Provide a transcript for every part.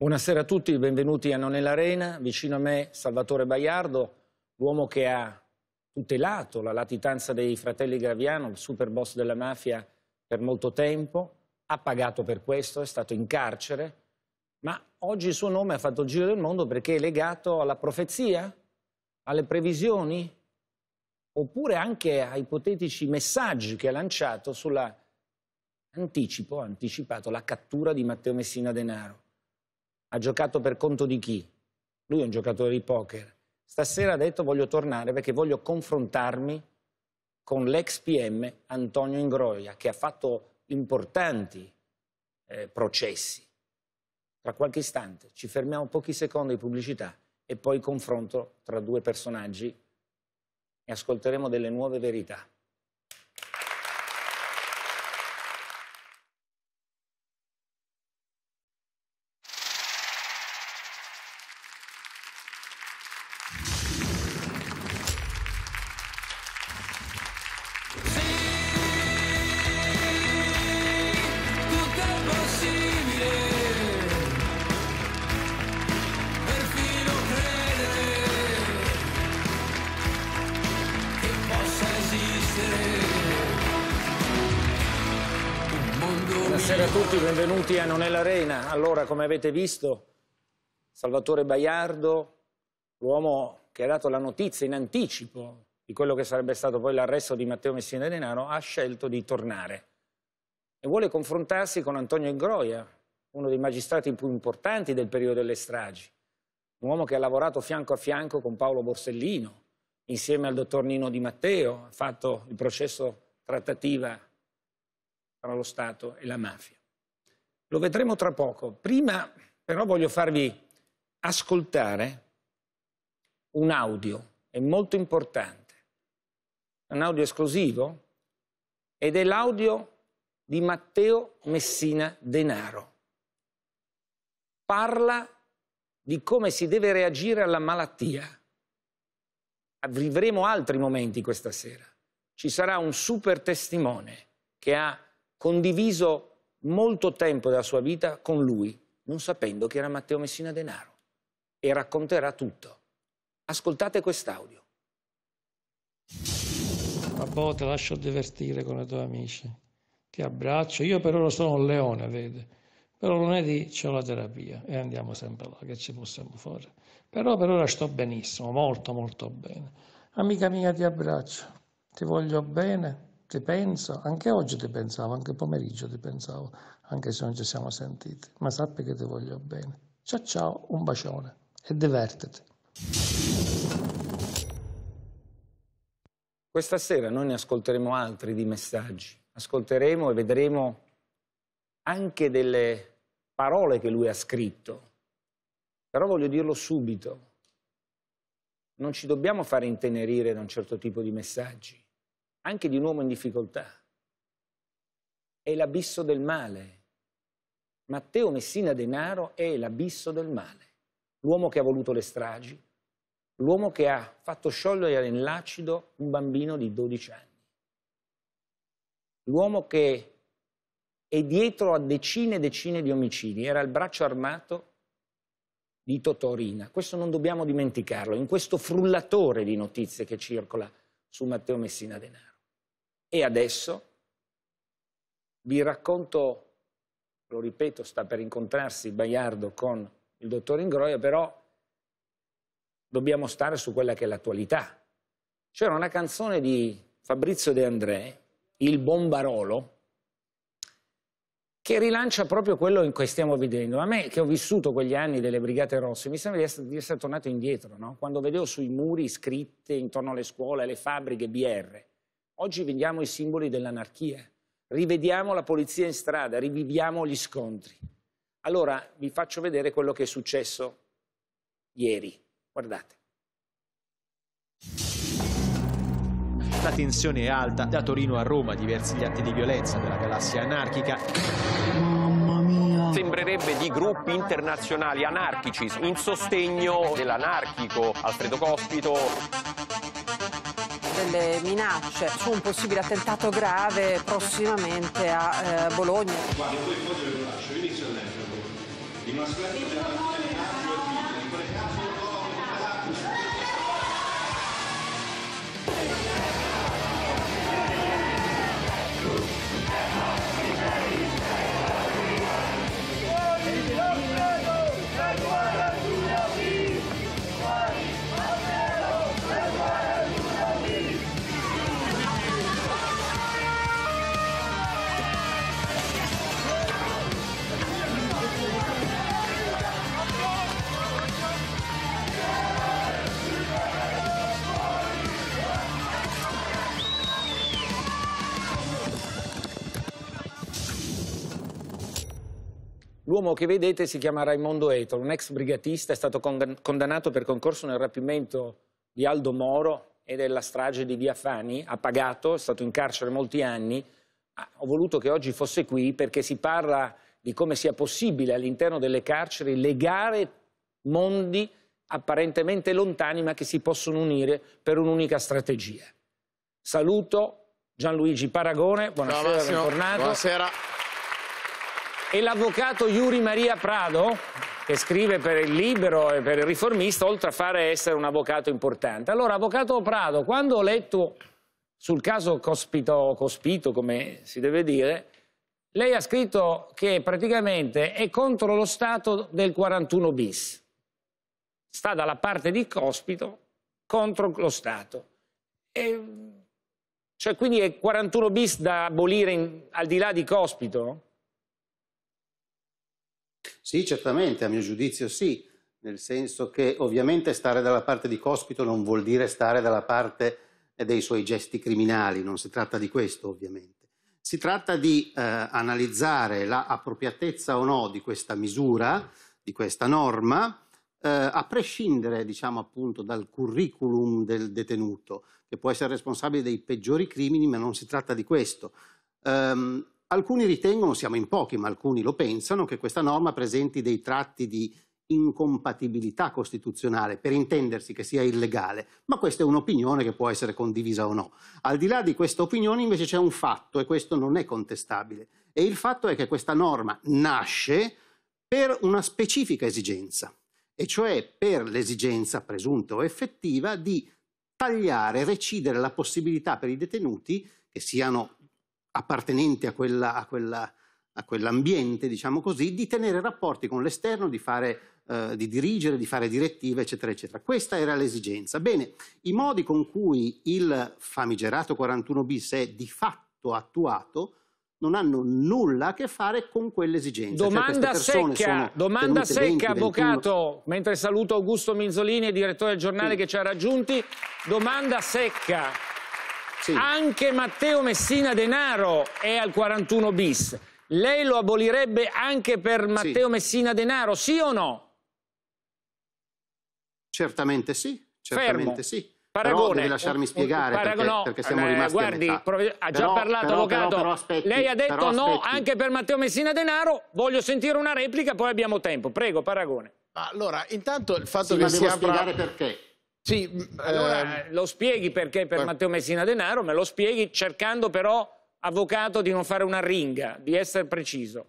Buonasera a tutti, benvenuti a Non è l'Arena. Vicino a me Salvatore Baiardo, l'uomo che ha tutelato la latitanza dei fratelli Graviano, il super boss della mafia, per molto tempo. Ha pagato per questo, è stato in carcere. Ma oggi il suo nome ha fatto il giro del mondo perché è legato alla profezia, alle previsioni, oppure anche a ipotetici messaggi che ha lanciato sulla anticipo, anticipato, la cattura di Matteo Messina Denaro ha giocato per conto di chi? Lui è un giocatore di poker. Stasera ha detto voglio tornare perché voglio confrontarmi con l'ex PM Antonio Ingroia che ha fatto importanti eh, processi. Tra qualche istante ci fermiamo pochi secondi di pubblicità e poi confronto tra due personaggi e ascolteremo delle nuove verità. Allora, come avete visto, Salvatore Baiardo, l'uomo che ha dato la notizia in anticipo di quello che sarebbe stato poi l'arresto di Matteo Messina Denaro, ha scelto di tornare e vuole confrontarsi con Antonio Ingroia, uno dei magistrati più importanti del periodo delle stragi, un uomo che ha lavorato fianco a fianco con Paolo Borsellino, insieme al dottor Nino Di Matteo, ha fatto il processo trattativa tra lo Stato e la mafia. Lo vedremo tra poco. Prima però voglio farvi ascoltare un audio, è molto importante. È un audio esclusivo ed è l'audio di Matteo Messina Denaro. Parla di come si deve reagire alla malattia. Vivremo altri momenti questa sera. Ci sarà un super testimone che ha condiviso molto tempo della sua vita con lui, non sapendo che era Matteo Messina Denaro. E racconterà tutto. Ascoltate quest'audio. Babbo, ti lascio divertire con i tuoi amici. Ti abbraccio. Io per ora sono un leone, vede. Però lunedì c'è la terapia e andiamo sempre là, che ci possiamo fare. Però per ora sto benissimo, molto molto bene. Amica mia ti abbraccio, ti voglio bene ti penso, anche oggi ti pensavo, anche pomeriggio ti pensavo, anche se non ci siamo sentiti, ma sappi che ti voglio bene. Ciao ciao, un bacione e divertiti. Questa sera noi ne ascolteremo altri di messaggi, ascolteremo e vedremo anche delle parole che lui ha scritto, però voglio dirlo subito, non ci dobbiamo fare intenerire da un certo tipo di messaggi anche di un uomo in difficoltà. È l'abisso del male. Matteo Messina Denaro è l'abisso del male. L'uomo che ha voluto le stragi, l'uomo che ha fatto sciogliere nell'acido un bambino di 12 anni. L'uomo che è dietro a decine e decine di omicidi, era il braccio armato di Totorina. Questo non dobbiamo dimenticarlo, in questo frullatore di notizie che circola su Matteo Messina Denaro. E adesso vi racconto, lo ripeto, sta per incontrarsi Baiardo con il dottor Ingroia, però dobbiamo stare su quella che è l'attualità. C'era una canzone di Fabrizio De André, Il Bombarolo, che rilancia proprio quello in cui stiamo vedendo. A me, che ho vissuto quegli anni delle Brigate Rosse, mi sembra di essere, di essere tornato indietro, no? quando vedevo sui muri scritte intorno alle scuole, alle fabbriche, BR. Oggi vediamo i simboli dell'anarchia, rivediamo la polizia in strada, riviviamo gli scontri. Allora vi faccio vedere quello che è successo ieri. Guardate. La tensione è alta, da Torino a Roma diversi gli atti di violenza della galassia anarchica. Mamma mia! Sembrerebbe di gruppi internazionali anarchici in sostegno dell'anarchico Alfredo Cospito delle minacce su un possibile attentato grave prossimamente a eh, Bologna. Guarda, poi foto vi lascio, io inizio a leggere. L'uomo che vedete si chiama Raimondo Etor, un ex brigatista, è stato condannato per concorso nel rapimento di Aldo Moro e della strage di Via Fani, ha pagato, è stato in carcere molti anni, ah, ho voluto che oggi fosse qui perché si parla di come sia possibile all'interno delle carceri legare mondi apparentemente lontani ma che si possono unire per un'unica strategia. Saluto Gianluigi Paragone, buonasera, Ciao, bentornato. Buonasera e l'avvocato Yuri Maria Prado, che scrive per il Libero e per il Riformista, oltre a fare essere un avvocato importante. Allora, avvocato Prado, quando ho letto sul caso Cospito, Cospito come si deve dire, lei ha scritto che praticamente è contro lo Stato del 41 bis. Sta dalla parte di Cospito contro lo Stato. E, cioè, quindi è 41 bis da abolire in, al di là di Cospito? no? Sì, certamente, a mio giudizio sì, nel senso che ovviamente stare dalla parte di Cospito non vuol dire stare dalla parte dei suoi gesti criminali, non si tratta di questo ovviamente. Si tratta di eh, analizzare la appropriatezza o no di questa misura, di questa norma, eh, a prescindere diciamo appunto dal curriculum del detenuto, che può essere responsabile dei peggiori crimini, ma non si tratta di questo. Um, Alcuni ritengono, siamo in pochi, ma alcuni lo pensano, che questa norma presenti dei tratti di incompatibilità costituzionale, per intendersi che sia illegale, ma questa è un'opinione che può essere condivisa o no. Al di là di questa opinione invece c'è un fatto e questo non è contestabile e il fatto è che questa norma nasce per una specifica esigenza, e cioè per l'esigenza presunta o effettiva di tagliare, recidere la possibilità per i detenuti che siano appartenenti a, quella, a, quella, a quell'ambiente, diciamo così, di tenere rapporti con l'esterno, di, fare, eh, di dirigere, di fare direttive, eccetera, eccetera. Questa era l'esigenza. Bene, i modi con cui il famigerato 41 bis è di fatto attuato non hanno nulla a che fare con quell'esigenza. Cioè, domanda cioè, secca, domanda secca 20, avvocato, 21... mentre saluto Augusto Minzolini, direttore del giornale sì. che ci ha raggiunti, domanda secca. Sì. Anche Matteo Messina Denaro è al 41 bis. Lei lo abolirebbe anche per Matteo sì. Messina Denaro, sì o no? Certamente sì, certamente Fermo. sì. Paragone, però devi lasciarmi spiegare perché, no, perché, siamo eh, rimasti guardi, a metà. ha già però, parlato però, avvocato, lei ha detto no anche per Matteo Messina Denaro, voglio sentire una replica, poi abbiamo tempo. Prego, Paragone. Allora, intanto il fatto sì, che si apra... spiegare perché. Sì, allora ehm, lo spieghi perché per eh. Matteo Messina Denaro, me lo spieghi cercando però, avvocato, di non fare una ringa, di essere preciso.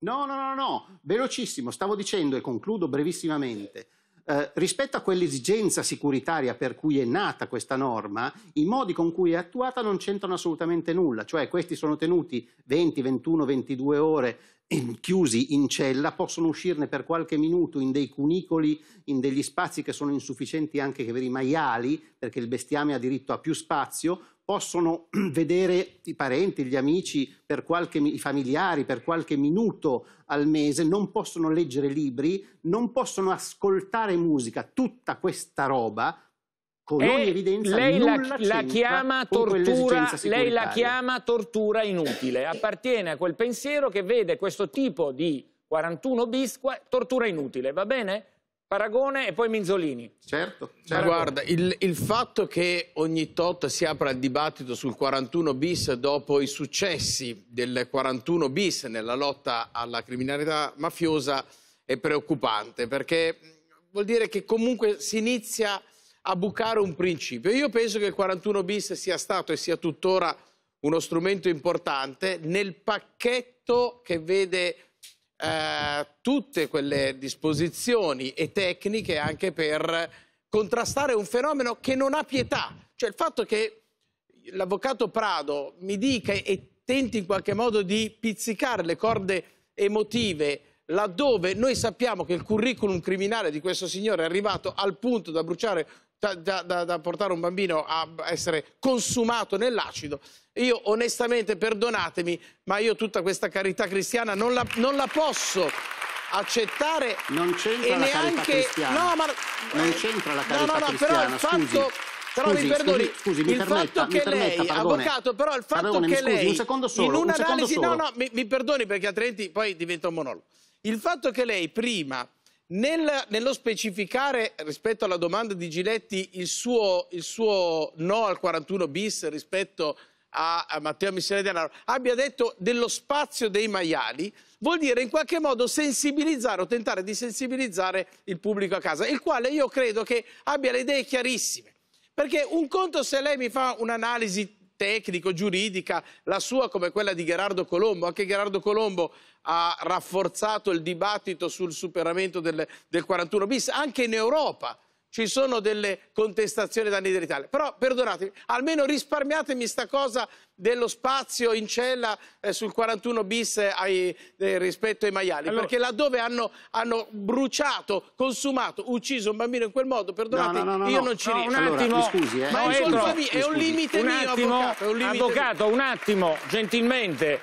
No, no, no, no, velocissimo, stavo dicendo e concludo brevissimamente. Eh, rispetto a quell'esigenza sicuritaria per cui è nata questa norma, i modi con cui è attuata non c'entrano assolutamente nulla, cioè questi sono tenuti 20, 21, 22 ore Ehm, chiusi in cella possono uscirne per qualche minuto in dei cunicoli, in degli spazi che sono insufficienti anche per i maiali, perché il bestiame ha diritto a più spazio, possono vedere i parenti, gli amici, qualche, i familiari per qualche minuto al mese, non possono leggere libri, non possono ascoltare musica, tutta questa roba con e eh, ogni evidenza lei la, la, chiama tortura, lei la chiama tortura inutile, appartiene a quel pensiero che vede questo tipo di 41 bis tortura inutile, va bene? Paragone e poi Minzolini. Certo. certo. Guarda, il, il, fatto che ogni tot si apra il dibattito sul 41 bis dopo i successi del 41 bis nella lotta alla criminalità mafiosa è preoccupante perché vuol dire che comunque si inizia a bucare un principio. Io penso che il 41 bis sia stato e sia tuttora uno strumento importante nel pacchetto che vede eh, tutte quelle disposizioni e tecniche anche per contrastare un fenomeno che non ha pietà. Cioè il fatto che l'avvocato Prado mi dica e tenti in qualche modo di pizzicare le corde emotive laddove noi sappiamo che il curriculum criminale di questo signore è arrivato al punto da bruciare da, da, da, portare un bambino a essere consumato nell'acido. Io onestamente, perdonatemi, ma io tutta questa carità cristiana non la, non la posso accettare non c'entra la neanche... carità cristiana no ma non c'entra la carità no, no, no, però il fatto però scusi, mi perdoni scusi, scusi, mi il permetta, fatto che permetta, lei paragone, avvocato però il fatto paragone, che scusi, lei un secondo solo, in un'analisi un no no mi, mi perdoni perché altrimenti poi diventa un monologo il fatto che lei prima nel, nello specificare rispetto alla domanda di Giletti il suo, il suo no al 41 bis rispetto a, a Matteo Michele Denaro, abbia detto dello spazio dei maiali, vuol dire in qualche modo sensibilizzare o tentare di sensibilizzare il pubblico a casa, il quale io credo che abbia le idee chiarissime. Perché un conto se lei mi fa un'analisi tecnico-giuridica, la sua come quella di Gerardo Colombo. Anche Gerardo Colombo ha rafforzato il dibattito sul superamento del, del 41 bis, anche in Europa ci sono delle contestazioni danni dell'Italia. Però perdonatemi, almeno risparmiatemi sta cosa dello spazio in cella eh, sul 41 bis eh, ai, eh, rispetto ai maiali, allora... perché laddove hanno, hanno, bruciato, consumato, ucciso un bambino in quel modo, perdonatemi, no, no, no, io non ci riesco. un attimo, scusi, eh. ma è, colpa mia, è un limite un mio, attimo, avvocato, un limite avvocato, un attimo, gentilmente.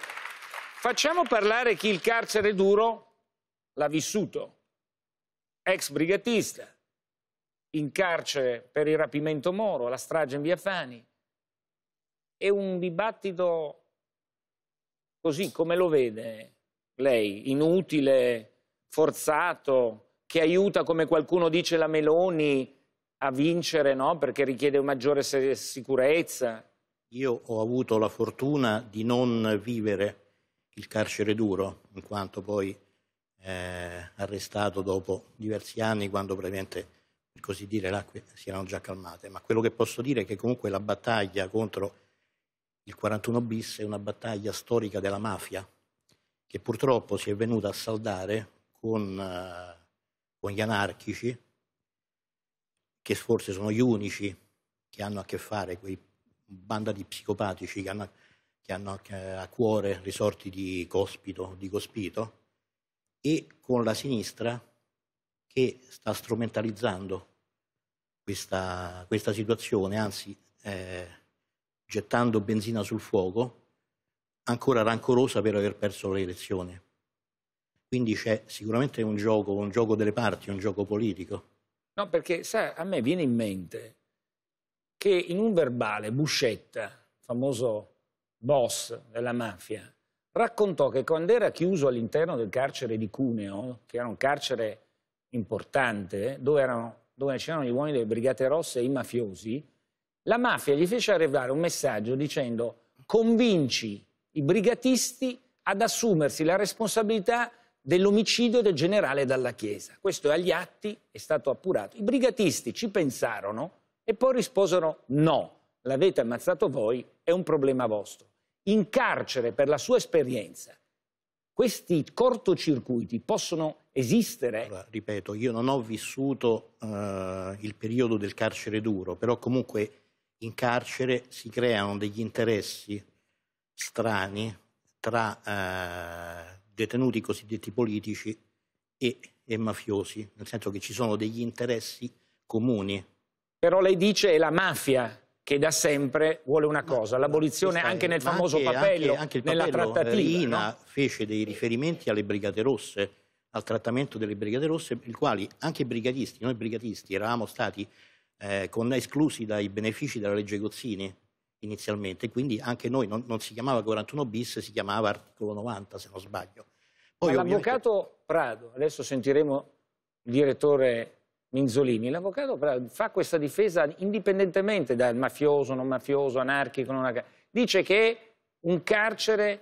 Facciamo parlare chi il carcere duro l'ha vissuto, ex brigatista, in carcere per il rapimento Moro, la strage in via Fani. È un dibattito così come lo vede lei, inutile, forzato, che aiuta, come qualcuno dice, la Meloni a vincere, no? perché richiede maggiore sicurezza. Io ho avuto la fortuna di non vivere il carcere duro, in quanto poi eh, arrestato dopo diversi anni, quando praticamente per così dire, le acque si erano già calmate, ma quello che posso dire è che comunque la battaglia contro il 41 bis è una battaglia storica della mafia, che purtroppo si è venuta a saldare con, eh, con gli anarchici, che forse sono gli unici che hanno a che fare, quei banda di psicopatici che hanno, che hanno a cuore risorti di cospito, di cospito, e con la sinistra che sta strumentalizzando questa, questa situazione, anzi eh, gettando benzina sul fuoco, ancora rancorosa per aver perso le elezioni. Quindi c'è sicuramente un gioco, un gioco delle parti, un gioco politico. No, perché sai, a me viene in mente che in un verbale Buscetta, famoso boss della mafia, raccontò che quando era chiuso all'interno del carcere di Cuneo, che era un carcere importante, dove, dove c'erano gli uomini delle Brigate Rosse e i mafiosi, la mafia gli fece arrivare un messaggio dicendo convinci i brigatisti ad assumersi la responsabilità dell'omicidio del generale Dalla Chiesa. Questo è agli atti, è stato appurato. I brigatisti ci pensarono e poi risposero no, l'avete ammazzato voi, è un problema vostro. In carcere per la sua esperienza questi cortocircuiti possono esistere. Allora, ripeto, io non ho vissuto uh, il periodo del carcere duro, però comunque in carcere si creano degli interessi strani tra uh, detenuti cosiddetti politici e, e, mafiosi, nel senso che ci sono degli interessi comuni. Però lei dice è la mafia che da sempre vuole una cosa, l'abolizione anche nel famoso anche, papello, anche, anche il papello, nella eh, trattativa. Rina no? fece dei riferimenti alle Brigate Rosse, al trattamento delle Brigate Rosse, per i quali anche i brigatisti, noi brigatisti, eravamo stati eh, con, esclusi dai benefici della legge Gozzini inizialmente, quindi anche noi non, non si chiamava 41 bis, si chiamava articolo 90 se non sbaglio. Poi, l'avvocato ovviamente... Prado, adesso sentiremo il direttore Minzolini. L'avvocato fa questa difesa indipendentemente dal mafioso, non mafioso, anarchico, non Dice che è un carcere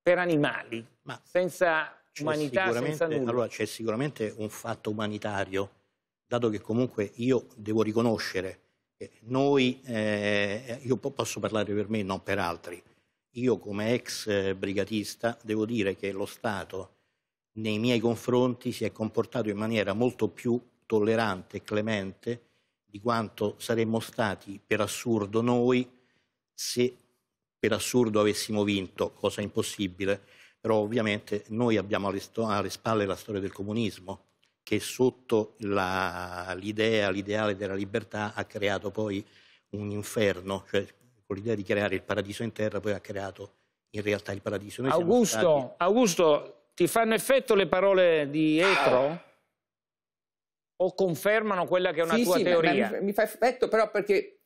per animali, Ma senza umanità, senza nulla. Allora c'è sicuramente un fatto umanitario, dato che comunque io devo riconoscere che noi, eh, io posso parlare per me, non per altri, io come ex eh, brigatista devo dire che lo Stato nei miei confronti si è comportato in maniera molto più tollerante e clemente di quanto saremmo stati per assurdo noi se per assurdo avessimo vinto, cosa impossibile, però ovviamente noi abbiamo alle, spalle la storia del comunismo che sotto l'idea, l'ideale della libertà ha creato poi un inferno, cioè con l'idea di creare il paradiso in terra poi ha creato in realtà il paradiso. Augusto, stati... Augusto, ti fanno effetto le parole di Etro? o confermano quella che è una sì, tua sì, teoria? Mi, mi, fa effetto però perché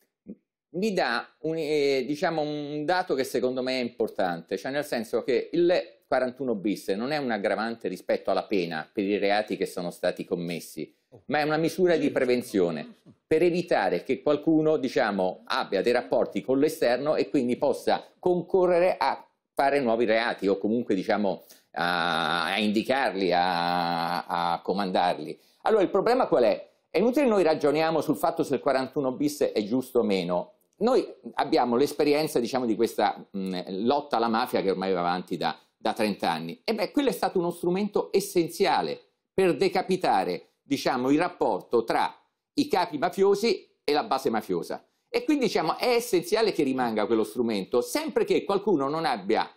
mi dà un, eh, diciamo un dato che secondo me è importante, cioè nel senso che il 41 bis non è un aggravante rispetto alla pena per i reati che sono stati commessi, ma è una misura di prevenzione per evitare che qualcuno diciamo, abbia dei rapporti con l'esterno e quindi possa concorrere a fare nuovi reati o comunque diciamo, a, a, indicarli, a, a comandarli. Allora il problema qual è? È inutile noi ragioniamo sul fatto se il 41 bis è giusto o meno. Noi abbiamo l'esperienza diciamo, di questa mh, mm, lotta alla mafia che ormai va avanti da, da 30 anni. E beh, quello è stato uno strumento essenziale per decapitare diciamo, il rapporto tra i capi mafiosi e la base mafiosa. E quindi diciamo, è essenziale che rimanga quello strumento, sempre che qualcuno non abbia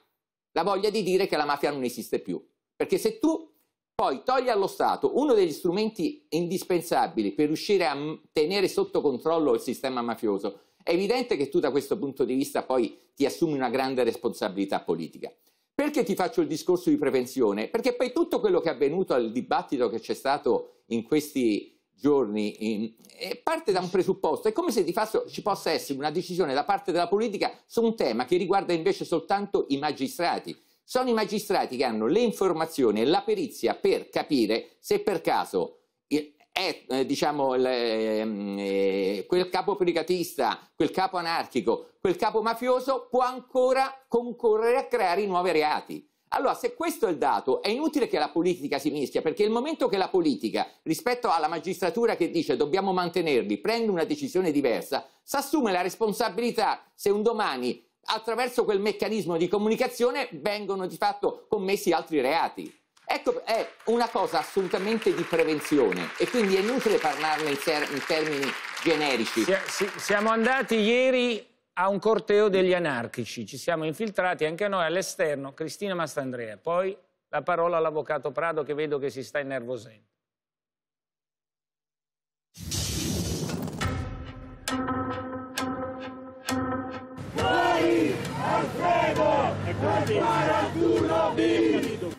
la voglia di dire che la mafia non esiste più. Perché se tu poi toglie allo Stato uno degli strumenti indispensabili per riuscire a tenere sotto controllo il sistema mafioso, è evidente che tu da questo punto di vista poi ti assumi una grande responsabilità politica. Perché ti faccio il discorso di prevenzione? Perché poi tutto quello che è avvenuto al dibattito che c'è stato in questi giorni in, eh, parte da un presupposto, è come se di fatto ci possa essere una decisione da parte della politica su un tema che riguarda invece soltanto i magistrati, sono i magistrati che hanno le informazioni e la perizia per capire se per caso è eh, diciamo, ehm, eh, quel capo piricatista, quel capo anarchico, quel capo mafioso può ancora concorrere a creare i nuovi reati. Allora, se questo è il dato, è inutile che la politica si mischia, perché il momento che la politica, rispetto alla magistratura che dice dobbiamo mantenerli, prende una decisione diversa, si assume la responsabilità se un domani attraverso quel meccanismo di comunicazione vengono di fatto commessi altri reati. Ecco, è una cosa assolutamente di prevenzione e quindi è inutile parlarne in, in termini generici. Si si siamo andati ieri a un corteo degli anarchici, ci siamo infiltrati anche noi all'esterno, Cristina Mastandrea, poi la parola all'avvocato Prado che vedo che si sta innervosendo.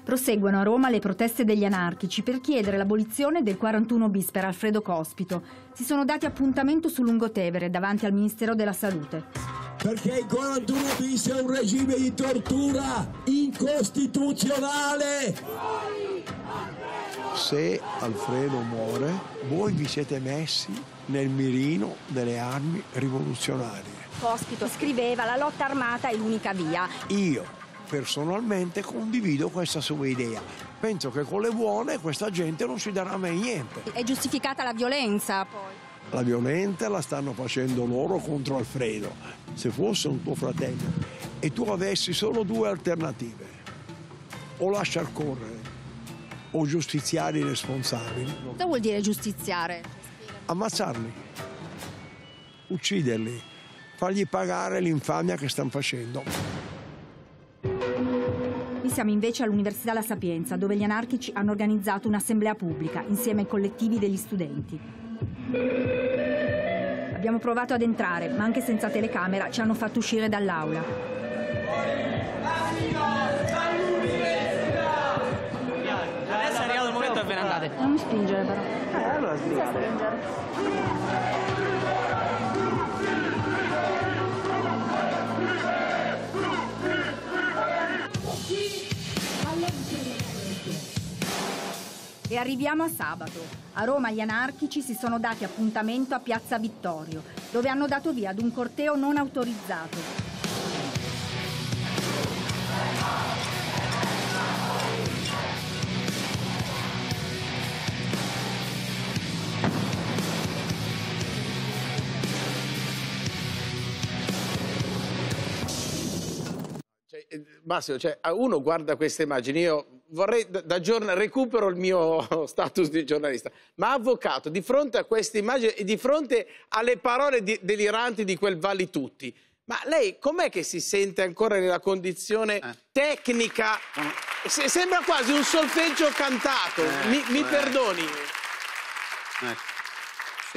Proseguono a Roma le proteste degli anarchici per chiedere l'abolizione del 41 bis per Alfredo Cospito. Si sono dati appuntamento su Lungotevere davanti al Ministero della Salute perché il 41 bis è un regime di tortura incostituzionale. Se Alfredo muore, voi vi siete messi nel mirino delle armi rivoluzionarie. Cospito scriveva la lotta armata è l'unica via. Io personalmente condivido questa sua idea. Penso che con le buone questa gente non si darà mai niente. È giustificata la violenza poi? La violenza la stanno facendo loro contro Alfredo. Se fosse un tuo fratello e tu avessi solo due alternative, o lasciar correre o giustiziare i responsabili. Cosa vuol dire giustiziare? Ammazzarli, ucciderli fargli pagare l'infamia che stanno facendo siamo invece all'Università La Sapienza, dove gli anarchici hanno organizzato un'assemblea pubblica insieme ai collettivi degli studenti. Abbiamo provato ad entrare, ma anche senza telecamera ci hanno fatto uscire dall'aula. Adesso è arrivato il momento e ve ne andate. Non mi spingere però. Eh, allora spingere. E arriviamo a sabato. A Roma gli anarchici si sono dati appuntamento a Piazza Vittorio, dove hanno dato via ad un corteo non autorizzato. Cioè, eh, Massimo, cioè, uno guarda queste immagini, io vorrei, da giorno, recupero il mio status di giornalista, ma avvocato, di fronte a queste immagini e di fronte alle parole di, deliranti di quel Vali Tutti, ma lei com'è che si sente ancora nella condizione eh. tecnica? Eh. Se, sembra quasi un solfeggio cantato, eh, mi, mi eh. perdoni. Eh.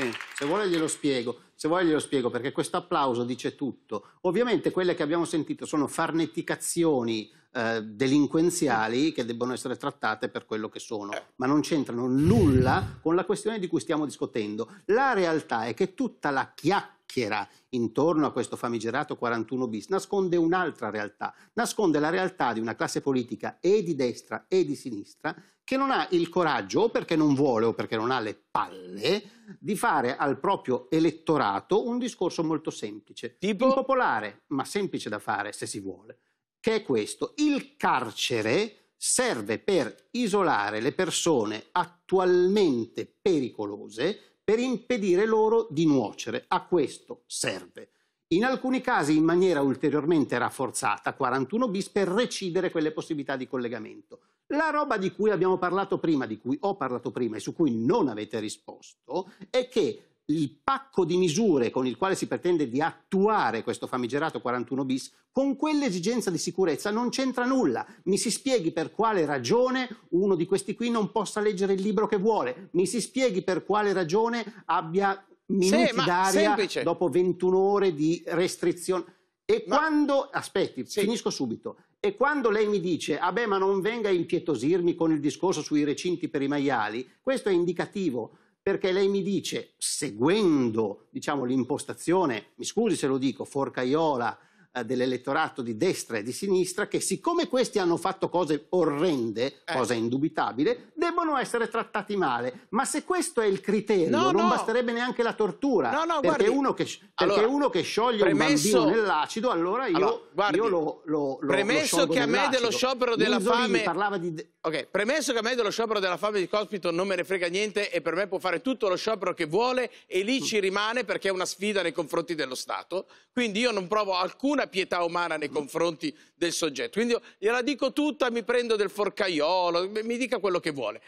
Sì. se vuole glielo spiego. Se vuole glielo spiego perché questo applauso dice tutto. Ovviamente quelle che abbiamo sentito sono farneticazioni eh, delinquenziali che debbono essere trattate per quello che sono, eh. ma non c'entrano nulla con la questione di cui stiamo discutendo. La realtà è che tutta la chiacchiera intorno a questo famigerato 41 bis nasconde un'altra realtà, nasconde la realtà di una classe politica e di destra e di sinistra che non ha il coraggio, o perché non vuole o perché non ha le palle, di fare al proprio elettorato un discorso molto semplice, tipo? impopolare, ma semplice da fare se si vuole che è questo. Il carcere serve per isolare le persone attualmente pericolose per impedire loro di nuocere. A questo serve. In alcuni casi in maniera ulteriormente rafforzata, 41 bis per recidere quelle possibilità di collegamento. La roba di cui abbiamo parlato prima, di cui ho parlato prima e su cui non avete risposto, è che il pacco di misure con il quale si pretende di attuare questo famigerato 41 bis con quell'esigenza di sicurezza non c'entra nulla. Mi si spieghi per quale ragione uno di questi qui non possa leggere il libro che vuole, mi si spieghi per quale ragione abbia minuti sì, d'aria semplice. dopo 21 ore di restrizione. E ma... quando, aspetti, sì. finisco subito. E quando lei mi dice, ah beh, ma non venga a impietosirmi con il discorso sui recinti per i maiali, questo è indicativo perché lei mi dice, seguendo diciamo, l'impostazione, mi scusi se lo dico, forcaiola eh, dell'elettorato di destra e di sinistra che siccome questi hanno fatto cose orrende, eh. cosa indubitabile, debbono essere trattati male. Ma se questo è il criterio, no, non no. basterebbe neanche la tortura. No, no, perché, guardi, uno che, perché uno che scioglie premesso, un bambino nell'acido, allora io, allora, guardi, io lo, lo, lo Premesso lo che a me dello sciopero della Minzolini fame... Parlava di... De ok, premesso che a me dello sciopero della fame di Cospito non me ne frega niente e per me può fare tutto lo sciopero che vuole e lì mm. ci rimane perché è una sfida nei confronti dello Stato. Quindi io non provo alcuna nessuna pietà umana nei confronti del soggetto. Quindi io gliela dico tutta, mi prendo del forcaiolo, mi dica quello che vuole.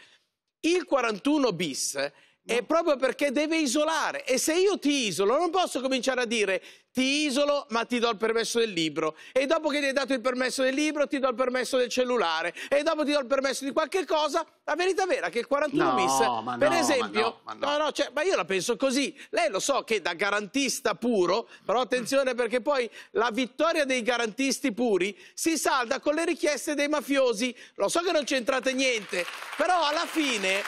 Il 41 bis è proprio perché deve isolare. E se io ti isolo, non posso cominciare a dire ti isolo ma ti do il permesso del libro. E dopo che ti hai dato il permesso del libro, ti do il permesso del cellulare. E dopo ti do il permesso di qualche cosa. La verità vera è che il 41 no, bis, per no, esempio, ma, no, ma, no. Cioè, ma io la penso così. Lei lo so che da garantista puro, però attenzione perché poi la vittoria dei garantisti puri si salda con le richieste dei mafiosi. Lo so che non c'entrate niente, però alla fine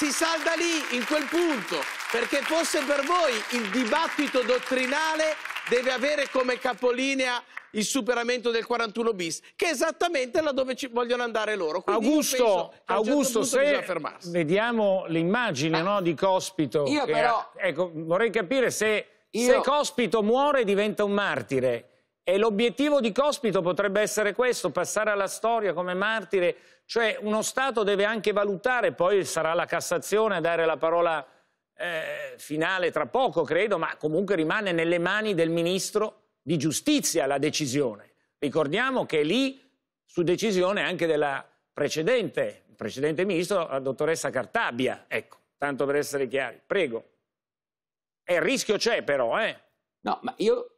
si salda lì, in quel punto, perché fosse per voi il dibattito dottrinale deve avere come capolinea il superamento del 41 bis, che è esattamente laddove ci vogliono andare loro. Quindi Augusto, certo Augusto certo se vediamo l'immagine ah. no, di Cospito, io però... È, ecco, vorrei capire se, io... se Cospito muore diventa un martire e l'obiettivo di Cospito potrebbe essere questo, passare alla storia come martire cioè uno Stato deve anche valutare, poi sarà la Cassazione a dare la parola eh, finale tra poco, credo, ma comunque rimane nelle mani del Ministro di Giustizia la decisione. Ricordiamo che lì, su decisione anche della precedente, precedente Ministro, la dottoressa Cartabia, ecco, tanto per essere chiari. Prego. E eh, il rischio c'è però, eh? No, ma io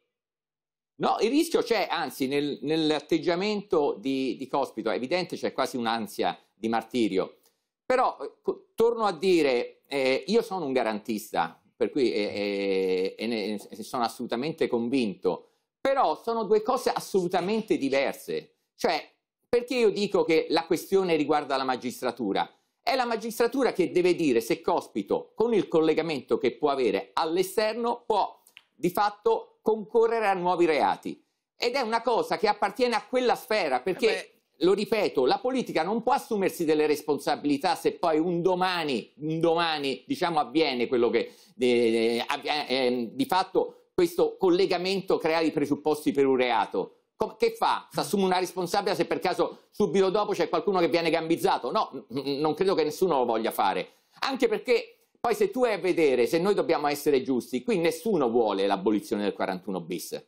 No, il rischio c'è, anzi, nel, nell'atteggiamento di, di, Cospito, è evidente c'è quasi un'ansia di martirio. Però eh, torno a dire, eh, io sono un garantista, per cui eh, eh, ne, sono assolutamente convinto, però sono due cose assolutamente diverse. Cioè, perché io dico che la questione riguarda la magistratura? È la magistratura che deve dire se Cospito, con il collegamento che può avere all'esterno, può di fatto concorrere a nuovi reati. Ed è una cosa che appartiene a quella sfera, perché, eh Beh. lo ripeto, la politica non può assumersi delle responsabilità se poi un domani, un domani diciamo, avviene quello che eh, avviene, eh, di fatto questo collegamento crea i presupposti per un reato che fa? Si assume una responsabilità se per caso subito dopo c'è qualcuno che viene gambizzato? No, non credo che nessuno lo voglia fare. Anche perché poi se tu vai a vedere, se noi dobbiamo essere giusti, qui nessuno vuole l'abolizione del 41 bis.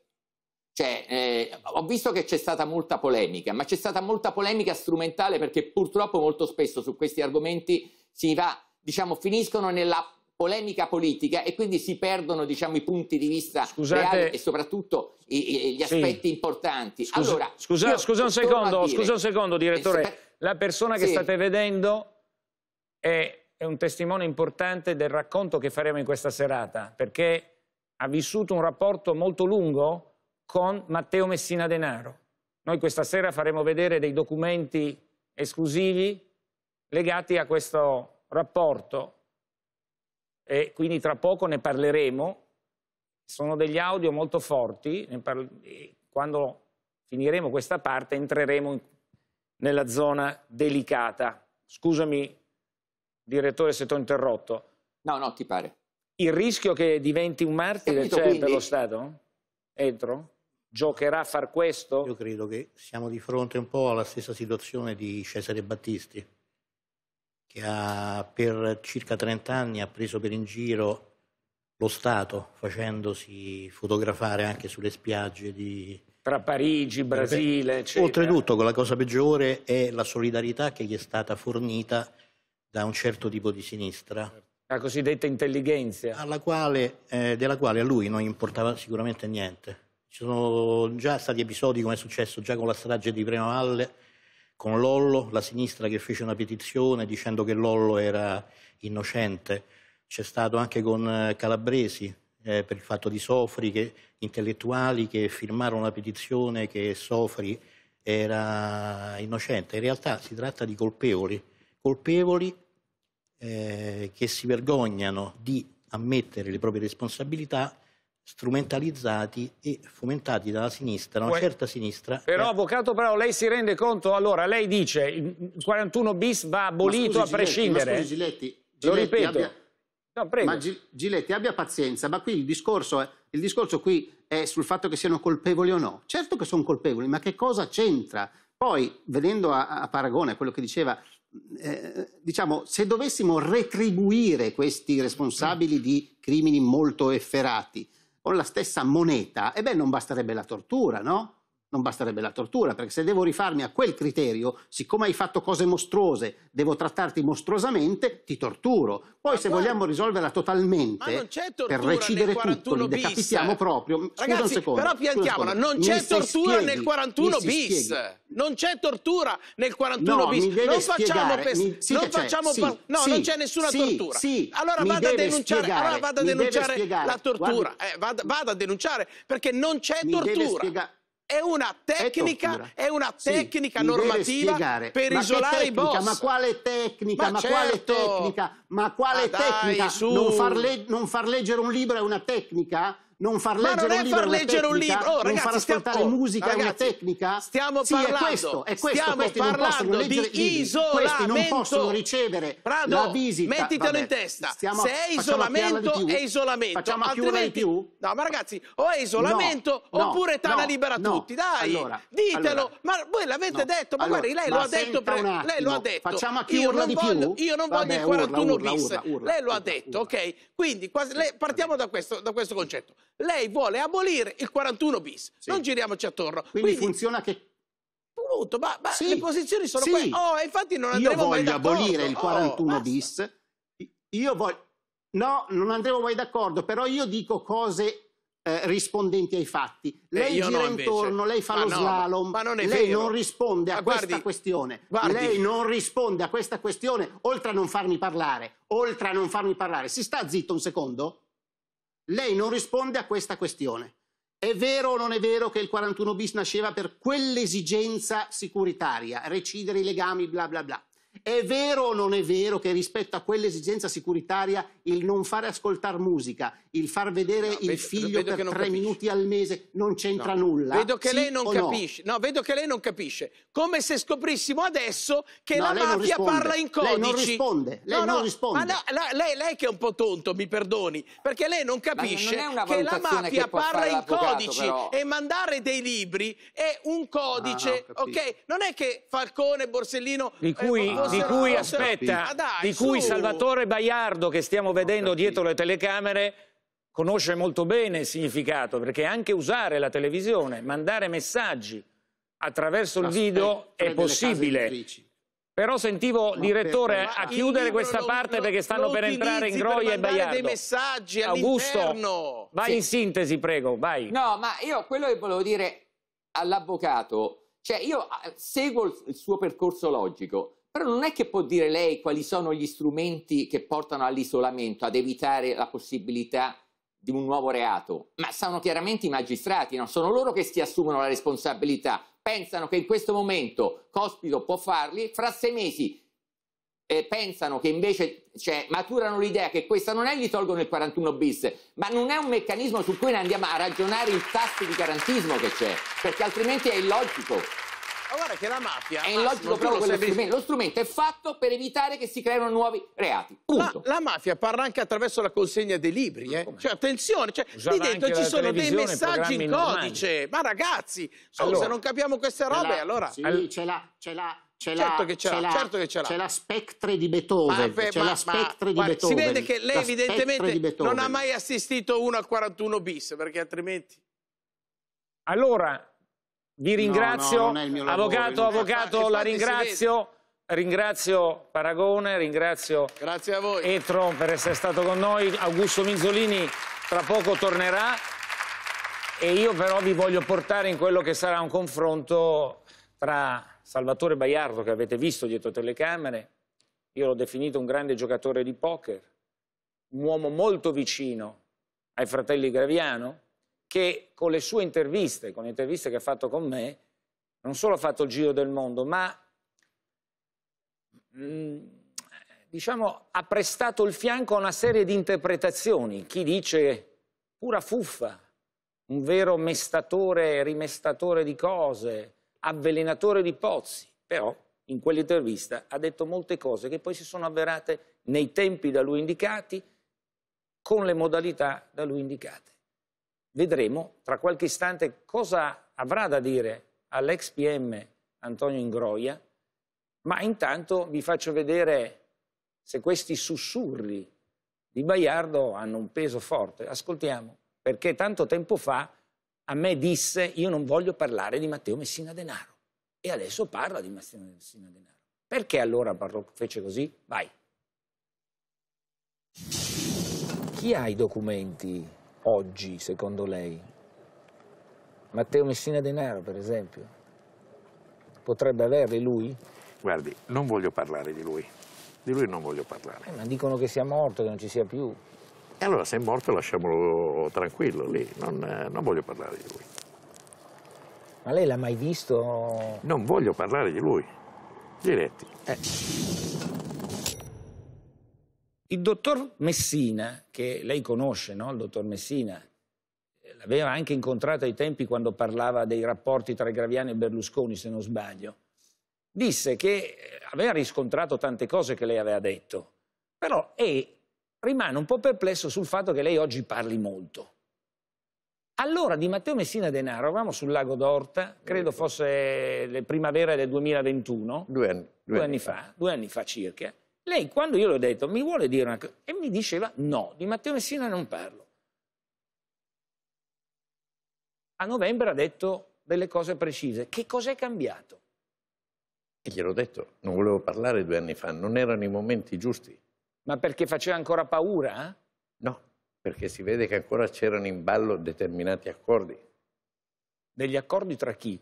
Cioè, eh, ho visto che c'è stata molta polemica, ma c'è stata molta polemica strumentale perché purtroppo molto spesso su questi argomenti si va, diciamo, finiscono nella polemica politica e quindi si perdono, diciamo, i punti di vista Scusate. reali e soprattutto i, i, gli aspetti sì. importanti. Scusa, allora, scusa, scusa, un secondo, dire, scusa, un secondo, direttore, la persona che sì. state vedendo è è un testimone importante del racconto che faremo in questa serata, perché ha vissuto un rapporto molto lungo con Matteo Messina Denaro. Noi questa sera faremo vedere dei documenti esclusivi legati a questo rapporto e quindi tra poco ne parleremo. Sono degli audio molto forti, quando finiremo questa parte entreremo nella zona delicata. Scusami direttore se ti ho interrotto. No, no, ti pare. Il rischio che diventi un martire c'è cioè, quindi... per lo Stato? Entro? Giocherà a far questo? Io credo che siamo di fronte un po' alla stessa situazione di Cesare Battisti, che ha, per circa 30 anni ha preso per in giro lo Stato, facendosi fotografare anche sulle spiagge di, tra Parigi, Brasile, eccetera. Oltretutto, la cosa peggiore è la solidarietà che gli è stata fornita da un certo tipo di sinistra. La cosiddetta intelligenza. Quale, eh, della quale a lui non importava sicuramente niente. Ci sono già stati episodi come è successo già con la strage di Prima Valle, con Lollo, la sinistra che fece una petizione dicendo che Lollo era innocente. C'è stato anche con eh, Calabresi, eh, per il fatto di Sofri, che, intellettuali che firmarono la petizione che Sofri era innocente. In realtà si tratta di colpevoli, colpevoli eh, che si vergognano di ammettere le proprie responsabilità strumentalizzati e fomentati dalla sinistra, una certa sinistra. Però, è... Eh. avvocato, però lei si rende conto, allora, lei dice il 41 bis va abolito scusi, a prescindere. Scusi, Giletti, Giletti, Lo ripeto. Abbia... No, ma Giletti, abbia pazienza, ma qui il discorso, è, il discorso qui è sul fatto che siano colpevoli o no. Certo che sono colpevoli, ma che cosa c'entra? Poi, vedendo a, a paragone a quello che diceva eh, diciamo, se dovessimo retribuire questi responsabili di crimini molto efferati con la stessa moneta, e eh beh, non basterebbe la tortura, no? non basterebbe la tortura, perché se devo rifarmi a quel criterio, siccome hai fatto cose mostruose, devo trattarti mostruosamente, ti torturo. Poi ma se guarda, vogliamo risolverla totalmente, per recidere tutto, li decapitiamo proprio. Ragazzi, un secondo, però piantiamola, non c'è tortura spieghi, nel 41 bis. Non c'è tortura nel 41 no, bis. Non facciamo spiegare, non facciamo sì, no, sì, non c'è nessuna tortura. allora vada a denunciare, allora vada a denunciare la tortura. Eh, vada, vada, a denunciare perché non c'è tortura è una tecnica, è, è una tecnica sì, normativa per ma isolare i boss. Ma quale tecnica? Ma, ma certo. quale tecnica? Ma quale ma tecnica? non, far non far leggere un libro è una tecnica? non far leggere un libro, Ma non è far leggere un libro. Oh, non far ascoltare stiamo, oh, musica ragazzi, una tecnica stiamo sì, parlando, è questo, è questo stiamo parlando di libri. isolamento questi non possono ricevere Prado, la visita mettitelo Vabbè, in testa stiamo, se è isolamento è isolamento facciamo altrimenti di più? no ma ragazzi o è isolamento no, oppure no, tana libera no. tutti dai allora, ditelo allora, ma voi l'avete detto ma allora, guardi lei lo ha detto lei lo ha detto facciamo a chi io non voglio, io non voglio il 41 bis lei lo ha detto ok quindi partiamo da questo concetto lei vuole abolire il 41 bis. Sì. Non giriamoci attorno. Quindi, Quindi funziona che Punto, ma, ma sì, le posizioni sono sì. quelle. Oh, infatti non andremo mai d'accordo. Io voglio abolire il 41 oh, bis. Io voglio... No, non andremo mai d'accordo, però io dico cose eh, rispondenti ai fatti. Eh, lei eh, gira no, intorno, lei fa ma lo no, slalom, ma non lei vero. non risponde a guardi, questa questione. Guardi. Lei non risponde a questa questione, oltre a non farmi parlare, oltre a non farmi parlare. Si sta zitto un secondo? lei non risponde a questa questione. È vero o non è vero che il 41 bis nasceva per quell'esigenza sicuritaria, recidere i legami, bla bla bla? È vero o non è vero che rispetto a quell'esigenza securitaria il non fare ascoltare musica, il far vedere no, il vedo, figlio vedo per tre capisce. minuti al mese non c'entra no. nulla? Vedo che sì lei non capisce. No? no? vedo che lei non capisce. Come se scoprissimo adesso che la mafia parla in codici. Lei non risponde. Lei non risponde. Ma la, lei, lei, che è un po' tonto, mi perdoni, perché lei non capisce non che la mafia che parla in codici però. e mandare dei libri è un ah, codice, ok? Non è che Falcone, Borsellino... Di eh, cui eh, di cui, aspetta, ah, dai, di cui Salvatore Baiardo, che stiamo vedendo dietro le telecamere, conosce molto bene il significato, perché anche usare la televisione, mandare messaggi attraverso il video è possibile. Però sentivo, direttore, a chiudere questa lo, parte lo, perché stanno per entrare in Groia e Baiardo. dei messaggi Augusto, vai sì. in sintesi, prego, vai. No, ma io quello che volevo dire all'avvocato, cioè io eh, seguo il suo percorso logico, però non è che può dire lei quali sono gli strumenti che portano all'isolamento, ad evitare la possibilità di un nuovo reato, ma sono chiaramente i magistrati, no? sono loro che si assumono la responsabilità, pensano che in questo momento Cospito può farli, fra sei mesi eh, pensano che invece cioè, maturano l'idea che questa non è, gli tolgono il 41 bis, ma non è un meccanismo su cui ne andiamo a ragionare il tasso di garantismo che c'è, perché altrimenti è illogico guarda che la mafia... È illogico proprio quello semplici... strumento. Lo strumento è fatto per evitare che si creino nuovi reati. Punto. La, la mafia parla anche attraverso la consegna dei libri. Eh. Cioè, attenzione, cioè, lì dentro ci sono dei messaggi in codice. Ma ragazzi, scusa, allora, non capiamo queste robe, allora... Sì, all... ce l'ha, ce l'ha. C'è certo, che ce l'ha, certo che ce l'ha. C'è la certo spectre di Beethoven. Ma, c'è la spectre di guarda, Beethoven. Si vede che lei evidentemente non ha mai assistito uno al 41 bis, perché altrimenti... Allora, vi ringrazio, no, no, avvocato, eh, avvocato, la ringrazio. Ringrazio Paragone, ringrazio Etron per essere stato con noi. Augusto Minzolini tra poco tornerà e io però vi voglio portare in quello che sarà un confronto tra Salvatore Baiardo, che avete visto dietro telecamere, io l'ho definito un grande giocatore di poker, un uomo molto vicino ai fratelli Graviano, che con le sue interviste, con le interviste che ha fatto con me, non solo ha fatto il giro del mondo, ma mm, diciamo, ha prestato il fianco a una serie di interpretazioni. Chi dice pura fuffa, un vero mestatore, rimestatore di cose, avvelenatore di pozzi, però in quell'intervista ha detto molte cose che poi si sono avverate nei tempi da lui indicati, con le modalità da lui indicate vedremo tra qualche istante cosa avrà da dire all'ex PM Antonio Ingroia, ma intanto vi faccio vedere se questi sussurri di Baiardo hanno un peso forte. Ascoltiamo, perché tanto tempo fa a me disse io non voglio parlare di Matteo Messina Denaro e adesso parla di Massimo Messina Denaro. Perché allora parlò, fece così? Vai. Chi ha i documenti oggi, secondo lei? Matteo Messina Denaro, per esempio, potrebbe averli lui? Guardi, non voglio parlare di lui, di lui non voglio parlare. Eh, ma dicono che sia morto, che non ci sia più. E allora se è morto lasciamolo tranquillo lì, non, eh, non voglio parlare di lui. Ma lei l'ha mai visto? Non voglio parlare di lui, diretti. Eh. Il dottor Messina, che lei conosce, no? il dottor Messina, eh, l'aveva anche incontrato ai tempi quando parlava dei rapporti tra Graviano e Berlusconi, se non sbaglio, disse che eh, aveva riscontrato tante cose che lei aveva detto, però e rimane un po' perplesso sul fatto che lei oggi parli molto. Allora di Matteo Messina Denaro eravamo sul lago d'Orta, credo fosse le primavera del 2021, due anni, due due anni, anni fa. fa, due anni fa circa, lei, quando io le ho detto, mi vuole dire una cosa? E mi diceva no, di Matteo Messina non parlo. A novembre ha detto delle cose precise. Che cos'è cambiato? E gliel'ho detto, non volevo parlare due anni fa, non erano i momenti giusti. Ma perché faceva ancora paura? Eh? No, perché si vede che ancora c'erano in ballo determinati accordi. Degli accordi tra chi?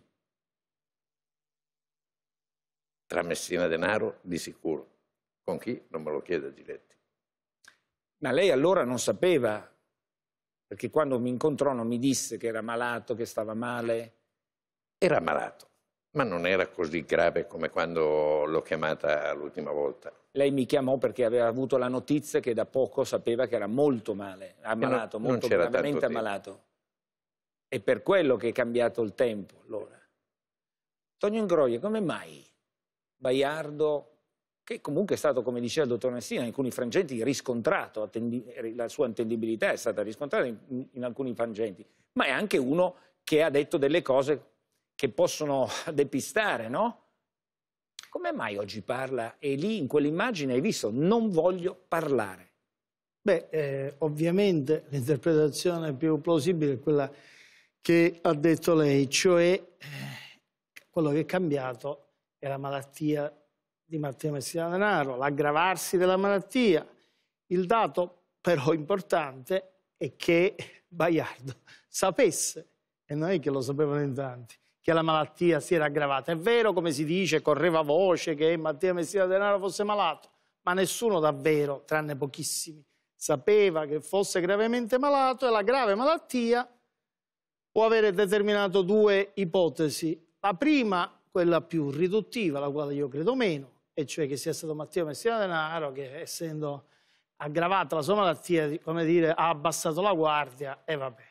Tra Messina Denaro, di sicuro con chi? Non me lo chiede Giletti. Ma lei allora non sapeva, perché quando mi incontrò non mi disse che era malato, che stava male. Era malato, ma non era così grave come quando l'ho chiamata l'ultima volta. Lei mi chiamò perché aveva avuto la notizia che da poco sapeva che era molto male, ammalato, eh, non, molto non gravemente ammalato. È per quello che è cambiato il tempo allora. Tonio Ingroia, come mai Baiardo che comunque è stato, come diceva il dottor Messina, in alcuni frangenti riscontrato, la sua attendibilità è stata riscontrata in, in alcuni frangenti, ma è anche uno che ha detto delle cose che possono depistare, no? Come mai oggi parla e lì in quell'immagine hai visto non voglio parlare? Beh, eh, ovviamente l'interpretazione più plausibile è quella che ha detto lei, cioè eh, quello che è cambiato è la malattia di Martina Messina Denaro, l'aggravarsi della malattia. Il dato però importante è che Baiardo sapesse, e non è che lo sapevano in tanti, che la malattia si era aggravata. È vero, come si dice, correva voce che Mattia Messina Denaro fosse malato, ma nessuno davvero, tranne pochissimi, sapeva che fosse gravemente malato e la grave malattia può avere determinato due ipotesi. La prima, quella più riduttiva, la quale io credo meno, e cioè che sia stato Matteo Messina Denaro che essendo aggravata la sua malattia, come dire, ha abbassato la guardia e vabbè.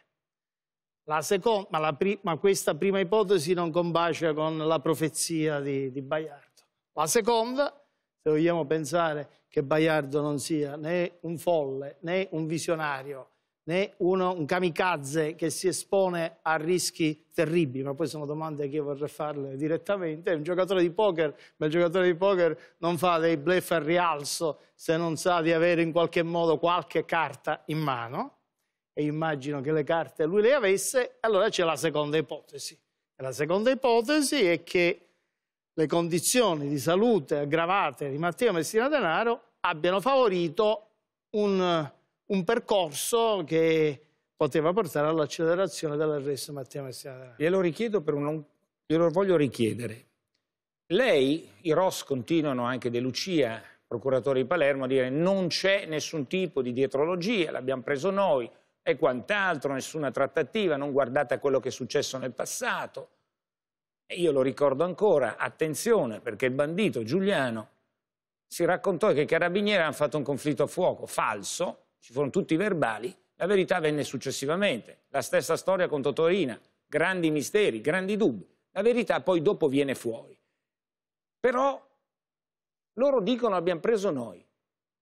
La seconda, ma, la ma, questa prima ipotesi non combacia con la profezia di, di Baiardo. La seconda, se vogliamo pensare che Baiardo non sia né un folle né un visionario, né uno, un kamikaze che si espone a rischi terribili, ma poi sono domande che io vorrei farle direttamente. Un giocatore di poker, ma il giocatore di poker non fa dei bluff al rialzo se non sa di avere in qualche modo qualche carta in mano, e immagino che le carte lui le avesse, allora c'è la seconda ipotesi. E la seconda ipotesi è che le condizioni di salute aggravate di Matteo Messina Denaro abbiano favorito un un percorso che poteva portare all'accelerazione dell'arresto Mattia Messina. Glielo richiedo per un... glielo voglio richiedere. Lei, i Ross continuano anche De Lucia, procuratore di Palermo, a dire non c'è nessun tipo di dietrologia, l'abbiamo preso noi e quant'altro, nessuna trattativa, non guardate a quello che è successo nel passato. E io lo ricordo ancora, attenzione, perché il bandito Giuliano si raccontò che i carabinieri hanno fatto un conflitto a fuoco, falso, ci furono tutti i verbali, la verità venne successivamente. La stessa storia con Totorina, grandi misteri, grandi dubbi. La verità poi dopo viene fuori. Però loro dicono abbiamo preso noi.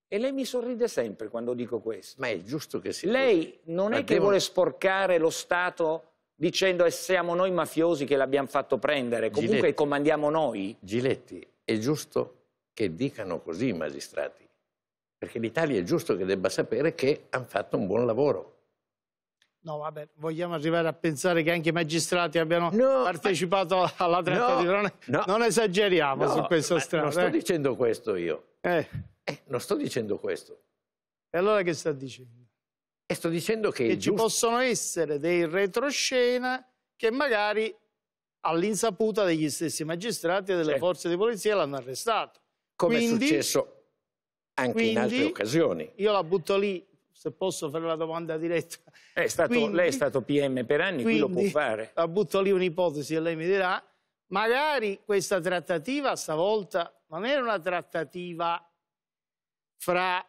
E lei mi sorride sempre quando dico questo. Ma è giusto che sia. Lei non è abbiamo... che vuole sporcare lo Stato dicendo che eh, siamo noi mafiosi che l'abbiamo fatto prendere, comunque Giletti, comandiamo noi. Giletti, è giusto che dicano così i magistrati perché l'Italia è giusto che debba sapere che hanno fatto un buon lavoro. No, vabbè, vogliamo arrivare a pensare che anche i magistrati abbiano no, partecipato ma... alla tratta no, di drone? No, non esageriamo su questa strada. Non sto eh? dicendo questo io. Eh. Eh, non sto dicendo questo. E allora che sta dicendo? E sto dicendo che... Che ci giusto... possono essere dei retroscena che magari all'insaputa degli stessi magistrati e delle certo. forze di polizia l'hanno arrestato. Come Quindi... è successo anche Quindi, in altre occasioni. Io la butto lì, se posso fare la domanda diretta. È stato, quindi, lei è stato PM per anni, quindi, qui lo può fare. La butto lì un'ipotesi e lei mi dirà, magari questa trattativa stavolta non era una trattativa fra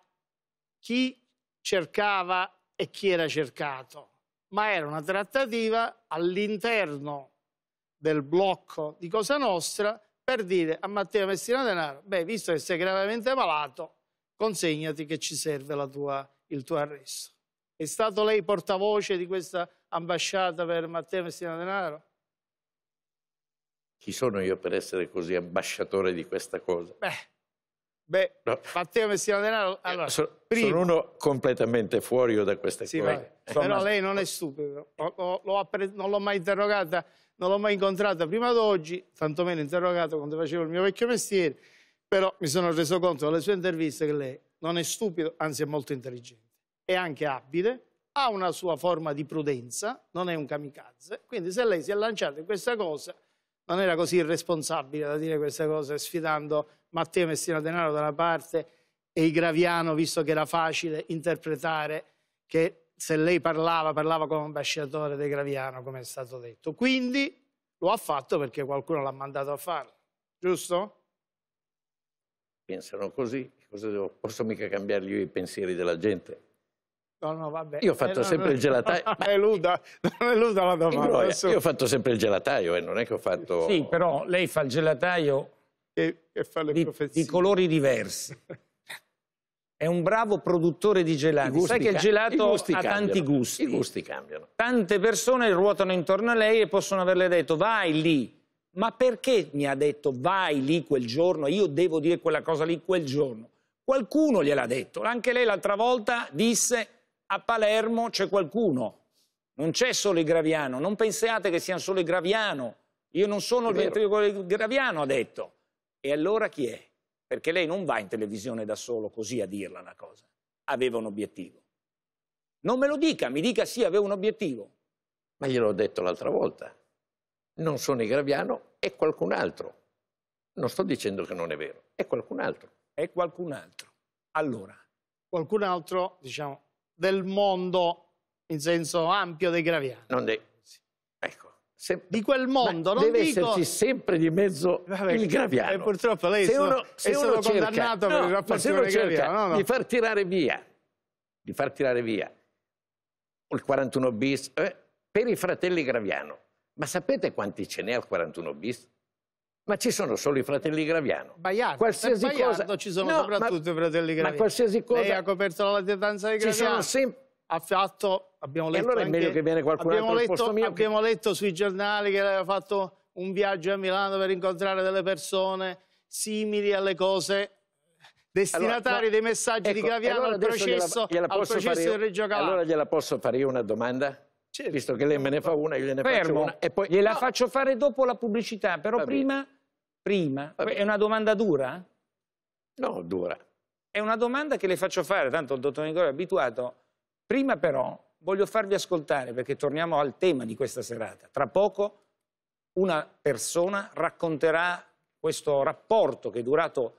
chi cercava e chi era cercato, ma era una trattativa all'interno del blocco di Cosa Nostra per dire a Matteo Messina Denaro, beh, visto che sei gravemente malato, consegnati che ci serve tua, il tuo arresto. È stato lei portavoce di questa ambasciata per Matteo Messina Denaro? Chi sono io per essere così ambasciatore di questa cosa? Beh, beh no. Matteo Messina Denaro... Eh, allora, so, prima... Sono uno completamente fuori da queste sì, cose. Insomma... Però lei non è stupido, o, o, appre... non l'ho mai interrogata, non l'ho mai incontrata prima d'oggi, tantomeno interrogata quando facevo il mio vecchio mestiere, però mi sono reso conto dalle sue interviste che lei non è stupido, anzi è molto intelligente. È anche abile, ha una sua forma di prudenza, non è un kamikaze. Quindi se lei si è lanciato in questa cosa, non era così irresponsabile da dire questa cosa, sfidando Matteo Messina Denaro da una parte e il Graviano, visto che era facile interpretare che se lei parlava, parlava come ambasciatore dei Graviano, come è stato detto. Quindi lo ha fatto perché qualcuno l'ha mandato a farlo, giusto? pensano così, devo, posso mica cambiare i pensieri della gente? No, no, vabbè. Io ho fatto eh, sempre no, il gelataio. Ma... Eluda, non eluda la domanda. Io ho fatto sempre il gelataio eh, non è che ho fatto... Sì, però lei fa il gelataio che, che fa le di, di colori diversi. È un bravo produttore di gelati. Sai che il gelato ha cambiano. tanti gusti. I gusti cambiano. Tante persone ruotano intorno a lei e possono averle detto vai lì, ma perché mi ha detto vai lì quel giorno, io devo dire quella cosa lì quel giorno? Qualcuno gliel'ha detto, anche lei l'altra volta disse a Palermo c'è qualcuno, non c'è solo il Graviano, non pensiate che siano solo il Graviano, io non sono il ventriloquo del Graviano, ha detto. E allora chi è? Perché lei non va in televisione da solo così a dirla una cosa, aveva un obiettivo. Non me lo dica, mi dica sì, aveva un obiettivo. Ma gliel'ho detto l'altra volta non sono Graviano, è qualcun altro. Non sto dicendo che non è vero, è qualcun altro. È qualcun altro. Allora, qualcun altro, diciamo, del mondo in senso ampio dei Graviano. Non dei... Ecco. Se... Di quel mondo, Ma non deve dico... esserci sempre di mezzo Vabbè, il Graviano. E eh, purtroppo lei se uno, se è uno stato cerca... condannato no, per il rapporto con Graviano. No, no. Di far tirare via, di far tirare via il 41 bis eh, per i fratelli Graviano ma sapete quanti ce n'è al 41 bis? Ma ci sono solo i fratelli Graviano. Baiardo, qualsiasi Baiardo cosa... ci sono no, soprattutto ma, i fratelli Graviano. Ma qualsiasi cosa... Lei ha coperto la latitanza di Graviano. Ci sono Sempre... Ha fatto... Abbiamo letto e allora è meglio che viene qualcun altro letto, posto mio. Abbiamo letto sui giornali che aveva fatto un viaggio a Milano per incontrare delle persone simili alle cose destinatari allora, no, dei messaggi ecco, di Graviano allora al processo, gliela, gliela al processo io, di Reggio Calabria. Allora gliela posso fare io una domanda? Sì, visto che lei me ne fa una, io gliene Fermo. faccio una. E poi... Gliela no. faccio fare dopo la pubblicità, però Va prima... Bene. prima è una domanda dura? No, dura. È una domanda che le faccio fare, tanto il dottor Nicola è abituato. Prima però voglio farvi ascoltare, perché torniamo al tema di questa serata. Tra poco una persona racconterà questo rapporto che è durato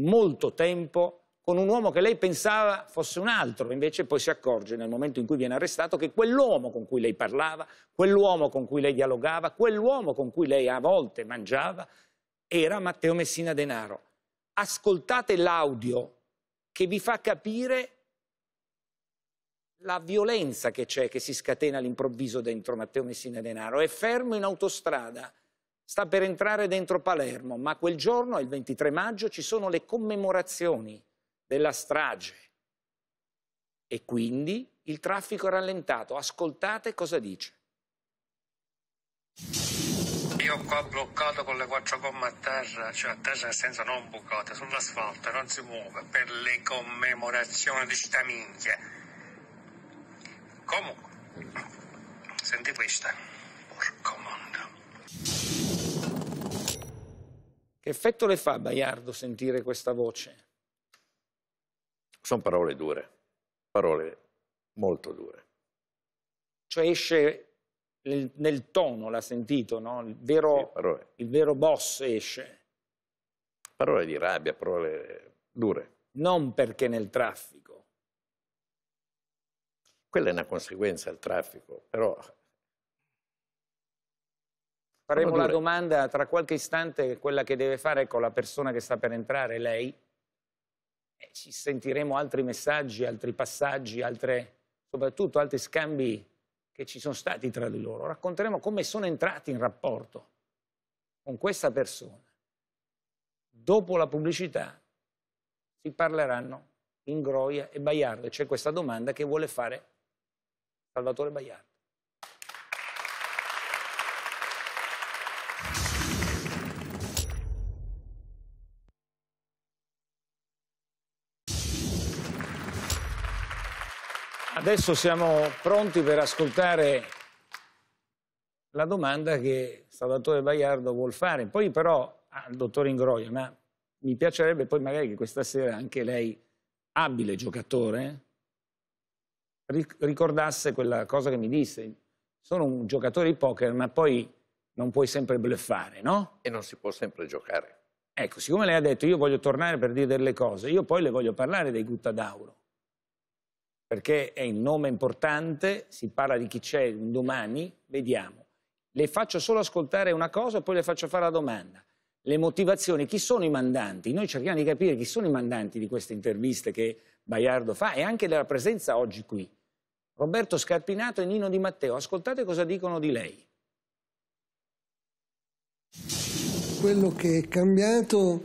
molto tempo con un uomo che lei pensava fosse un altro, invece poi si accorge nel momento in cui viene arrestato che quell'uomo con cui lei parlava, quell'uomo con cui lei dialogava, quell'uomo con cui lei a volte mangiava, era Matteo Messina Denaro. Ascoltate l'audio che vi fa capire la violenza che c'è, che si scatena all'improvviso dentro Matteo Messina Denaro. È fermo in autostrada, sta per entrare dentro Palermo, ma quel giorno, il 23 maggio, ci sono le commemorazioni della strage e quindi il traffico è rallentato. Ascoltate cosa dice. Io qua bloccato con le quattro gomme a terra, cioè a terra nel senso non bucate, sull'asfalto non si muove per le commemorazioni di città minchia. Comunque, senti questa, porco mondo. Che effetto le fa Baiardo sentire questa voce? Sono parole dure, parole molto dure. Cioè esce nel, nel tono, l'ha sentito, no? il, vero, sì, il vero boss esce. Parole di rabbia, parole dure. Non perché nel traffico. Quella è una conseguenza il traffico, però Faremo la domanda tra qualche istante, quella che deve fare ecco, la persona che sta per entrare, lei, eh, ci sentiremo altri messaggi, altri passaggi, altre, soprattutto altri scambi che ci sono stati tra di loro. Racconteremo come sono entrati in rapporto con questa persona. Dopo la pubblicità si parleranno Ingroia e Baiardo. C'è questa domanda che vuole fare Salvatore Baiardo. Adesso siamo pronti per ascoltare la domanda che Salvatore Baiardo vuole fare. Poi però al ah, dottor Ingroia, ma mi piacerebbe poi magari che questa sera anche lei, abile giocatore, ricordasse quella cosa che mi disse. Sono un giocatore di poker, ma poi non puoi sempre bluffare, no? E non si può sempre giocare. Ecco, siccome lei ha detto io voglio tornare per dire delle cose, io poi le voglio parlare dei Guttadauro perché è un nome importante, si parla di chi c'è un domani, vediamo. Le faccio solo ascoltare una cosa e poi le faccio fare la domanda. Le motivazioni, chi sono i mandanti? Noi cerchiamo di capire chi sono i mandanti di queste interviste che Baiardo fa e anche della presenza oggi qui. Roberto Scarpinato e Nino Di Matteo, ascoltate cosa dicono di lei. Quello che è cambiato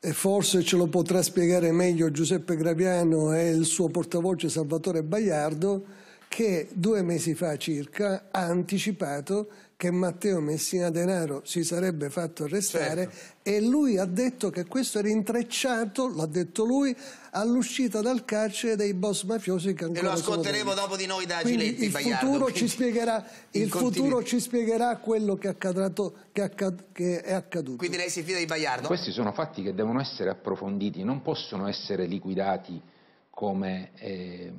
e forse ce lo potrà spiegare meglio Giuseppe Graviano e il suo portavoce Salvatore Baiardo, che due mesi fa circa ha anticipato che Matteo Messina Denaro si sarebbe fatto arrestare certo. e lui ha detto che questo era intrecciato, l'ha detto lui, all'uscita dal carcere dei boss mafiosi che ancora E lo ascolteremo dopo di noi da Agiletti Giletti, il Bagliardo. Futuro ci spiegherà, il futuro ci spiegherà quello che, accadrato, che, accad, che, è accaduto. Quindi lei si fida di Bagliardo? Questi sono fatti che devono essere approfonditi, non possono essere liquidati come... Eh,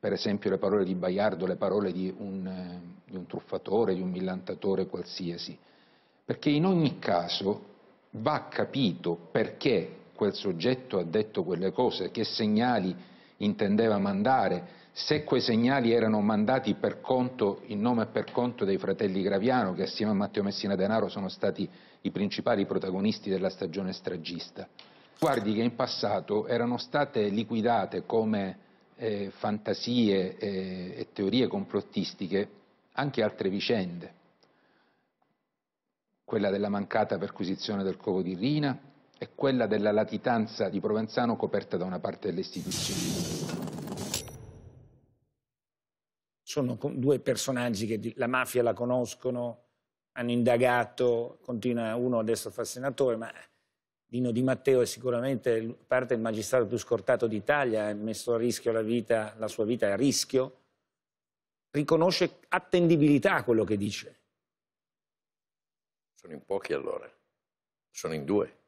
per esempio le parole di Bagliardo, le parole di un, eh, di un truffatore, di un millantatore qualsiasi, perché in ogni caso va capito perché quel soggetto ha detto quelle cose, che segnali intendeva mandare, se quei segnali erano mandati per conto, in nome e per conto dei fratelli Graviano, che assieme a Matteo Messina Denaro sono stati i principali protagonisti della stagione stragista. Guardi che in passato erano state liquidate come eh, fantasie eh, e teorie complottistiche anche altre vicende, quella della mancata perquisizione del covo di Rina e quella della latitanza di Provenzano coperta da una parte delle istituzioni. Sono due personaggi che la mafia la conoscono, hanno indagato, continua uno adesso a fare senatore, ma Dino Di Matteo è sicuramente parte del magistrato più scortato d'Italia, ha messo a rischio la, vita, la sua vita è a rischio riconosce attendibilità a quello che dice. Sono in pochi allora, sono in due.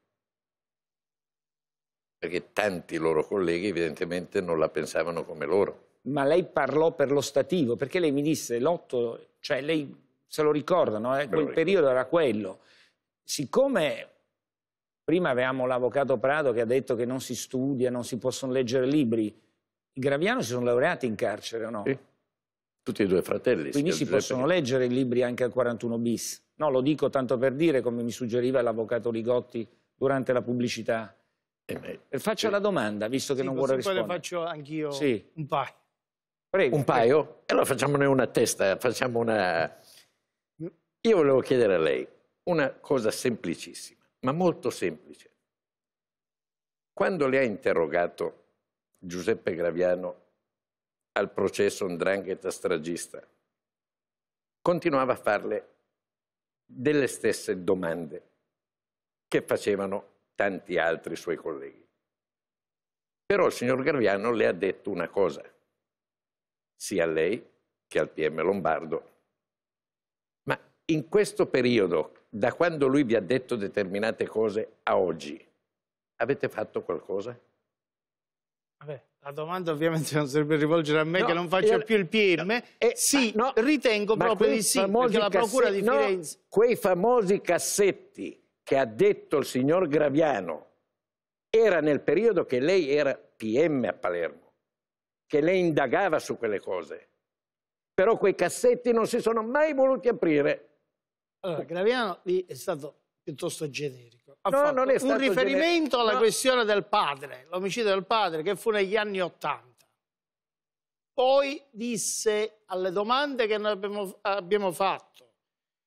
Perché tanti loro colleghi evidentemente non la pensavano come loro. Ma lei parlò per lo stativo, perché lei mi disse l'otto, cioè lei se lo ricorda, no? eh, quel periodo era quello. Siccome prima avevamo l'avvocato Prado che ha detto che non si studia, non si possono leggere libri, i Graviano si sono laureati in carcere o no? Sì. Tutti e due fratelli. Quindi si possono leggere i libri anche al 41 bis. No, lo dico tanto per dire, come mi suggeriva l'avvocato Ligotti durante la pubblicità. Eh beh, Faccia eh. la domanda, visto che sì, non vuole rispondere. Poi le faccio anch'io sì. un paio. Prego, un paio? Prego. Allora facciamone una testa, facciamo una... Io volevo chiedere a lei una cosa semplicissima, ma molto semplice. Quando le ha interrogato Giuseppe Graviano al processo 'ndrangheta stragista, continuava a farle delle stesse domande che facevano tanti altri suoi colleghi. Però il signor Graviano le ha detto una cosa, sia a lei che al PM Lombardo. Ma in questo periodo, da quando lui vi ha detto determinate cose a oggi, avete fatto qualcosa? Vabbè. La domanda ovviamente non serve rivolgere a me no, che non faccio io, più il PM. No, eh, eh sì, no, ritengo proprio di sì, perché la Procura cassetti, di Firenze... quei famosi cassetti che ha detto il signor Graviano era nel periodo che lei era PM a Palermo, che lei indagava su quelle cose. Però quei cassetti non si sono mai voluti aprire. Allora, Graviano lì è stato piuttosto generico no, non è stato un riferimento alla no. questione del padre, l'omicidio del padre, che fu negli anni Ottanta. Poi disse alle domande che noi abbiamo, abbiamo fatto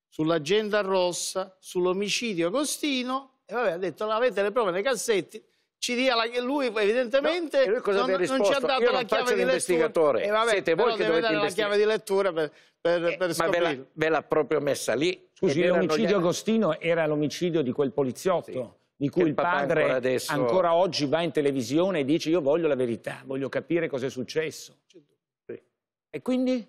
sull'agenda rossa, sull'omicidio Agostino, e vabbè, ha detto avete le prove nei cassetti, ci dia la, lui evidentemente no, lui non, non, ci ha dato la chiave di lettura eh, vabbè, siete voi che dovete dare la chiave di lettura per, per, eh, per ma ve l'ha proprio messa lì scusi l'omicidio Agostino era l'omicidio di quel poliziotto sì di cui il, padre ancora, adesso... ancora, oggi va in televisione e dice io voglio la verità, voglio capire cosa è successo. Sì. E quindi?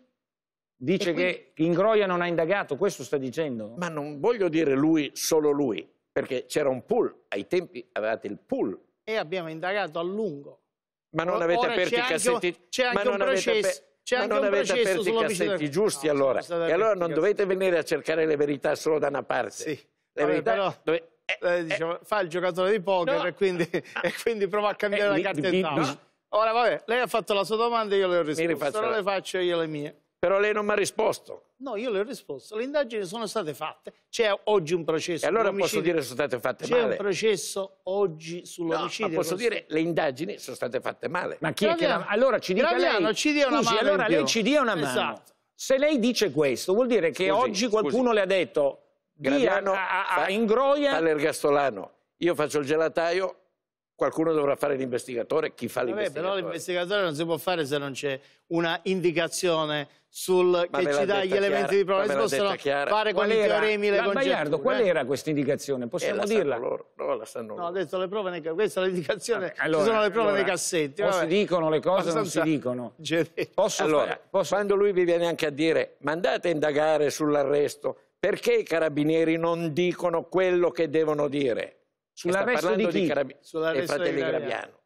Dice e quindi... che Ingroia non ha indagato, questo sta dicendo. Ma non voglio dire lui, solo lui, perché c'era un pool, ai tempi avevate il pool e abbiamo indagato a lungo. Ma non avete Ora aperto i cassetti? C'è anche, anche un processo. C'è ma non avete aperto i cassetti giusti no, allora. E allora non dovete venire a cercare le verità solo da una parte. Sì. Le Vabbè, verità... Però... Dove... Eh, diciamo, eh, fa il giocatore di poker no. e, quindi, ah. e, quindi, prova a eh, cambiare eh, la carta Ora vabbè, lei ha fatto la sua domanda e io le ho risposto, ora le faccio io le mie. Però lei non mi ha risposto. No, io le ho risposto. Le indagini sono state fatte. C'è oggi un processo. E allora posso dire che sono state fatte male. C'è un processo oggi sull'omicidio. No, ma posso questo. dire che le indagini sono state fatte male. Ma chi Graviano, è che la... Allora ci dica Graviano, lei... ci dia una Scusi, mano allora lei ci dia una mano. Esatto. Se lei dice questo, vuol dire che scusi, oggi qualcuno scusi. le ha detto... Graviano, a, a, a, ingroia... All'ergastolano. Io faccio il gelataio, qualcuno dovrà fare l'investigatore, chi fa l'investigatore? Però l'investigatore non si può fare se non c'è una indicazione sul, che ci dà gli chiara, elementi di prova. Si possono fare qual con era, i teoremi le Baiardo, qual eh. era questa indicazione? Eh, Possiamo eh, dirla? Loro, no, la sanno loro. No, adesso le prove, questa è l'indicazione, allora, ci sono le prove allora, nei cassetti. Vabbè. O si dicono le cose o non si dicono. Posso allora, fare, posso... quando lui vi viene anche a dire mandate a indagare sull'arresto, perché i carabinieri non dicono quello che devono dire? Sull'arresto di chi? Di Carab- Sull'arresto fratelli Graviano. Graviano.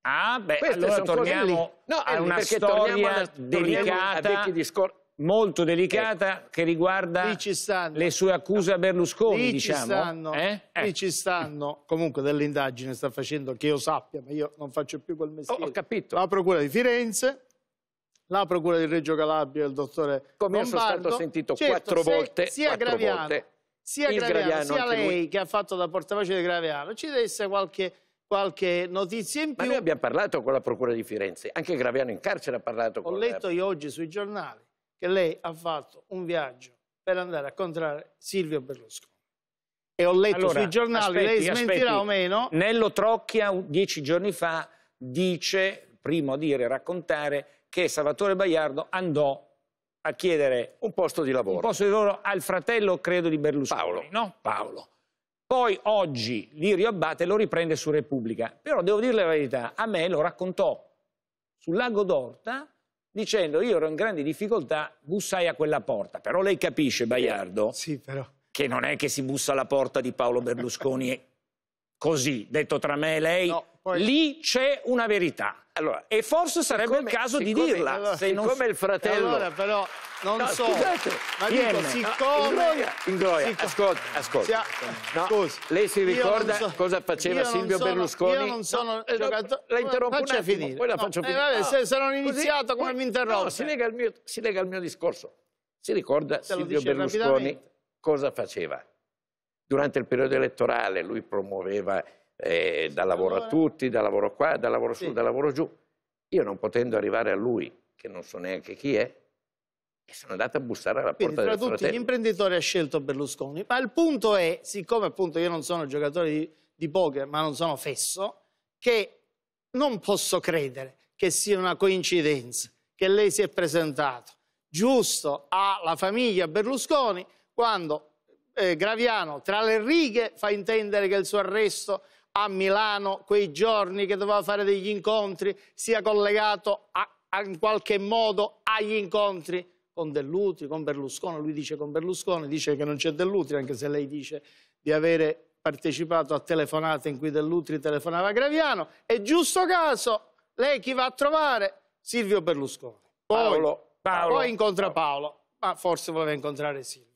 Ah, beh, Queste allora torniamo no, a una storia alla, delicata, molto ecco. delicata, eh. che riguarda le sue accuse a Berlusconi, Lì diciamo. Ci stanno, eh? eh? Lì ci stanno, comunque, dell'indagine sta facendo, che io sappia, ma io non faccio più quel mestiere. Oh, ho capito. La procura di Firenze, la procura di Reggio Calabria, il dottore Come Lombardo, ho soltanto sentito certo, quattro volte. Sia quattro Graviano volte sia Graviano, Graviano, sia lei lui... che ha fatto da portavoce di Graviano ci desse qualche, qualche notizia in più. Ma noi abbiamo parlato con la Procura di Firenze, anche Graviano in carcere ha parlato Ho con Ho letto la... io oggi sui giornali che lei ha fatto un viaggio per andare a incontrare Silvio Berlusconi e ho letto allora, sui giornali, aspetti, lei smentirà aspetti. o meno. Nello Trocchia dieci giorni fa dice, primo a dire, raccontare, che Salvatore Baiardo andò a chiedere un posto di lavoro. Un posto di lavoro al fratello, credo, di Berlusconi, Paolo. no? Paolo. Poi oggi Lirio Abbate lo riprende su Repubblica. Però devo dire la verità, a me lo raccontò sul lago d'Orta dicendo io ero in grandi difficoltà, bussai a quella porta. Però lei capisce, eh, Baiardo, sì, che non è che si bussa alla porta di Paolo Berlusconi così, detto tra me e lei, no. Poi... Lì c'è una verità. Allora, e forse sarebbe siccome, il caso siccome, di dirla. Allora, se non... il fratello... Allora però, non no, so. Scusate, ma dico, siccome... Ingroia, ingroia. Siccome... ascolta, ascolta. No, Scusi, lei si ricorda so, cosa faceva Silvio sono, Berlusconi? Io non sono no, giocatore... La interrompo un finire. poi la faccio eh, finire. Eh, vabbè, se, se, non iniziato, Così, come mi interrompo? Si, si, lega al mio discorso. Si ricorda Te Silvio Berlusconi cosa faceva? Durante il periodo elettorale lui promuoveva eh, da lavoro a tutti, da lavoro qua, da lavoro su, sì. da lavoro giù. Io non potendo arrivare a lui, che non so neanche chi è, e sono andato a bussare alla Quindi, porta del fratello. Tra tutti l'imprenditore ha scelto Berlusconi, ma il punto è, siccome appunto io non sono giocatore di, di poker, ma non sono fesso, che non posso credere che sia una coincidenza che lei si è presentato giusto alla famiglia Berlusconi quando eh, Graviano tra le righe fa intendere che il suo arresto a Milano quei giorni che doveva fare degli incontri, sia collegato a, a, in qualche modo agli incontri con Dell'Utri, con Berlusconi. Lui dice con Berlusconi, dice che non c'è Dell'Utri, anche se lei dice di avere partecipato a telefonate in cui Dell'Utri telefonava a Graviano. E giusto caso, lei chi va a trovare? Silvio Berlusconi. Poi, Paolo, Paolo, poi incontra Paolo, ma forse voleva incontrare Silvio.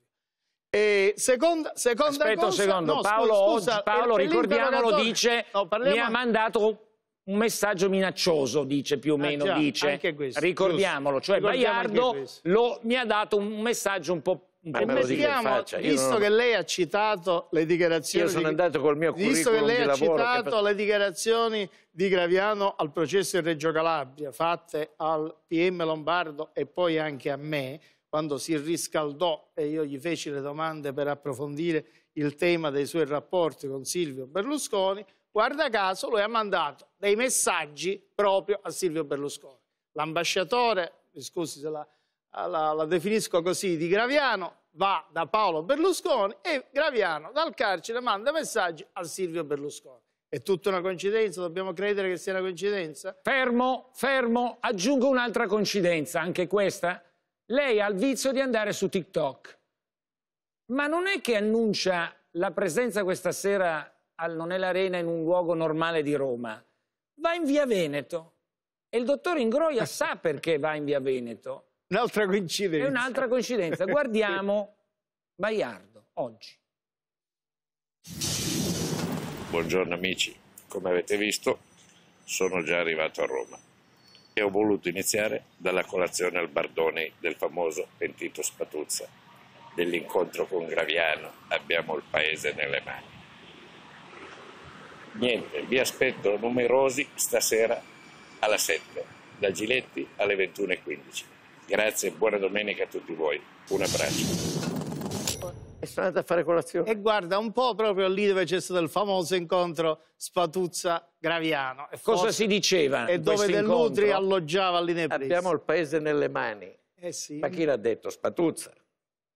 E seconda, seconda Aspetta cosa, un secondo, no, Paolo, scusa, oggi, Paolo ricordiamolo, dice no, parliamo... mi ha mandato un messaggio minaccioso, dice più o eh, meno, ah, già, dice, questo, ricordiamolo, giusto. cioè Ricordiamo Baiardo lo, mi ha dato un messaggio un po' Beh, mettiamo, visto non... che lei ha citato le dichiarazioni io sono di... andato col mio visto che lei ha citato che... le dichiarazioni di Graviano al processo in Reggio Calabria fatte al PM Lombardo e poi anche a me quando si riscaldò e io gli feci le domande per approfondire il tema dei suoi rapporti con Silvio Berlusconi, guarda caso lui ha mandato dei messaggi proprio a Silvio Berlusconi. L'ambasciatore, scusi se la, la, la definisco così, di Graviano, va da Paolo Berlusconi e Graviano dal carcere manda messaggi a Silvio Berlusconi. È tutta una coincidenza? Dobbiamo credere che sia una coincidenza? Fermo, fermo, aggiungo un'altra coincidenza, anche questa lei ha il vizio di andare su TikTok, ma non è che annuncia la presenza questa sera al Non è l'Arena in un luogo normale di Roma, va in via Veneto. E il dottor Ingroia sa perché va in via Veneto. Un'altra coincidenza. È un'altra coincidenza. Guardiamo Baiardo oggi. Buongiorno amici, come avete visto sono già arrivato a Roma e ho voluto iniziare dalla colazione al Bardoni del famoso pentito Spatuzza. Dell'incontro con Graviano abbiamo il paese nelle mani. Niente, vi aspetto numerosi stasera alla 7, da Giletti alle 21.15. Grazie e buona domenica a tutti voi. Un abbraccio. E sono andato a fare colazione. E guarda, un po' proprio lì dove c'è stato il famoso incontro Spatuzza-Graviano. Cosa si diceva E dove Dell'Utri alloggiava all'Inepris. Abbiamo il paese nelle mani. Eh sì. Ma chi l'ha detto? Spatuzza.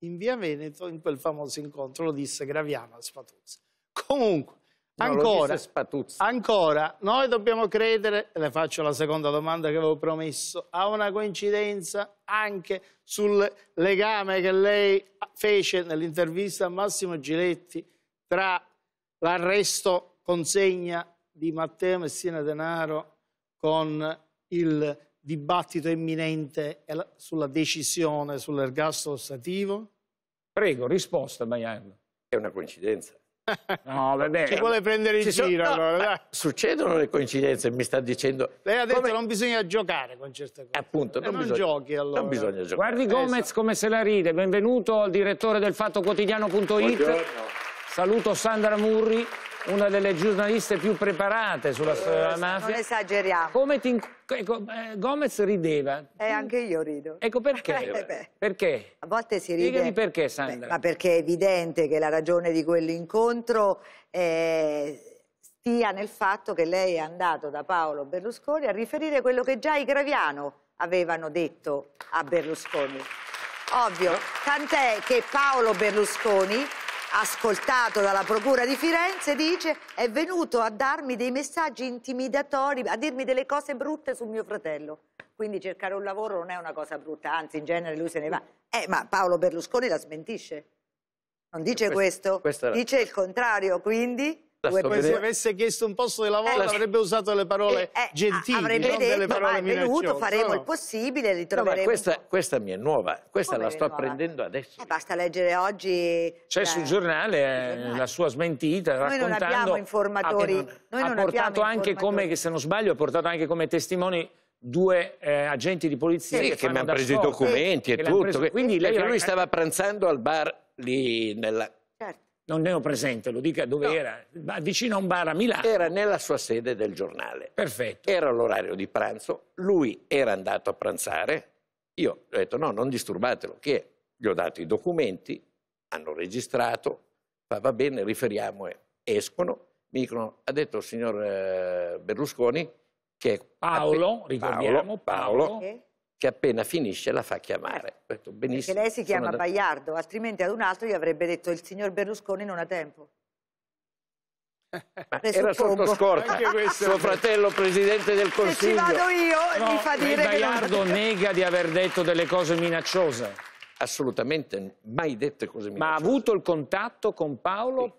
In via Veneto, in quel famoso incontro, lo disse Graviano a Spatuzza. Comunque, Ancora, ancora, noi dobbiamo credere, le faccio la seconda domanda che avevo promesso, a una coincidenza anche sul legame che lei fece nell'intervista a Massimo Giletti tra l'arresto consegna di Matteo Messina Denaro con il dibattito imminente sulla decisione sull'ergastolo stativo? Prego, risposta Maiano. È una coincidenza. No, vabbè. Ci vuole prendere in giro no, allora. Succedono le coincidenze, mi sta dicendo. Lei ha detto che come... non bisogna giocare con certe cose. Appunto, eh, non, non bisogna... giochi allora. Non bisogna giocare. Guardi eh, Gomez esatto. come se la ride. Benvenuto al direttore del fattoquotidiano.it. Saluto Sandra Murri una delle giornaliste più preparate sulla storia della mafia. Non esageriamo. Come ti, ecco, eh, Gomez rideva. E eh, anche io rido. Ecco perché? Eh, perché? A volte si ride. Digami perché, Sandra. Beh, ma perché è evidente che la ragione di quell'incontro è eh, stia nel fatto che lei è andato da Paolo Berlusconi a riferire quello che già i Graviano avevano detto a Berlusconi. Ovvio, tant'è che Paolo Berlusconi ascoltato dalla Procura di Firenze, dice è venuto a darmi dei messaggi intimidatori, a dirmi delle cose brutte su mio fratello. Quindi cercare un lavoro non è una cosa brutta, anzi in genere lui se ne va. Eh, ma Paolo Berlusconi la smentisce. Non dice questo, questo, questo dice il contrario, quindi e poi se avesse chiesto un posto di lavoro eh, avrebbe usato le parole eh, eh gentili, avrebbe non detto, delle parole venuto, faremo no. il possibile, ritroveremo... No, questa, questa mi è nuova, questa Come la sto nuova? apprendendo adesso. Eh, basta leggere oggi... C'è sul giornale, eh, giornale la sua smentita, Noi non abbiamo informatori. Ha, Noi ha non portato abbiamo anche come, se non sbaglio, ha portato anche come testimoni due eh, agenti di polizia sì, che, che mi hanno preso i documenti e tutto. Preso... Quindi lei... lui stava pranzando al bar lì nella... Certo non ne ho presente, lo dica dove no. era, vicino a un bar a Milano. Era nella sua sede del giornale. Perfetto. Era l'orario di pranzo, lui era andato a pranzare, io ho detto no, non disturbatelo, che gli ho dato i documenti, hanno registrato, va bene, riferiamo, escono, mi dicono, ha detto il signor eh, Berlusconi che... Paolo, ricordiamo, Paolo, Paolo, Paolo che appena finisce la fa chiamare. Detto, Perché lei si chiama da... Bagliardo, altrimenti ad un altro gli avrebbe detto il signor Berlusconi non ha tempo. Ma era sotto scorta suo fratello presidente del consiglio se ci vado io no, mi fa dire Gagliardo non... nega di aver detto delle cose minacciose assolutamente mai dette cose minacciose ma ha avuto il contatto con Paolo? Sì.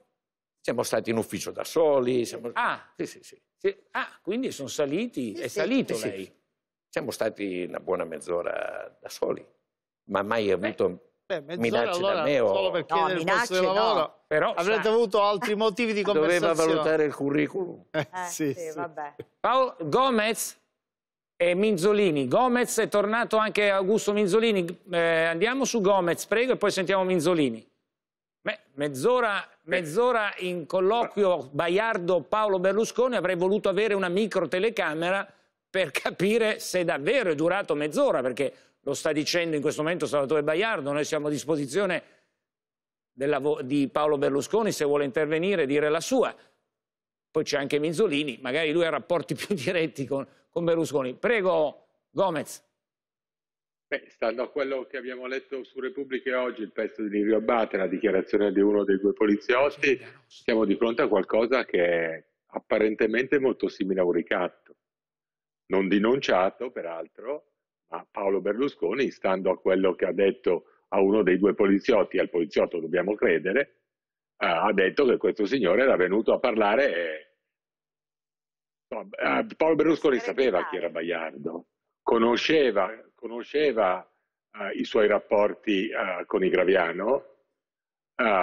siamo stati in ufficio da soli siamo... ah. Sì, sì, ah quindi sono saliti è salito lei siamo stati una buona mezz'ora da soli, ma mai avuto Beh, minacce allora, da me o... solo per chiedere no, il posto lavoro. No. Però, Avrete sa, avuto altri motivi di conversazione. Doveva valutare il curriculum. Eh, eh, sì, sì, sì. Paolo Gomez e Minzolini. Gomez è tornato anche Augusto Minzolini. Eh, andiamo su Gomez, prego, e poi sentiamo Minzolini. Mezz'ora mezz in colloquio Baiardo-Paolo Berlusconi avrei voluto avere una micro telecamera per capire se davvero è durato mezz'ora, perché lo sta dicendo in questo momento Salvatore Baiardo, noi siamo a disposizione della, di Paolo Berlusconi se vuole intervenire e dire la sua. Poi c'è anche Minzolini, magari lui ha rapporti più diretti con, con Berlusconi. Prego, Gomez. Beh, stando a quello che abbiamo letto su Repubblica oggi, il pezzo di Livio Abbate, la dichiarazione di uno dei due poliziotti, siamo di fronte a qualcosa che è apparentemente molto simile a un ricatto non denunciato peraltro, ma Paolo Berlusconi, stando a quello che ha detto a uno dei due poliziotti, al poliziotto dobbiamo credere, eh, ha detto che questo signore era venuto a parlare. E... Eh, mm. Paolo Berlusconi sapeva chi era Baiardo, conosceva, conosceva eh, i suoi rapporti eh, con i Graviano,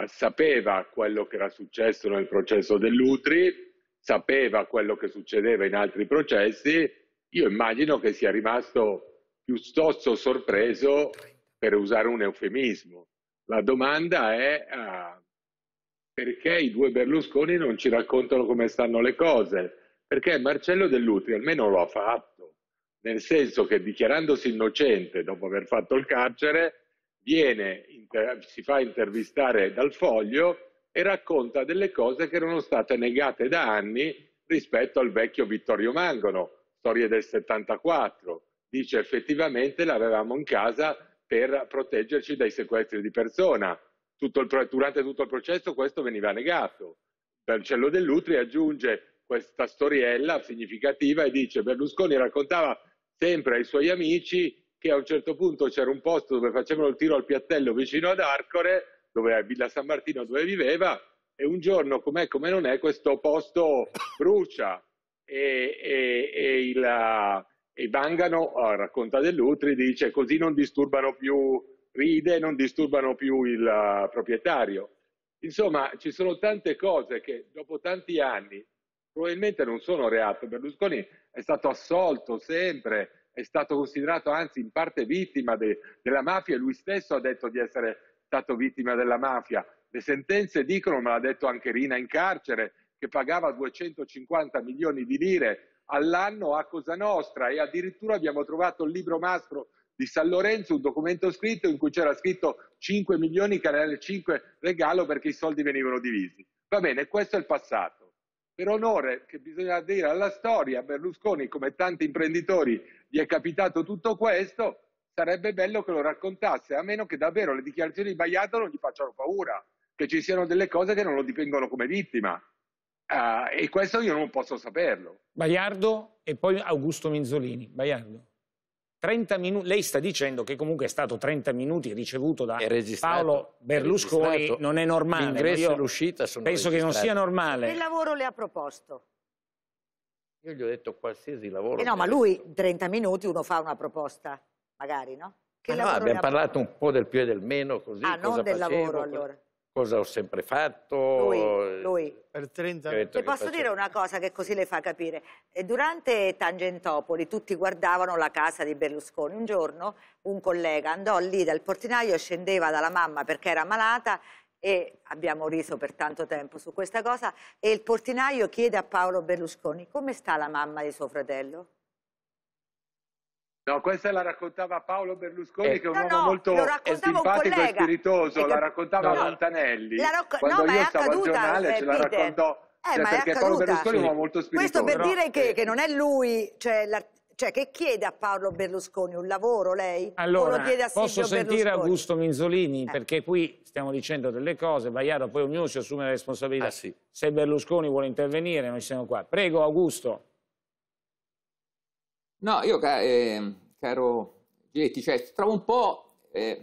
sapeva quello che era successo nel processo dell'Utri, sapeva quello che succedeva in altri processi io immagino che sia rimasto piuttosto sorpreso, per usare un eufemismo. La domanda è uh, perché i due Berlusconi non ci raccontano come stanno le cose? Perché Marcello Dell'Utri almeno lo ha fatto, nel senso che dichiarandosi innocente dopo aver fatto il carcere, viene, si fa intervistare dal foglio e racconta delle cose che erano state negate da anni rispetto al vecchio Vittorio Mangono, storie del 74, dice effettivamente l'avevamo in casa per proteggerci dai sequestri di persona. Tutto il, durante tutto il processo questo veniva negato. Marcello Dell'Utri aggiunge questa storiella significativa e dice Berlusconi raccontava sempre ai suoi amici che a un certo punto c'era un posto dove facevano il tiro al piattello vicino ad Arcore, dove a Villa San Martino dove viveva, e un giorno, com'è come non è, questo posto brucia e, e, e, il, e eh, Bangano oh, racconta dell'Utri, dice così non disturbano più, ride, non disturbano più il uh, proprietario. Insomma, ci sono tante cose che dopo tanti anni probabilmente non sono reato. Berlusconi è stato assolto sempre, è stato considerato anzi in parte vittima de, della mafia, lui stesso ha detto di essere stato vittima della mafia. Le sentenze dicono, ma l'ha detto anche Rina in carcere, che pagava 250 milioni di lire all'anno a Cosa Nostra e addirittura abbiamo trovato il libro mastro di San Lorenzo, un documento scritto in cui c'era scritto 5 milioni, canale 5 regalo perché i soldi venivano divisi. Va bene, questo è il passato. Per onore che bisogna dire alla storia, Berlusconi, come tanti imprenditori, gli è capitato tutto questo, sarebbe bello che lo raccontasse, a meno che davvero le dichiarazioni di Baiato non gli facciano paura, che ci siano delle cose che non lo dipingono come vittima. Uh, e questo io non posso saperlo. Baiardo e poi Augusto Minzolini. Baiardo. lei sta dicendo che comunque è stato 30 minuti ricevuto da Paolo Berlusconi, non è normale. L'ingresso e l'uscita sono Penso registrati. che non sia normale. Che lavoro le ha proposto? Io gli ho detto qualsiasi lavoro. Eh no, ma lui in 30 minuti uno fa una proposta, magari, no? Che ah no, abbiamo parlato un po' del più e del meno, così. Ah, non del lavoro allora cosa ho sempre fatto. Lui, lui. Per 30 anni. Ti posso faccio... dire una cosa che così le fa capire. Eh, durante Tangentopoli tutti guardavano la casa di Berlusconi. Un giorno un collega andò lì dal portinaio, scendeva dalla mamma perché era malata e abbiamo riso per tanto tempo su questa cosa e il portinaio chiede a Paolo Berlusconi come sta la mamma di suo fratello? No, questa la raccontava Paolo Berlusconi, eh, che è un no, uomo molto simpatico e spiritoso, la raccontava no, Montanelli. La roc- Quando no, io stavo accaduta, al giornale eh, ce la raccontò. Eh, cioè, ma perché Paolo Berlusconi è un uomo molto spiritoso. Questo per dire che, eh. che non è lui, cioè, la, cioè, che chiede a Paolo Berlusconi un lavoro lei? Allora, posso sentire Berlusconi? Augusto Minzolini, eh. perché qui stiamo dicendo delle cose, Baiano poi ognuno si assume la responsabilità. Ah, sì. Se Berlusconi vuole intervenire, noi siamo qua. Prego Augusto. No, io eh, caro Giletti, cioè, trovo un po' eh,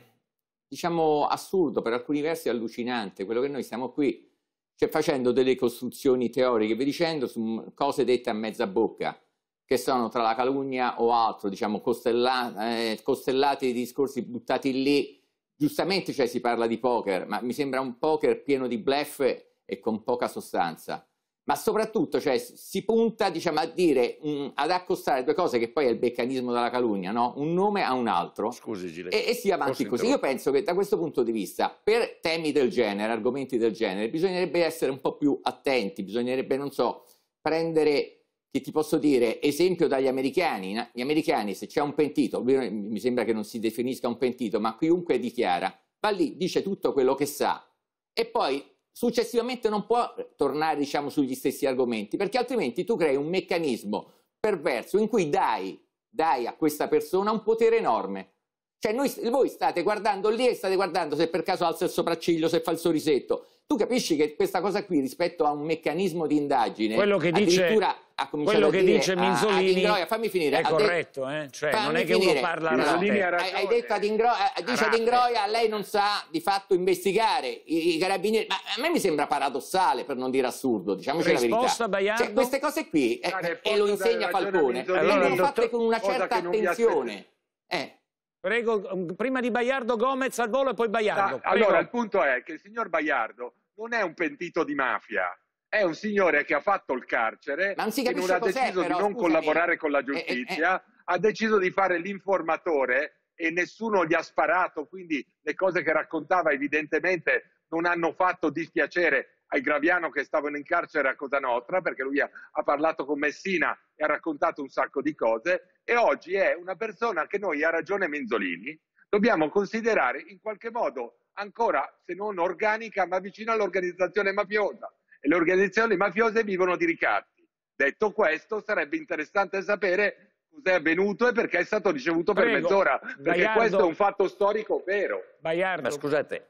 diciamo assurdo, per alcuni versi allucinante, quello che noi stiamo qui cioè, facendo delle costruzioni teoriche, vi dicendo su cose dette a mezza bocca, che sono tra la calunnia o altro, diciamo, costellate, eh, costellate di discorsi buttati lì. Giustamente cioè, si parla di poker, ma mi sembra un poker pieno di bluff e con poca sostanza ma soprattutto cioè, si punta diciamo, a dire, mh, mm, ad accostare due cose che poi è il meccanismo della calunnia, no? un nome a un altro Scusi, Gilles, e, e si avanti così. Io penso che da questo punto di vista, per temi del genere, argomenti del genere, bisognerebbe essere un po' più attenti, bisognerebbe, non so, prendere che ti posso dire, esempio dagli americani, gli americani se c'è un pentito, mi sembra che non si definisca un pentito, ma chiunque dichiara, va lì, dice tutto quello che sa e poi successivamente non può tornare diciamo, sugli stessi argomenti, perché altrimenti tu crei un meccanismo perverso in cui dai, dai a questa persona un potere enorme. Cioè noi, voi state guardando lì e state guardando se per caso alza il sopracciglio, se fa il sorrisetto. Tu capisci che questa cosa qui rispetto a un meccanismo di indagine, addirittura... Dice ha cominciato Quello a che dire, dice Minzolini a, a fammi finire, è corretto, eh? cioè, non è che finire. uno parla no. Hai, hai detto ad Ingroia, eh, dice ad Ingroia, eh. lei non sa di fatto investigare i, i, carabinieri, ma a me mi sembra paradossale per non dire assurdo, diciamoci Risposta, la verità. Baiardo, cioè, queste cose qui, eh, ah, e eh, lo insegna Falcone, vengono allora, fatte con una certa attenzione. Eh. Prego, prima di Baiardo Gomez al volo e poi Baiardo. Da, ah, allora, il punto è che il signor Baiardo non è un pentito di mafia, è un signore che ha fatto il carcere, che non ha deciso però, di non scusami. collaborare con la eh, eh, giustizia, eh, eh, ha deciso di fare l'informatore e nessuno gli ha sparato, quindi le cose che raccontava evidentemente non hanno fatto dispiacere ai Graviano che stavano in carcere a Cosa Nostra, perché lui ha, ha parlato con Messina e ha raccontato un sacco di cose, e oggi è una persona che noi, ha ragione Menzolini, dobbiamo considerare in qualche modo ancora, se non organica, ma vicino all'organizzazione mafiosa le organizzazioni mafiose vivono di ricatti. Detto questo, sarebbe interessante sapere cos'è avvenuto e perché è stato ricevuto Prego. per mezz'ora, perché Baiardo... questo è un fatto storico vero. Baiardo. Ma scusate,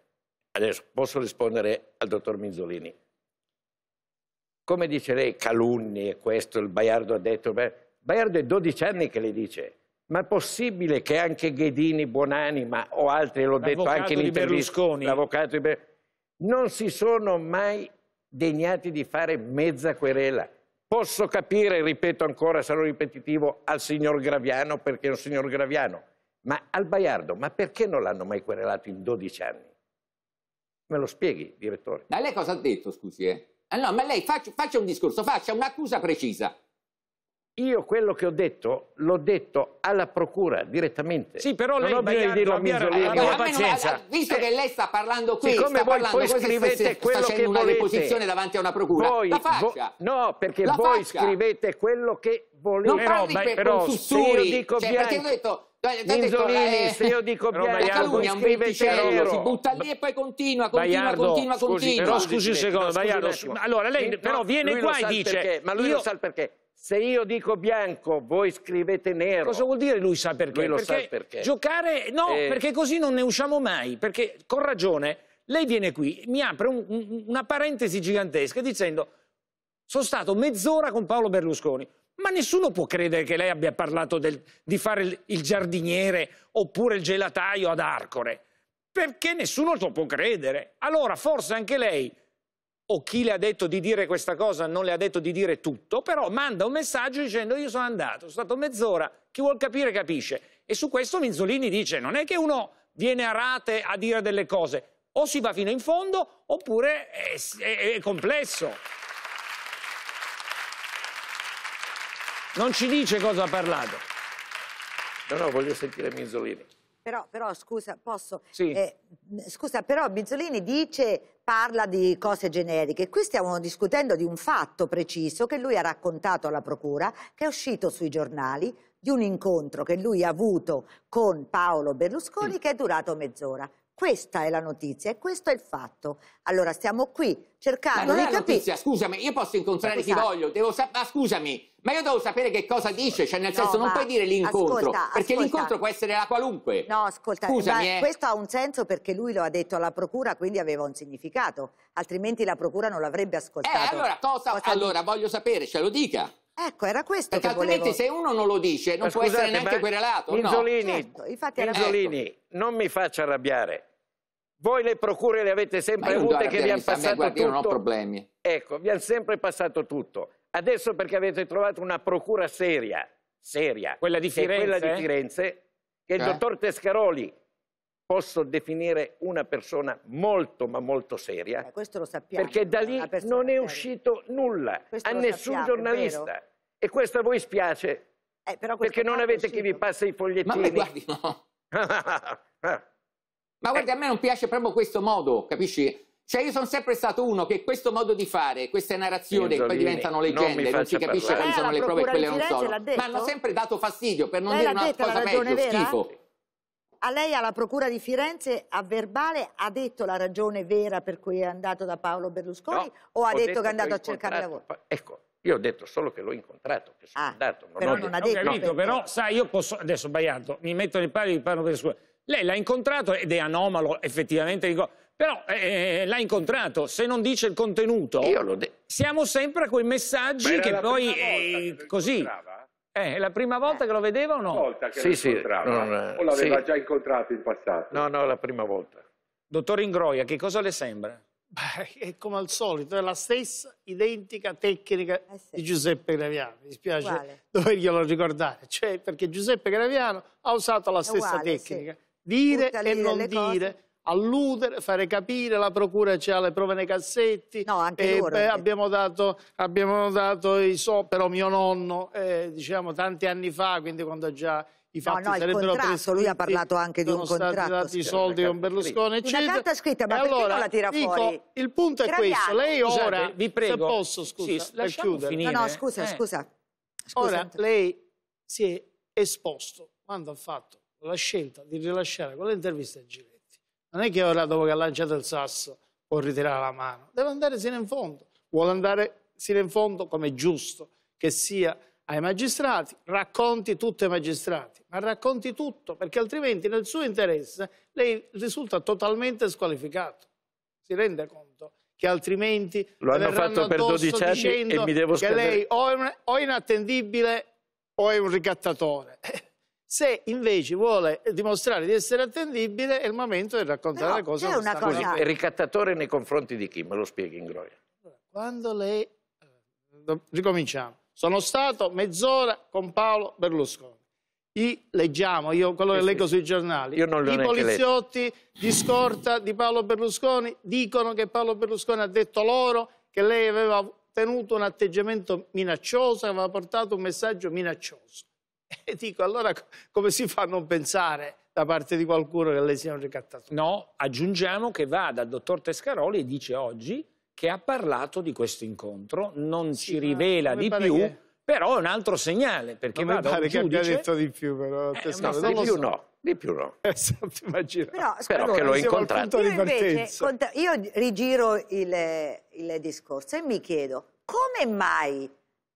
adesso posso rispondere al dottor Minzolini. Come dice lei, calunni e questo il Baiardo ha detto, Baiardo è 12 anni che le dice, ma è possibile che anche Ghedini, Buonanima o altri, l'ho detto anche in intervista, l'avvocato di Berlusconi, non si sono mai degnati di fare mezza querela. Posso capire, ripeto ancora, sarò ripetitivo, al signor Graviano perché è un signor Graviano, ma al Baiardo, ma perché non l'hanno mai querelato in 12 anni? Me lo spieghi, direttore. Ma lei cosa ha detto, scusi? Eh? Ah, ma lei faccia, faccia un discorso, faccia un'accusa precisa. Io quello che ho detto l'ho detto alla procura direttamente. Sì, però lei non ho bisogno di dirlo a Misolini. Allora, pazienza. Non, visto eh, che lei sta parlando qui, siccome sta voi parlando, poi scrivete se, quello che una volete. posizione davanti a una procura, voi, la faccia. Vo, no, perché la voi faccia. scrivete quello che volete. Non però, parli per, però, con sussurri, io dico cioè, perché ho detto Minzolini, eh, se io dico bianco, mi scrivete nero. Si butta lì e poi continua, continua, Baiardo, continua, continua. Scusi, continua. però scusi un secondo, Baiardo. Allora, lei però viene qua e dice... Perché, ma lui io... lo sa il perché. Se io dico bianco, voi scrivete nero. Cosa vuol dire lui sa perché? Lui lo perché sa perché. Giocare, no, eh... perché così non ne usciamo mai. Perché, con ragione, lei viene qui, mi apre un, un, una parentesi gigantesca dicendo sono stato mezz'ora con Paolo Berlusconi. Ma nessuno può credere che lei abbia parlato del, di fare il, il giardiniere oppure il gelataio ad Arcore. Perché nessuno lo può credere. Allora, forse anche lei o chi le ha detto di dire questa cosa non le ha detto di dire tutto, però manda un messaggio dicendo io sono andato, sono stato mezz'ora, chi vuol capire capisce. E su questo Minzolini dice non è che uno viene a rate a dire delle cose, o si va fino in fondo oppure è, è, è complesso. Non ci dice cosa ha parlato. Però voglio sentire Minzolini. Però, però, scusa, posso? Sì. Eh, scusa, però Bizzolini dice, parla di cose generiche. Qui stiamo discutendo di un fatto preciso che lui ha raccontato alla procura, che è uscito sui giornali, di un incontro che lui ha avuto con Paolo Berlusconi mm. che è durato mezz'ora. Questa è la notizia e questo è il fatto. Allora stiamo qui cercando di capire... notizia, scusami, io posso incontrare esatto. chi voglio, devo sa- ma scusami, ma io devo sapere che cosa dice, cioè nel no, senso non puoi dire l'incontro, perché l'incontro può essere la qualunque. No, ascolta, scusami, eh. questo ha un senso perché lui lo ha detto alla procura, quindi aveva un significato, altrimenti la procura non l'avrebbe ascoltato. Eh, allora, cosa, cosa allora voglio sapere, ce lo dica. Ecco, era questo Perché che altrimenti se uno non lo dice non ma può scusate, essere neanche querelato. Minzolini, no. certo, Minzolini ecco. non mi faccia arrabbiare. Voi le procure le avete sempre avute che vi hanno passato guarda, tutto. Io non ho problemi. Ecco, vi hanno sempre passato tutto. Adesso perché avete trovato una procura seria, seria, quella di Firenze, quella di Firenze che cioè? il eh? dottor Tescaroli posso definire una persona molto ma molto seria. Eh, questo lo sappiamo. Perché da lì non è uscito seria. nulla questo a nessun sappiamo, giornalista. E questo a voi spiace. Eh, perché non avete chi vi passa i fogliettini. Ma beh, guardi, no. ma guardi, a me non piace proprio questo modo, capisci? Cioè io sono sempre stato uno che questo modo di fare, queste narrazioni che poi diventano leggende, non, non si capisce parlare. quali eh, sono le prove e quelle non sono, ma hanno sempre dato fastidio, per non Lei dire un'altra cosa meglio, vera? schifo. A lei alla Procura di Firenze a verbale ha detto la ragione vera per cui è andato da Paolo Berlusconi no, o ha detto, detto, che è andato a cercare lavoro? Ecco, io ho detto solo che l'ho incontrato, che sono ah, andato. Non però ho non ha detto. Capito, no. però sai, io posso, adesso sbagliato, mi metto nei pali di Paolo Berlusconi. Lei l'ha incontrato ed è anomalo effettivamente, però eh, eh, l'ha incontrato, se non dice il contenuto, siamo sempre a quei messaggi che poi eh, così... Incontrava. Eh, è la prima volta eh. che lo vedeva o no? Una volta che sì, lo sì, incontrava, non, eh, o l'aveva sì. già incontrato in passato? No, no, la prima volta. Dottor Ingroia, che cosa le sembra? Beh, è come al solito, è la stessa identica tecnica eh sì. di Giuseppe Graviano. Mi spiace doverglielo ricordare, cioè, perché Giuseppe Graviano ha usato la stessa uguale, tecnica, sì. dire e non dire. Cose alludere, fare capire, la procura c'ha le prove nei cassetti. No, anche loro. Beh, abbiamo, dato, abbiamo dato i so, però mio nonno, eh, diciamo tanti anni fa, quindi quando già i fatti no, no, sarebbero prescritti. Lui ha parlato anche di un contratto. Sono stati dati i soldi con Berlusconi, eccetera. Una carta scritta, ma e perché allora, non la tira dico, fuori? Il punto è Graviano. questo. Lei ora, Scusate, vi prego. se posso, scusa, sì, per chiudere. Finire. No, no, scusa, eh. scusa. scusa. Ora, lei si è esposto quando ha fatto la scelta di rilasciare quell'intervista a Giletti non è che ora dopo che ha lanciato il sasso può ritirare la mano, deve andare sino in fondo, vuole andare sino in fondo come è giusto che sia ai magistrati, racconti tutto ai magistrati, ma racconti tutto, perché altrimenti nel suo interesse lei risulta totalmente squalificato, si rende conto? che altrimenti lo hanno fatto per 12 anni e mi devo scadere. che lei o è inattendibile o è un ricattatore. Se invece vuole dimostrare di essere attendibile, è il momento di raccontare le cose. C'è una cosa. è ricattatore nei confronti di chi? Me lo spieghi in groia. Quando lei... Eh, ricominciamo. Sono stato mezz'ora con Paolo Berlusconi. I leggiamo, io quello che leggo sui giornali. Io non I poliziotti di scorta di Paolo Berlusconi dicono che Paolo Berlusconi ha detto loro che lei aveva tenuto un atteggiamento minaccioso, aveva portato un messaggio minaccioso. E dico, allora come si fa a non pensare da parte di qualcuno che lei sia un ricattatore? No, aggiungiamo che va dal dottor Tescaroli e dice oggi che ha parlato di questo incontro, non sì, ci rivela di più, che... però è un altro segnale, perché non va da un giudice... che abbia detto di più, però, eh, Tescaroli. eh, Tescaroli, di più so. no. Di più no. Eh, Però, Però che l'ho incontrato. Io, invece, io rigiro il, il discorso e mi chiedo come mai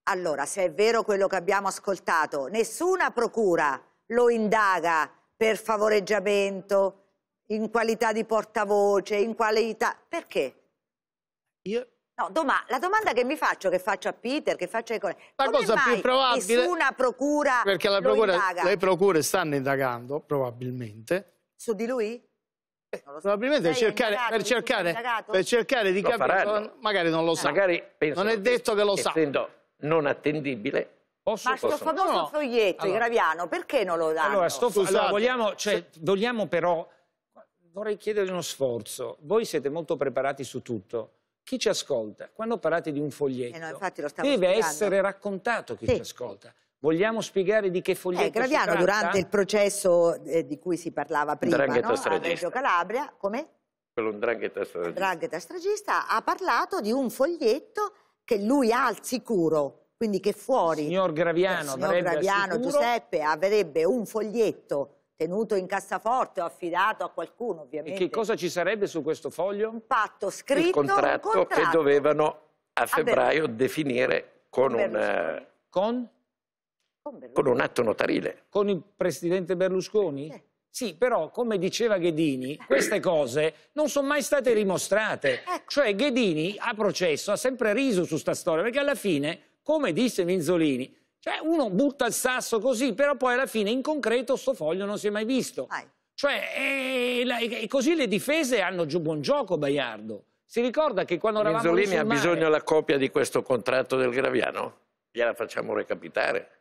allora, se è vero quello che abbiamo ascoltato, nessuna procura lo indaga per favoreggiamento, in qualità di portavoce, in qualità... Perché? Io... No, doma... la domanda che mi faccio, che faccio a Peter, che faccio ai colleghi... La cosa più probabile... Nessuna procura Perché la procura, le procure stanno indagando, probabilmente... Su di lui? Eh, so. Probabilmente cercare, per, cercare, per cercare, di capire, magari non lo eh. sa. So. non è detto che lo sa. Essendo non attendibile Posso, Ma sto famoso no. foglietto, allora, Graviano, perché non lo danno? Allora, sto, allora vogliamo, cioè, vogliamo però, vorrei chiedere uno sforzo. Voi siete molto preparati su tutto. Chi ci ascolta, quando parlate di un foglietto, eh no, deve spiegando. essere raccontato chi sì. ci ascolta. Vogliamo spiegare di che foglietto eh, Graviano, si tratta? durante il processo eh, di cui si parlava prima, no? a Reggio Calabria, come? Quello un drangheta stragista. stragista ha parlato di un foglietto che lui ha al sicuro quindi che fuori signor Graviano, signor Graviano Giuseppe avrebbe un foglietto tenuto in cassaforte o affidato a qualcuno ovviamente. E che cosa ci sarebbe su questo foglio? Un patto scritto, Il contratto, un contratto. che dovevano a febbraio a definire con, con, un, eh, con? con un, atto notarile. Con il Presidente Berlusconi? Eh. Sì, però, come diceva Ghedini, queste cose non sono mai state rimostrate. Ecco. Cioè, Ghedini a processo ha sempre riso su sta storia, perché alla fine, come disse Minzolini, cioè uno butta il sasso così, però poi alla fine in concreto sto foglio non si è mai visto. Cioè, e, e, e, così le difese hanno giù buon gioco, Baiardo. Si ricorda che quando eravamo Minzolini ha mare... bisogno la copia di questo contratto del Graviano? Gliela facciamo recapitare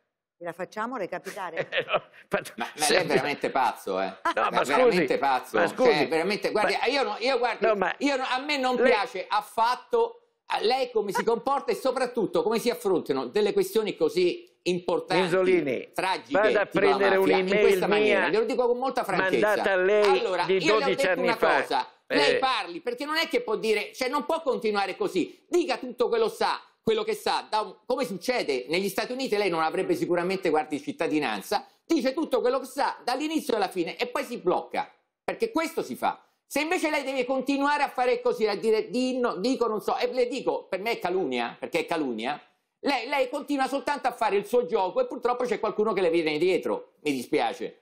la facciamo recapitare? Eh, ma, ma, lei è veramente pazzo, eh? No, ma, scusi, veramente pazzo. Ma cioè, scusi, cioè, veramente, guardi, ma, io, no, io guardi, no, io a me non lei... piace affatto a lei come si comporta e soprattutto come si affrontano delle questioni così importanti, Misolini, tragiche, vado a prendere un'email mia, glielo dico con molta franchezza. Mandata a lei allora, di 12 anni fa. Cosa, Lei eh. parli, perché non è che può dire, cioè non può continuare così, dica tutto quello che sa, quello che sa, un, come succede negli Stati Uniti, lei non avrebbe sicuramente guardi cittadinanza, dice tutto quello che sa dall'inizio alla fine e poi si blocca, perché questo si fa. Se invece lei deve continuare a fare così, a dire di, no, dico non so, e le dico, per me è calunnia, perché è calunnia, lei, lei continua soltanto a fare il suo gioco e purtroppo c'è qualcuno che le viene dietro, mi dispiace.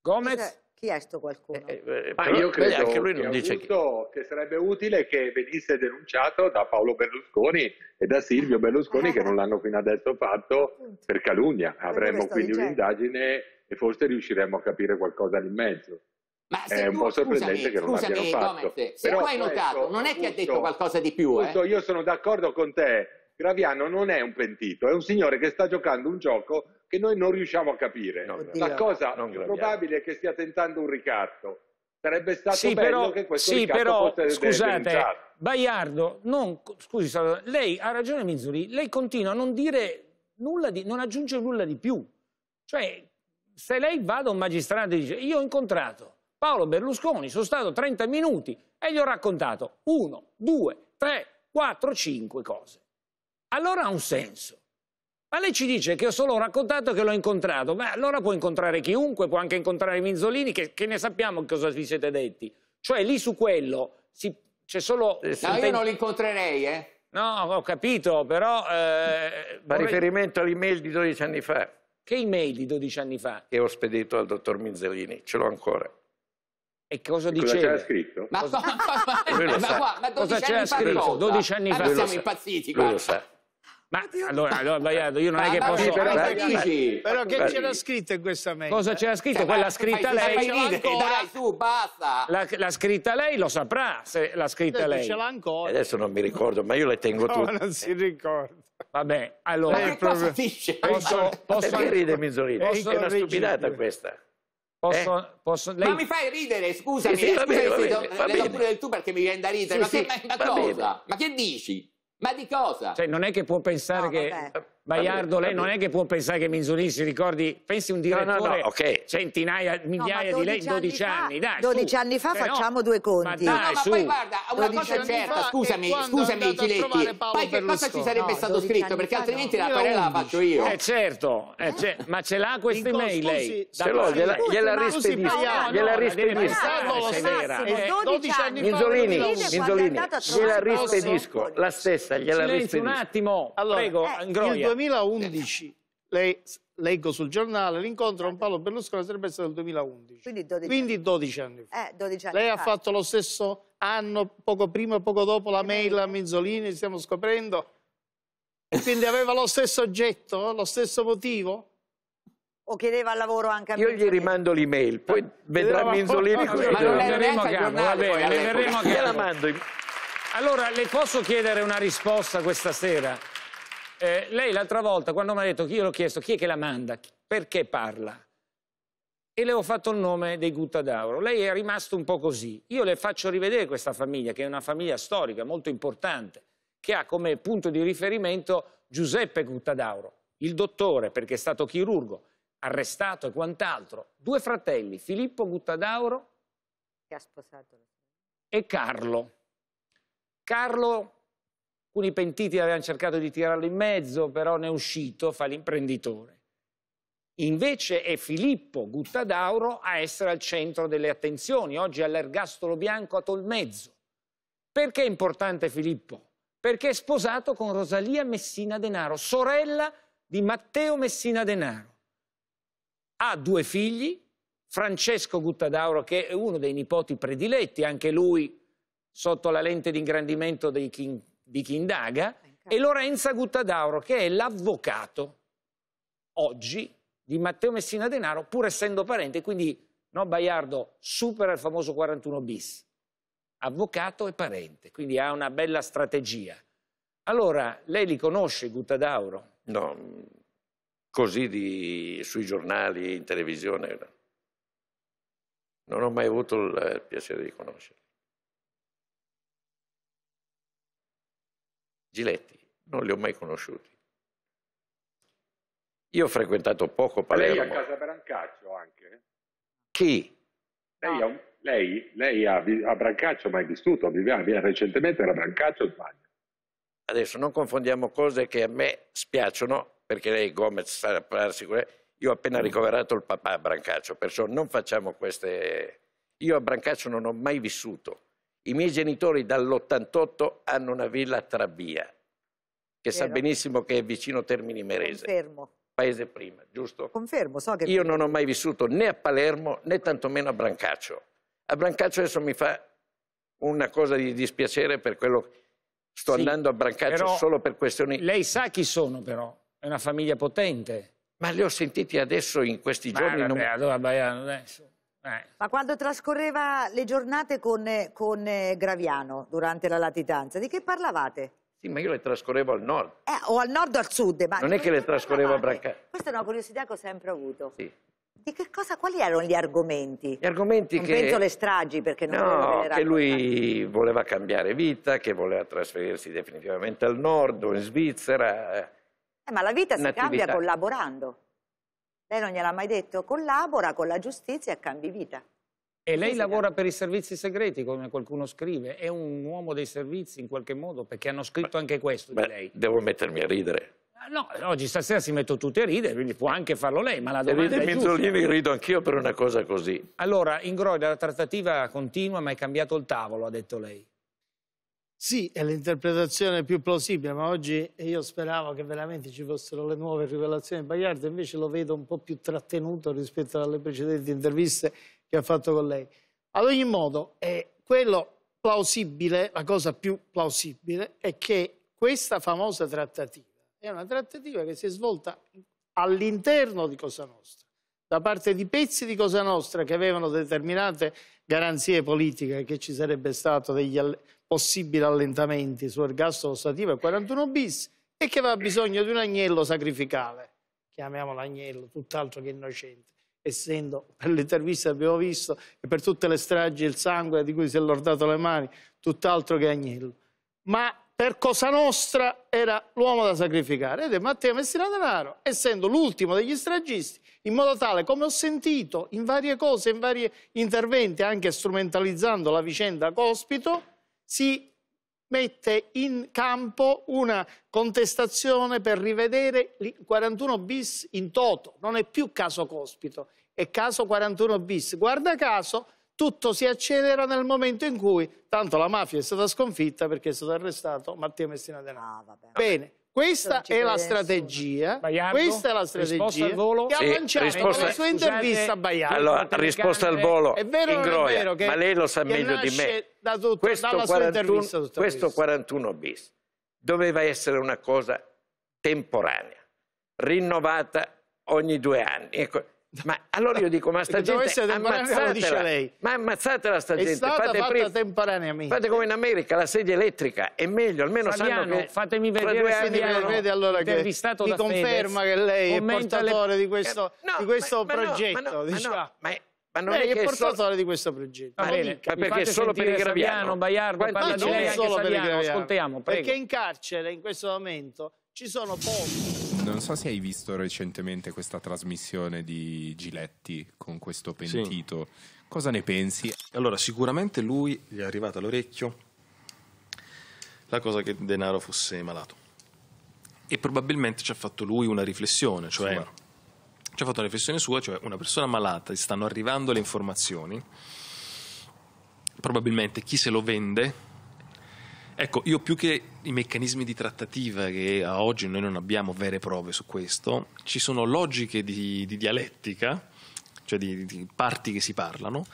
Gomez? Cioè, chi è sto qualcuno? Eh, eh, ma io credo anche lui non che, dice che... che sarebbe utile che venisse denunciato da Paolo Berlusconi e da Silvio Berlusconi ah. che non l'hanno fino adesso fatto per calunnia. Avremmo quindi dicendo. un'indagine e forse riusciremmo a capire qualcosa lì in mezzo. Ma è un po' sorprendente scusami, che non scusami, abbiano fatto. se Però tu hai notato, questo, non è che Augusto, ha detto qualcosa di più. Augusto, eh? io sono d'accordo con te. Graviano non è un pentito, è un signore che sta giocando un gioco che noi non riusciamo a capire. La cosa probabile è che stia tentando un ricatto. Sarebbe stato sì, però, che questo sì, però, scusate, Baiardo, non, scusi, lei ha ragione Mizzuri, lei continua a non dire nulla di, non aggiunge nulla di più. Cioè, se lei va da un magistrato e dice io ho incontrato Paolo Berlusconi, sono stato 30 minuti e gli ho raccontato 1, 2, 3, 4, 5 cose. Allora ha un senso. Ma lei ci dice che ho solo raccontato che l'ho incontrato, ma allora può incontrare chiunque, può anche incontrare Minzolini, che, che ne sappiamo cosa vi siete detti. Cioè lì su quello c'è solo... Eh, no, io non li incontrerei, eh. No, ho capito, però... Eh, Ma vorrei... riferimento all'email di 12 anni fa. Che email di 12 anni fa? Che ho spedito al dottor Minzolini, ce l'ho ancora. E cosa e diceva? Cosa c'era scritto? Ma, cosa... ma, ma, ma, ma, ma, ma, ma, ma 12 cosa c'era scritto? 12 anni fa. Ma siamo impazziti, guarda. Lui lo sa. Ma allora, allora io non è che posso... Però, però che c'era scritto in questa mail? Cosa c'era scritto? Cioè, Quella scritta lei... Dai, su, basta! La, la, scritta lei lo saprà, se l'ha scritta eh, lei. Ce l'ha ancora. Adesso non mi ricordo, ma io le tengo no, tutte. non si ricorda. Vabbè, allora... Ma che cosa dice? Posso, posso... Perché ride Mizzolino? È una stupidata questa. Posso, eh? posso, lei... Ma mi fai ridere, scusami, sì, sì, va bene, va bene, va bene. pure del tu perché mi viene da ridere, sì, ma, che, sì, ma, cosa? ma che dici? Ma di cosa? Cioè, non è che può pensare no, che vabbè. Baiardo, lei non è che può pensare che Minzolini si ricordi, pensi un direttore, no, no, no, okay. centinaia, migliaia di lei, 12 anni, fa, dai, 12 anni fa facciamo due conti. Ma dai, ma poi guarda, una cosa certa, scusami, scusami Chiletti, poi che cosa ci sarebbe stato scritto, perché altrimenti la parola la faccio io. Eh certo, eh, eh? ma ce l'ha questa email lei? Ce l'ho, gliela rispedisco, gliela rispedisco. Eh, 12 anni Minzolini, Minzolini, gliela rispedisco, la stessa, gliela rispedisco. un attimo, prego, Angroia. 2011, lei, leggo sul giornale, l'incontro con Paolo Berlusconi sarebbe stato nel 2011. Quindi 12, Quindi 12 anni fa. Eh, 12 anni lei fa. ha fatto lo stesso anno, poco prima e poco dopo, la mail a Mezzolini, stiamo scoprendo. Quindi aveva lo stesso oggetto, lo stesso motivo? o chiedeva al lavoro anche a Io gli rimando l'email, poi eh, vedrà Minzolini cosa. Ma non verremo a capo, va bene, verremo a capo. Allora, le posso chiedere una risposta questa sera? eh, lei l'altra volta, quando mi ha detto, io l'ho chiesto, chi è che la manda? Perché parla? E le ho fatto il nome dei Guttadauro. Lei è rimasto un po' così. Io le faccio rivedere questa famiglia, che è una famiglia storica, molto importante, che ha come punto di riferimento Giuseppe Guttadauro, il dottore, perché è stato chirurgo, arrestato e quant'altro. Due fratelli, Filippo Gutta d'Auro e Carlo. Carlo Alcuni pentiti avevano cercato di tirarlo in mezzo, però ne è uscito, fa l'imprenditore. Invece è Filippo Guttadauro a essere al centro delle attenzioni, oggi all'ergastolo bianco a Tolmezzo. Perché è importante Filippo? Perché è sposato con Rosalia Messina Denaro, sorella di Matteo Messina Denaro. Ha due figli, Francesco Guttadauro, che è uno dei nipoti prediletti, anche lui sotto la lente d'ingrandimento dei King di chi indaga, ah, e Lorenza Guttadauro, che è l'avvocato oggi di Matteo Messina Denaro, pur essendo parente, quindi no, Baiardo supera il famoso 41 bis, avvocato e parente, quindi ha una bella strategia. Allora, lei li conosce Guttadauro? No, così di, sui giornali, in televisione. Non ho mai avuto il piacere di conoscerlo. Giletti, non li ho mai conosciuti. Io ho frequentato poco Palermo. Lei a Casa Brancaccio anche? Chi? Lei, ha, lei, lei ha, a Brancaccio mai vissuto, viveva, recentemente era Brancaccio sbaglio. Adesso non confondiamo cose che a me spiacciono, perché lei Gomez sa parlarsi con lei. Io ho appena ricoverato il papà a Brancaccio, perciò non facciamo queste... Io a Brancaccio non ho mai vissuto. I miei genitori dall'88 hanno una villa a Trabia, che Vero. sa benissimo che è vicino Termini Merese. Confermo. Paese prima, giusto? Confermo, so che... Io non ho mai vissuto né a Palermo né tantomeno a Brancaccio. A Brancaccio adesso mi fa una cosa di dispiacere per quello... Sto sì, andando a Brancaccio solo per questioni... Lei sa chi sono però, è una famiglia potente. Ma li ho sentiti adesso in questi Ma giorni... Vabbè, non... allora, beh, adesso... Eh. Ma quando trascorreva le giornate con, con eh, Graviano durante la latitanza, di che parlavate? Sì, ma io le trascorrevo al nord. Eh, o al nord o al sud, ma... Non è che le trascorrevo a Brancaccio. Questa è una curiosità che ho sempre avuto. Sì. Di che cosa, quali erano gli argomenti? Gli argomenti non che... penso le stragi, perché non... No, che lui voleva cambiare vita, che voleva trasferirsi definitivamente al nord o in Svizzera. Eh, ma la vita si cambia collaborando. Lei non gliel'ha mai detto, collabora con la giustizia e cambi vita. E lei lavora per i servizi segreti, come qualcuno scrive, è un uomo dei servizi in qualche modo, perché hanno scritto anche questo beh, di lei. Devo mettermi a ridere. Ah, no, oggi stasera si mettono tutti a ridere, quindi può anche farlo lei, ma la domanda ride, è Minzolini rido anch'io per una cosa così. Allora, in Groida la trattativa continua, ma è cambiato il tavolo, ha detto lei. Sì, è l'interpretazione più plausibile, ma oggi io speravo che veramente ci fossero le nuove rivelazioni di Bagliardo, invece lo vedo un po' più trattenuto rispetto alle precedenti interviste che ha fatto con lei. Ad ogni modo, eh, quello plausibile, la cosa più plausibile, è che questa famosa trattativa è una trattativa che si è svolta all'interno di Cosa Nostra, da parte di pezzi di Cosa Nostra che avevano determinate garanzie politiche che ci sarebbe stato degli allenamenti possibili allentamenti sull'ergastolo ostativo e 41 bis e che aveva bisogno di un agnello sacrificale. Chiamiamolo agnello, tutt'altro che innocente, essendo per le interviste che abbiamo visto e per tutte le stragi il sangue di cui si è lordato le mani, tutt'altro che agnello. Ma per Cosa Nostra era l'uomo da sacrificare ed è Matteo Messina Denaro, essendo l'ultimo degli stragisti, in modo tale, come ho sentito in varie cose, in vari interventi, anche strumentalizzando la vicenda Cospito, si mette in campo una contestazione per rivedere il 41 bis in toto, non è più caso cospito, è caso 41 bis. Guarda caso, tutto si accelera nel momento in cui tanto la mafia è stata sconfitta perché è stato arrestato Mattia Messina Denaro. Ah, Bene, questa è la strategia, Baiardo, questa è la strategia al volo. che ha sì, lanciato risposta... nella sua intervista Baiardo. Allora, risposta al volo, è vero, Ingroia, è vero che, ma lei lo sa meglio di me. Da tutto, questo, 41, questo 41 bis doveva essere una cosa temporanea, rinnovata ogni due anni. Ecco, ma allora io dico, ma sta gente ammazzatela, dice lei. ma ammazzatela sta gente. È stata fate fatta temporaneamente. Fate come in America, la sedia elettrica è meglio, almeno Saviano, sanno che fatemi vedere se Saviano, vede allora che mi conferma Fedez, che lei è portatore le... di questo, eh, no, di questo ma, progetto. Ma no, diciamo. ma no, ma è... Ma non lei è, è portatore solo... di questo progetto. Ma, bene, ma perché solo per il Graviano? Baiardo, parlaci lei anche Saviano, ascoltiamo. Perché in carcere in questo momento ci sono pochi... Ehm, non so se hai visto recentemente questa trasmissione di Giletti con questo pentito. Sì. Cosa ne pensi? Allora, sicuramente lui gli è arrivata all'orecchio la cosa che Denaro fosse malato. E probabilmente ci ha fatto lui una riflessione, cioè sì. ci ha fatto una riflessione sua, cioè una persona malata, gli stanno arrivando le informazioni, probabilmente chi se lo vende Ecco, io più che i meccanismi di trattativa che a oggi noi non abbiamo vere prove su questo, ci sono logiche di, di dialettica, cioè di, di parti che si parlano,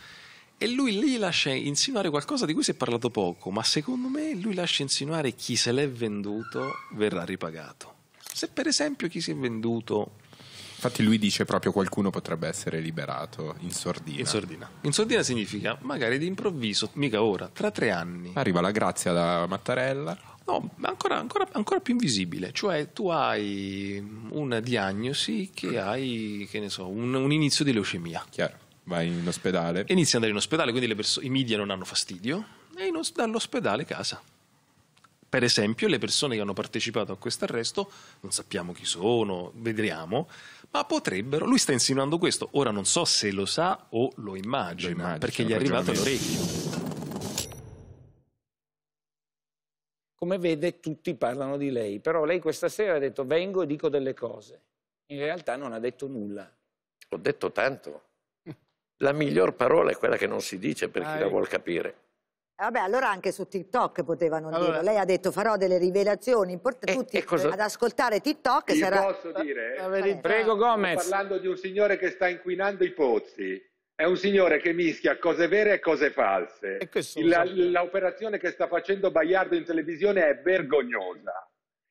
e lui lì lascia insinuare qualcosa di cui si è parlato poco, ma secondo me lui lascia insinuare chi se l'è venduto verrà ripagato. Se per esempio chi si è venduto Infatti lui dice proprio qualcuno potrebbe essere liberato in sordina. In sordina. In sordina significa magari d'improvviso, mica ora, tra tre anni. Arriva la grazia da Mattarella. No, ma ancora, ancora, ancora, più invisibile, cioè tu hai una diagnosi che hai, che ne so, un, un inizio di leucemia. Chiaro, vai in ospedale. Inizia ad andare in ospedale, quindi perso- i media non hanno fastidio, e os- dall'ospedale casa. Per esempio, le persone che hanno partecipato a questo arresto non sappiamo chi sono, vedremo, ma potrebbero. Lui sta insinuando questo. Ora non so se lo sa o lo immagina, lo immagino, perché gli è arrivato all'orecchio. Come vede, tutti parlano di lei, però lei questa sera ha detto vengo e dico delle cose. In realtà non ha detto nulla. Ho detto tanto. La miglior parola è quella che non si dice per chi ah, la vuol capire. Eh, vabbè, allora anche su TikTok potevano allora, dirlo. Lei ha detto farò delle rivelazioni importanti. Eh, eh, ad ascoltare TikTok Io sarà... posso dire? La eh, Prego Gomez. Sto parlando di un signore che sta inquinando i pozzi. È un signore che mischia cose vere e cose false. L'operazione che sta facendo Baiardo in televisione è vergognosa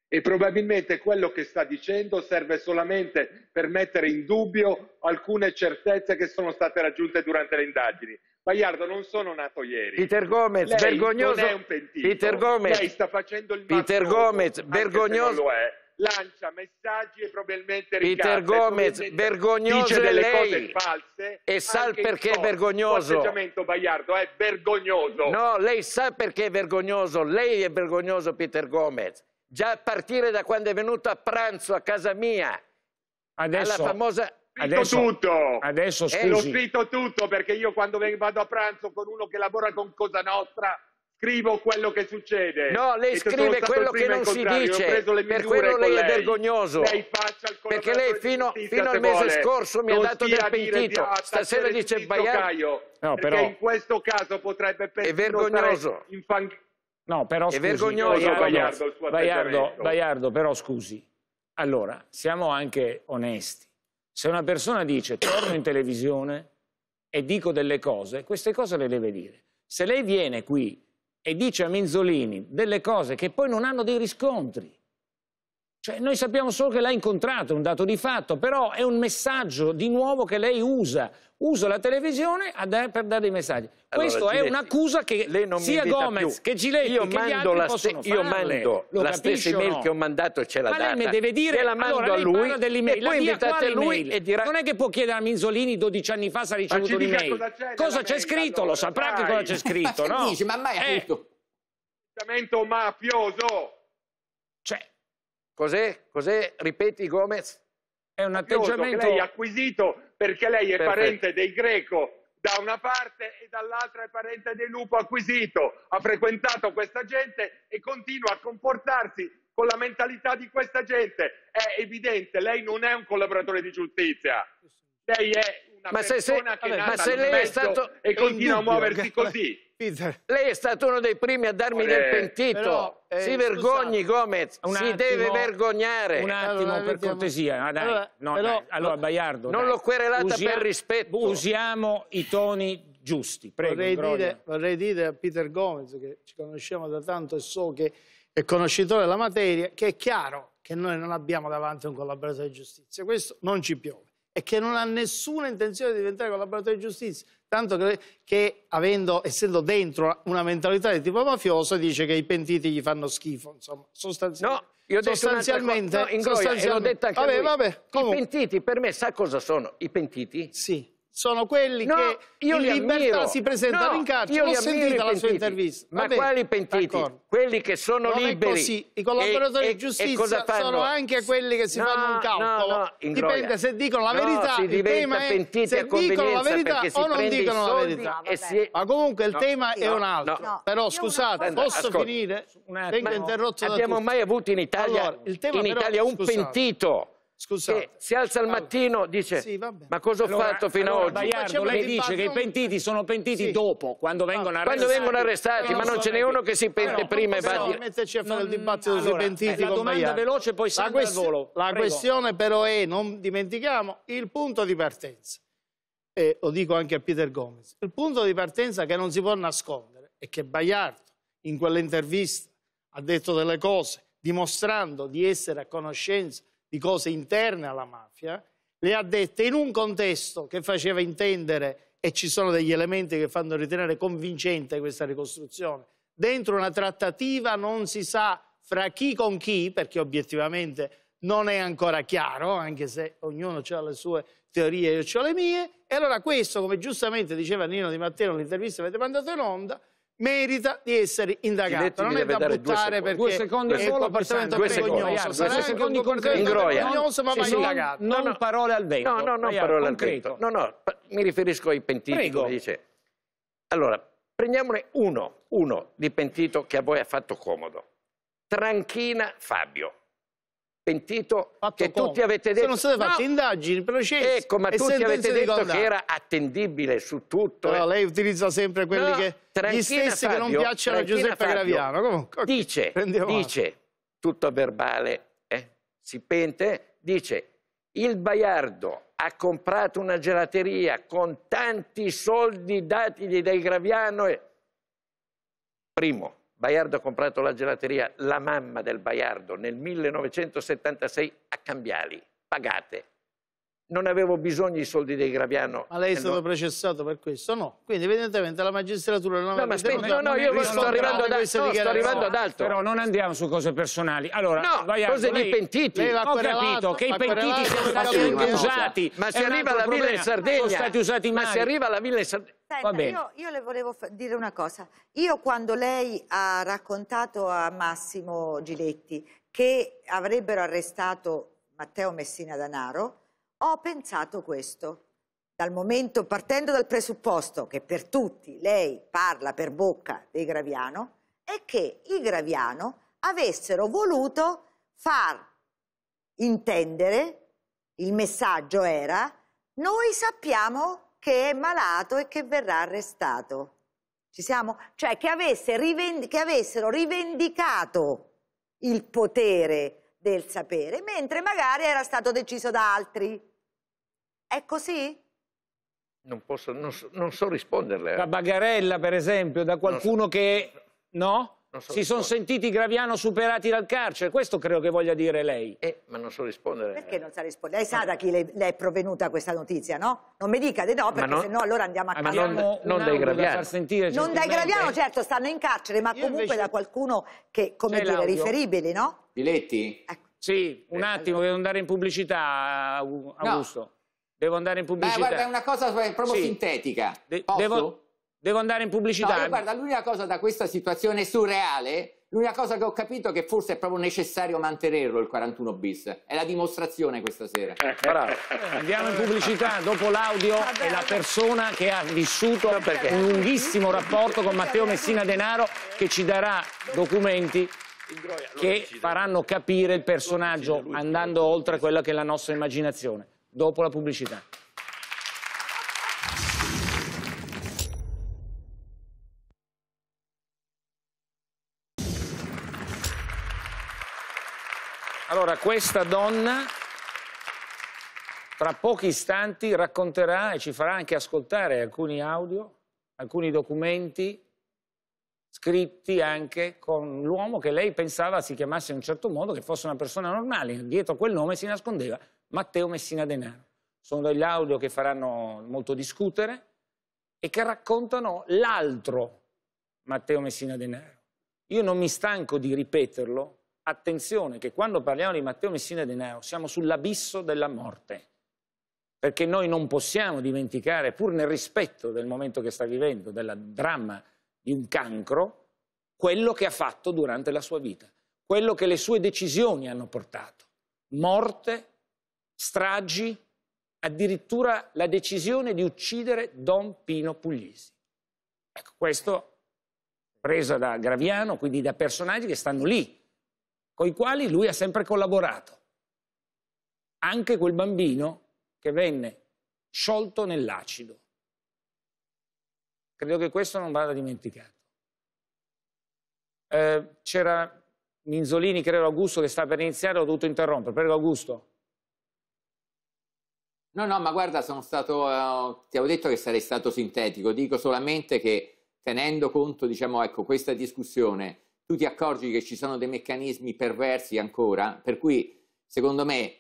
e probabilmente quello che sta dicendo serve solamente per mettere in dubbio alcune certezze che sono state raggiunte durante le indagini. Pagliardo, non sono nato ieri. Peter Gomez, Lei vergognoso. Non è un pentito. Peter Gomez, Lei sta facendo il Peter Gomez, vergognoso. lo è. Lancia messaggi e probabilmente ricatta. Peter Gomez, vergognoso dice delle lei. cose false. E sa perché è vergognoso. L'atteggiamento Pagliardo è vergognoso. No, lei sa perché è vergognoso. Lei è vergognoso, Peter Gomez già a partire da quando è venuto a pranzo a casa mia, adesso, alla famosa... Adesso, tutto. adesso scusi. Eh, l'ho scritto tutto perché io quando vado a pranzo con uno che lavora con Cosa Nostra scrivo quello che succede. No, lei scrive quello che non si dice, per quello lei, è vergognoso. Lei perché lei fino, fino al mese vuole. scorso mi non ha dato del pentito, ah, stasera dice sbagliato. No, perché in questo caso potrebbe pensare... È vergognoso. Infang- No, però è scusi, vergognoso Baiardo, Baiardo, Baiardo, però scusi. Allora, siamo anche onesti. Se una persona dice torno in televisione e dico delle cose, queste cose le deve dire. Se lei viene qui e dice a Minzolini delle cose che poi non hanno dei riscontri, cioè, noi sappiamo solo che l'ha incontrato, è un dato di fatto, però è un messaggio di nuovo che lei usa. Usa la televisione da per dare dei messaggi. Allora, Questa è un'accusa che sia Gomez più. che Giletti io che mando gli altri la Io mando Lo la stessa email no? che ho mandato, ce l'ha data. Ma lei mi deve dire, la mando allora, a lui e poi invitate lui e dirà... Non è che può chiedere a Minzolini 12 anni fa se ha ricevuto l'email. Cosa c'è scritto? Allora, Lo saprà dai. che cosa c'è scritto, no? Dice, ma mai ha eh. appunto... mafioso! Cos'è? Cos'è? Ripeti Gomez? È un atteggiamento... Che lei ha acquisito perché lei è Perfetto. parente dei greco da una parte e dall'altra è parente dei lupo acquisito, ha frequentato questa gente e continua a comportarsi con la mentalità di questa gente. È evidente, lei non è un collaboratore di giustizia, lei è una ma persona se, se, che vabbè, ma se lei è stato e continua a muoversi così. Pizzer. Lei è stato uno dei primi a darmi Olè. del eh, pentito. Però, eh, si vergogni, Gomez. si attimo, deve vergognare. Un attimo, allora, per cortesia. Ah, dai, allora, no, però, allora, Baiardo. Non dai. l'ho querelata Usiamo, per rispetto. Usiamo i toni giusti. Prego, vorrei, dire, vorrei, dire, a Peter Gomez, che ci conosciamo da tanto e so che è conoscitore della materia, che è chiaro che noi non abbiamo davanti un collaboratore di giustizia. Questo non ci piove e che non ha nessuna intenzione di diventare collaboratore di giustizia, tanto che, che avendo, essendo dentro una mentalità di tipo mafioso dice che i pentiti gli fanno schifo, insomma, sostanzialmente. No. Io ho detto sostanzialmente, no, in Goia, sostanzialmente. l'ho detta anche vabbè, vabbè, I pentiti per me sa cosa sono? I pentiti? Sì sono quelli no, che in libertà ammiro. si presentano no, in carcere. Io ho sentito la sua intervista. Ma Vabbè, quali pentiti? Quelli che sono non liberi. I collaboratori e, di giustizia sono anche quelli che si no, fanno un calcolo. Dipende se dicono la verità. il tema è se dicono la verità o non dicono la verità. Ma comunque il tema è un altro. Però scusate, posso finire? Vengo interrotto da Abbiamo mai avuto in Italia un pentito Scusate. si alza al mattino e dice sì, ma cosa ho allora, fatto fino allora, ad oggi? Baiardo, lei dice che i pentiti sono pentiti sì. dopo, quando vengono arrestati. Quando vengono arrestati, ma non ce n'è uno che si pente no, prima e va a metterci a fare non... il dibattito allora, sui pentiti eh, La domanda Baiardo. veloce poi salta quest... volo. La Prego. questione però è, non dimentichiamo, il punto di partenza. E lo dico anche a Peter Gomez. Il punto di partenza che non si può nascondere è che Bagliardo, in quell'intervista ha detto delle cose dimostrando di essere a conoscenza di cose interne alla mafia, le ha dette in un contesto che faceva intendere, e ci sono degli elementi che fanno ritenere convincente questa ricostruzione, dentro una trattativa non si sa fra chi con chi, perché obiettivamente non è ancora chiaro, anche se ognuno ha le sue teorie e io ho le mie, e allora questo, come giustamente diceva Nino Di Matteo nell'intervista che avete mandato in onda, merita di essere indagato. non è da buttare perché due secondi è solo comportamento vergognoso. Sarà due secondi vergognoso, ma va indagato. Non, non parole al vento. No, no, non parole al vento. No, no, mi riferisco ai pentiti. Prego. Dice. Allora, prendiamone uno, uno di pentito che a voi ha fatto comodo. Tranchina Fabio pentito Fatto che come? tutti avete detto... Sono state fatte no. indagini, processi Ecco, ma tutti avete detto condanna. che era attendibile su tutto. Allora, eh. lei utilizza sempre quelli no, che... Gli stessi Fabio, che non piacciono a Giuseppe Fabio Graviano. Comunque, dice, dice tutto verbale, eh? si pente, dice il Baiardo ha comprato una gelateria con tanti soldi datigli dai Graviano. E... Primo, Baiardo ha comprato la gelateria La Mamma del Baiardo nel 1976 a Cambiali, pagate. Non avevo bisogno dei soldi dei Graviano. Ma lei è stato no. processato per questo? No. Quindi evidentemente la magistratura non ha... No, ma aspetta, no, no, io sto arrivando, ad, no, sto arrivando ad alto. Però non andiamo su cose personali. Allora, no, Baiardo, cose lei, di pentiti. Lei Ho capito che i pentiti sono stati usati. Ma se arriva alla villa in Sardegna... Sono stati usati Ma se arriva alla villa in Sardegna... Senta, io, io, le volevo dire una cosa. Io quando lei ha raccontato a Massimo Giletti che avrebbero arrestato Matteo Messina Danaro, ho pensato questo. Dal momento, partendo dal presupposto che per tutti lei parla per bocca dei Graviano, è che i Graviano avessero voluto far intendere, il messaggio era, noi sappiamo che è malato e che verrà arrestato. Ci siamo? Cioè che, avesse rivend che avessero rivendicato il potere del sapere, mentre magari era stato deciso da altri. È così? Non, posso, non so, non so risponderle. La Bagarella, per esempio, da qualcuno so. che... No? so si sono sentiti Graviano superati dal carcere, questo credo che voglia dire lei. Eh, ma non so rispondere. Perché non sa rispondere? Lei sa da chi le, le è provenuta questa notizia, no? Non mi dica di no, perché non... se no allora andiamo a eh, casa. Ma non, non dai Graviano. Far sentire, non dai Graviano, certo, stanno in carcere, ma Io comunque invece... da qualcuno che, come dire, riferibili, no? Biletti? Ecco. Sì, un attimo, devo andare in pubblicità, Augusto. No. Devo andare in pubblicità. Beh, guarda, è una cosa proprio sì. sintetica. De Posso? Devo... Devo andare in pubblicità. No, guarda, l'unica cosa da questa situazione surreale, l'unica cosa che ho capito è che forse è proprio necessario mantenerlo il 41 bis. È la dimostrazione questa sera. Eh, bravo. Andiamo in pubblicità, dopo l'audio è la persona che ha vissuto un lunghissimo rapporto con Matteo Messina Denaro che ci darà documenti che faranno capire il personaggio andando oltre quella che è la nostra immaginazione. Dopo la pubblicità. Allora questa donna tra pochi istanti racconterà e ci farà anche ascoltare alcuni audio, alcuni documenti scritti anche con l'uomo che lei pensava si chiamasse in un certo modo, che fosse una persona normale. Dietro quel nome si nascondeva Matteo Messina Denaro. Sono degli audio che faranno molto discutere e che raccontano l'altro Matteo Messina Denaro. Io non mi stanco di ripeterlo attenzione che quando parliamo di Matteo Messina Denaro siamo sull'abisso della morte, perché noi non possiamo dimenticare, pur nel rispetto del momento che sta vivendo, del dramma di un cancro, quello che ha fatto durante la sua vita, quello che le sue decisioni hanno portato. Morte, stragi, addirittura la decisione di uccidere Don Pino Puglisi. Ecco, questo presa da Graviano, quindi da personaggi che stanno lì, con i quali lui ha sempre collaborato. Anche quel bambino che venne sciolto nell'acido. Credo che questo non vada dimenticato. Eh, C'era Minzolini, credo Augusto, che sta per iniziare, ho dovuto interrompere. Prego Augusto. No, no, ma guarda, sono stato, eh, ti avevo detto che sarei stato sintetico, dico solamente che tenendo conto, diciamo, ecco, questa discussione tu ti accorgi che ci sono dei meccanismi perversi ancora, per cui secondo me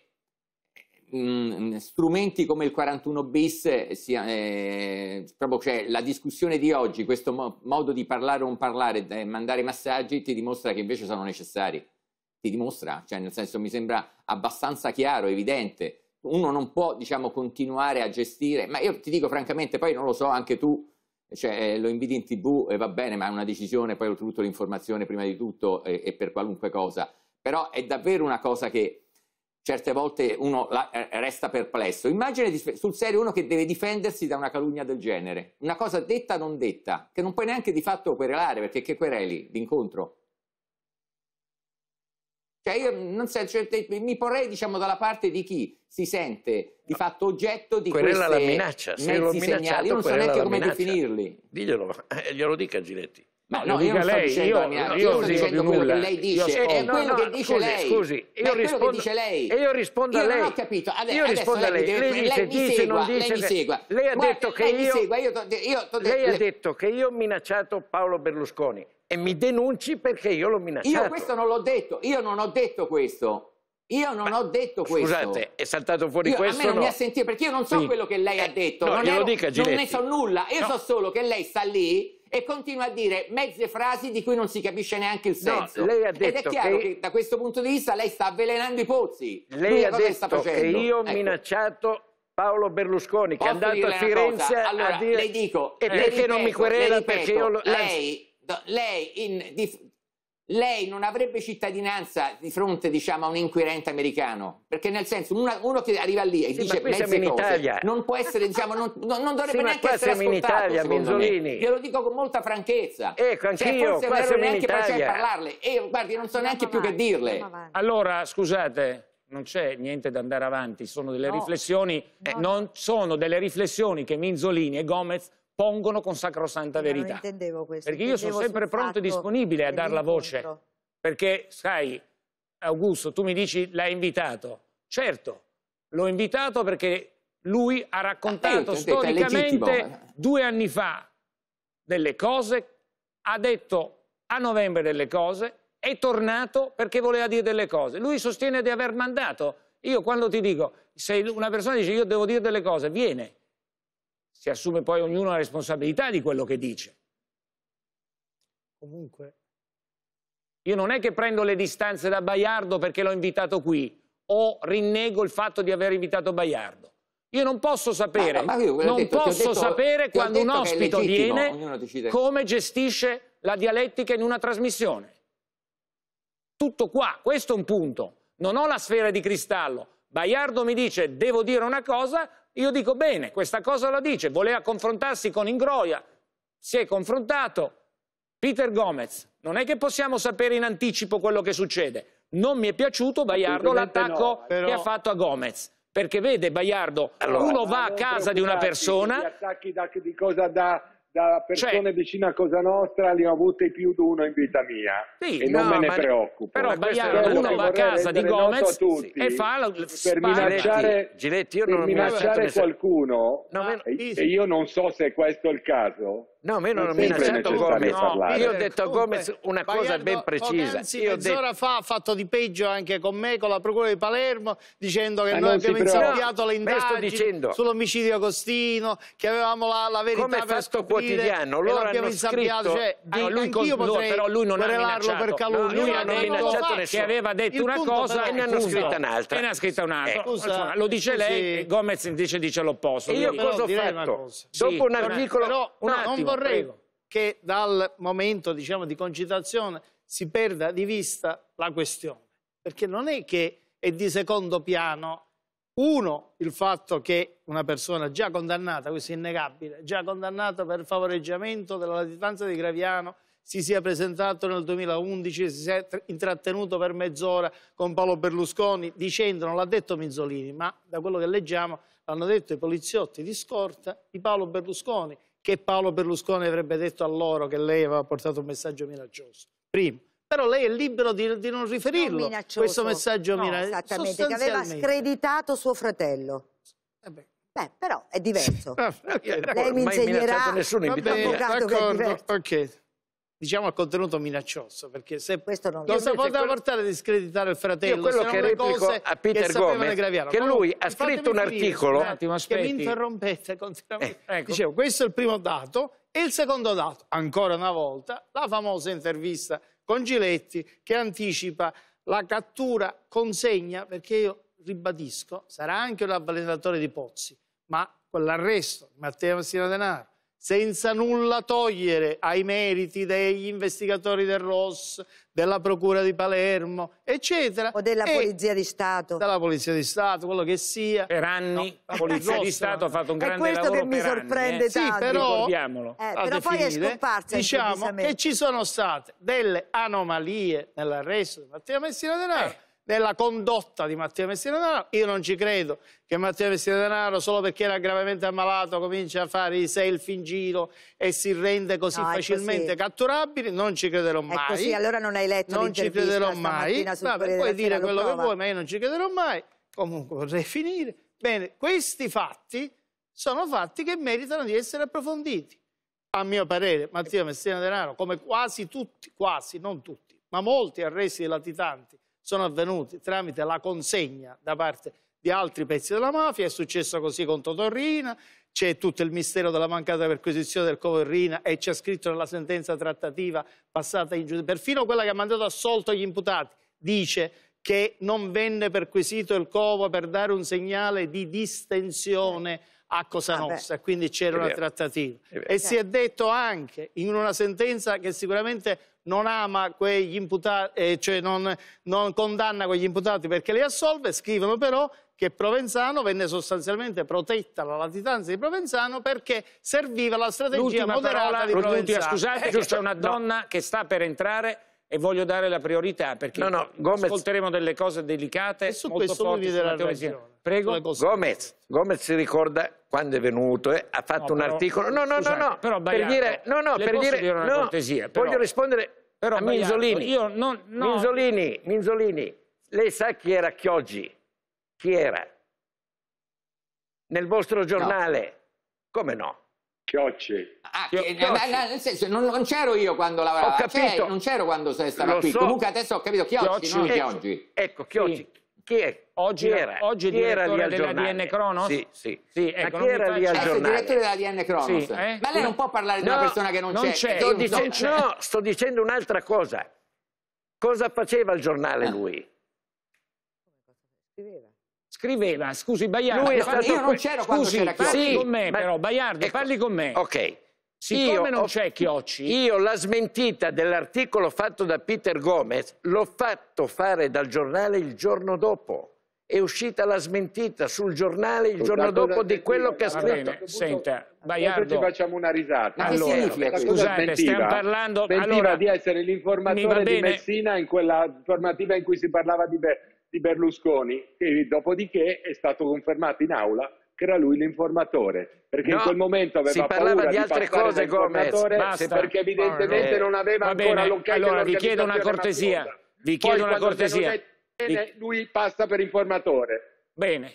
mh, mm, strumenti come il 41 bis, sia, eh, proprio cioè, la discussione di oggi, questo mo modo di parlare o non parlare, di eh, mandare massaggi, ti dimostra che invece sono necessari. Ti dimostra, cioè nel senso mi sembra abbastanza chiaro, evidente. Uno non può, diciamo, continuare a gestire, ma io ti dico francamente, poi non lo so, anche tu cioè, eh, lo invidi in tv e va bene, ma è una decisione, poi oltretutto l'informazione prima di tutto e, e, per qualunque cosa, però è davvero una cosa che certe volte uno la, eh, resta perplesso. Immagina sul serio uno che deve difendersi da una calunnia del genere, una cosa detta o non detta, che non puoi neanche di fatto querelare, perché che quereli l'incontro? Cioè io so, cioè, mi porrei diciamo, dalla parte di chi si sente di fatto oggetto di quella queste la minaccia, se mezzi segnali, io non so neanche come minaccia. definirli. Diglielo, eh, glielo dica Giletti. Ma no, eh, io non sto lei, dicendo io, mia, io, io sto dicendo quello nulla. che lei dice, io, è no, eh, quello no, che dice scusi, lei. Scusi, io rispondo, dice lei. E io rispondo io a lei. Io non ho capito. Adesso, io rispondo a lei. Deve, lei, dice, lei, dice, segua, dice, lei mi segua. Lei ha detto che io... Lei ha detto che io ho minacciato Paolo Berlusconi e mi denunci perché io l'ho minacciato. Io questo non l'ho detto, io non ho detto questo. Io non Ma, ho detto questo. Scusate, è saltato fuori io, questo. A me non no. mi ha sentito perché io non so sì. quello che lei eh, ha detto. No, non, ero, dica, non, ne so nulla. Io no. so solo che lei sta lì e continua a dire mezze frasi di cui non si capisce neanche il senso. No, Ed è chiaro che... che... da questo punto di vista lei sta avvelenando i pozzi. Lei ha detto che io ho ecco. minacciato Paolo Berlusconi Posso che è andato a Firenze allora, a dire... le dico, e perché ripeto, non mi querela perché io lo... lei lei, in, di, lei, non avrebbe cittadinanza di fronte diciamo, a un inquirente americano, perché nel senso una, uno che arriva lì e sì, dice mezze cose, Italia. non può essere, diciamo, non, non, non dovrebbe sì, neanche essere ascoltato, in Italia, Minzolini. Glielo dico con molta franchezza. Ecco, anch'io, cioè, forse non ero neanche per parlarle. E io, guardi, non so neanche più che dirle. Allora, scusate, non c'è niente da andare avanti, sono delle no. riflessioni, eh, no. non sono delle riflessioni che Minzolini e Gomez pongono con sacrosanta verità. Non intendevo questo. Perché io sono sempre pronto e disponibile a dar la voce. Perché, sai, Augusto, tu mi dici l'hai invitato. Certo, l'ho invitato perché lui ha raccontato detto, storicamente detto, due anni fa delle cose, ha detto a novembre delle cose, è tornato perché voleva dire delle cose. Lui sostiene di aver mandato. Io quando ti dico, se una persona dice io devo dire delle cose, viene si assume poi ognuno la responsabilità di quello che dice. Comunque. Io non è che prendo le distanze da Baiardo perché l'ho invitato qui o rinnego il fatto di aver invitato Baiardo. Io non posso sapere, ma, ma io, non detto, posso detto, sapere quando un ospite viene come gestisce la dialettica in una trasmissione. Tutto qua, questo è un punto. Non ho la sfera di cristallo. Baiardo mi dice devo dire una cosa, io dico bene, questa cosa la dice, voleva confrontarsi con Ingroia, si è confrontato. Peter Gomez, non è che possiamo sapere in anticipo quello che succede. Non mi è piaciuto Baiardo l'attacco no, però... che ha fatto a Gomez. Perché vede Baiardo, allora, uno va a casa di una persona... Gli attacchi da, di cosa da da persone cioè, vicine a Cosa Nostra ne ho avute più di uno in vita mia sì, e non no, me ne preoccupo. Però Baiano uno va a casa di Gomez tutti, sì, e fa la, per minacciare, Giletti, Giletti, io per minacciare qualcuno, no, meno, e io non so se questo è il caso, No, meno non ho minacciato Gomez. No, io ho detto a Gomez una cosa Baiardo, ben precisa. Anzi, io mezz'ora fa ha fatto di peggio anche con me, con la Procura di Palermo, dicendo che ma noi abbiamo insabbiato no, le indagini sull'omicidio Agostino, che avevamo la, la verità Come per fatto scoprire, quotidiano, loro l'abbiamo insabbiato. Cioè, ah, no, lui, con... no, però lui non ha minacciato. Per calunio, no, lui ha minacciato nessuno. che aveva detto una cosa e ne hanno scritta un'altra. E ne ha scritta un'altra. Eh, lo dice lei, Gomez invece dice l'opposto. Io cosa ho fatto? Dopo un articolo... un attimo Prego. che dal momento diciamo, di concitazione si perda di vista la questione. Perché non è che è di secondo piano, uno, il fatto che una persona già condannata, questo è innegabile, già condannata per favoreggiamento della latitanza di Graviano, si sia presentato nel 2011, si sia intrattenuto per mezz'ora con Paolo Berlusconi, dicendo, non l'ha detto Minzolini, ma da quello che leggiamo l'hanno detto i poliziotti di scorta di Paolo Berlusconi, che Paolo Berlusconi avrebbe detto a loro che lei aveva portato un messaggio minaccioso. Primo. Però lei è libero di, di non riferirlo, non questo messaggio no, minaccioso. Esattamente, che aveva screditato suo fratello. Eh beh. però è diverso. Ah, okay, Lei mi insegnerà, nessuno invitato. Bene, avvocato che è diverso. Okay diciamo al contenuto minaccioso perché se Questo non cosa poteva quello... portare a discreditare il fratello io quello che replico a Peter Gomez che lui ha scritto un articolo un attimo, che mi interrompete eh, continuamente eh, ecco. dicevo questo è il primo dato e il secondo dato ancora una volta la famosa intervista con Giletti che anticipa la cattura consegna perché io ribadisco sarà anche un avvelenatore di Pozzi ma quell'arresto Matteo Massina Denaro senza nulla togliere ai meriti degli investigatori del ROS, della Procura di Palermo, eccetera. O della Polizia di Stato. Della Polizia di Stato, quello che sia. Per anni no, la Polizia di Stato ha fatto un grande lavoro È questo che mi sorprende anni, eh. tanto. Sì, però, eh, però poi finire, è scomparsa Diciamo che ci sono state delle anomalie nell'arresto di Mattia Messina Denaro. Eh nella condotta di Mattia Messina Denaro. Io non ci credo che Mattia Messina Denaro, solo perché era gravemente ammalato, comincia a fare i selfie in giro e si rende così no, facilmente così. catturabile. Non ci crederò mai. È così, allora non hai letto Non ci crederò mai. Vabbè, puoi dire quello prova. che vuoi, ma io non ci crederò mai. Comunque vorrei finire. Bene, questi fatti sono fatti che meritano di essere approfonditi. A mio parere, Mattia Messina Denaro, come quasi tutti, quasi, non tutti, ma molti arresti di latitanti sono avvenuti tramite la consegna da parte di altri pezzi della mafia, è successo così contro Torrina, c'è tutto il mistero della mancata perquisizione del covo Rina e c'è scritto nella sentenza trattativa passata in giudizio, perfino quella che ha mandato assolto gli imputati, dice che non venne perquisito il covo per dare un segnale di distensione eh, a Cosa Nostra, quindi c'era una trattativa. E si è detto anche in una sentenza che sicuramente non ama quegli imputati, eh, cioè non, non condanna quegli imputati perché li assolve, scrivono però che Provenzano venne sostanzialmente protetta dalla latitanza di Provenzano perché serviva la strategia moderata parola, di Provenzano. Scusate, giusto, c'è una donna no. che sta per entrare e voglio dare la priorità perché no, no, Gomez... ascolteremo delle cose delicate su molto forti sulla Tunisia. Prego. Gomez, Gomez si ricorda quando è venuto, eh, ha fatto no, un però, articolo. No, no, scusate, no, no. Però, per dire, no, no, per dire, dire no, cortesia, però, voglio rispondere però, a Minzolini. Baiano, non, no. Minzolini, Minzolini, lei sa chi era Chioggi? Chi era? Nel vostro giornale? Come no? Chiocci. Ah, Chio- che, Ma, non, non, c'ero io quando lavorava, cioè, non c'ero quando sei stato qui. So. Comunque adesso ho capito Chiocci, Chiocci. non ecco, Chioggi. Ecco, Chiocci. Sì. Chi è? Oggi, chi era? oggi chi era direttore della DN Cronos? Sì, sì. sì ecco, ma chi era lì al giornale? direttore della DN Cronos. Sì, eh? Ma lei non può parlare no, di una persona che non, non c'è. Sto dicendo, no, sto dicendo un'altra cosa. Cosa faceva il giornale ah. lui? scriveva, scusi Baiardi, io non c'ero scusi, quando parli sì, con me ma... però, Baiardi, ecco. parli con me. Ok. Siccome io, non c'è Chiocci... Io la smentita dell'articolo fatto da Peter Gomez l'ho fatto fare dal giornale il giorno dopo. È uscita la smentita sul giornale il giorno dopo di quello che ha scritto. Bene, senta, Baiardo... ci facciamo una risata. Allora, scusate, stiamo parlando... allora, di essere l'informatore di Messina in quella informativa in cui si parlava di... Be di Berlusconi, e dopodiché è stato confermato in aula che era lui l'informatore perché no, in quel momento aveva si parlava di altre di cose Gomez basta, perché evidentemente eh, non aveva ancora l'ok allora vi chiedo una cortesia vi chiedo Poi, una cortesia bene, vi... lui passa per informatore bene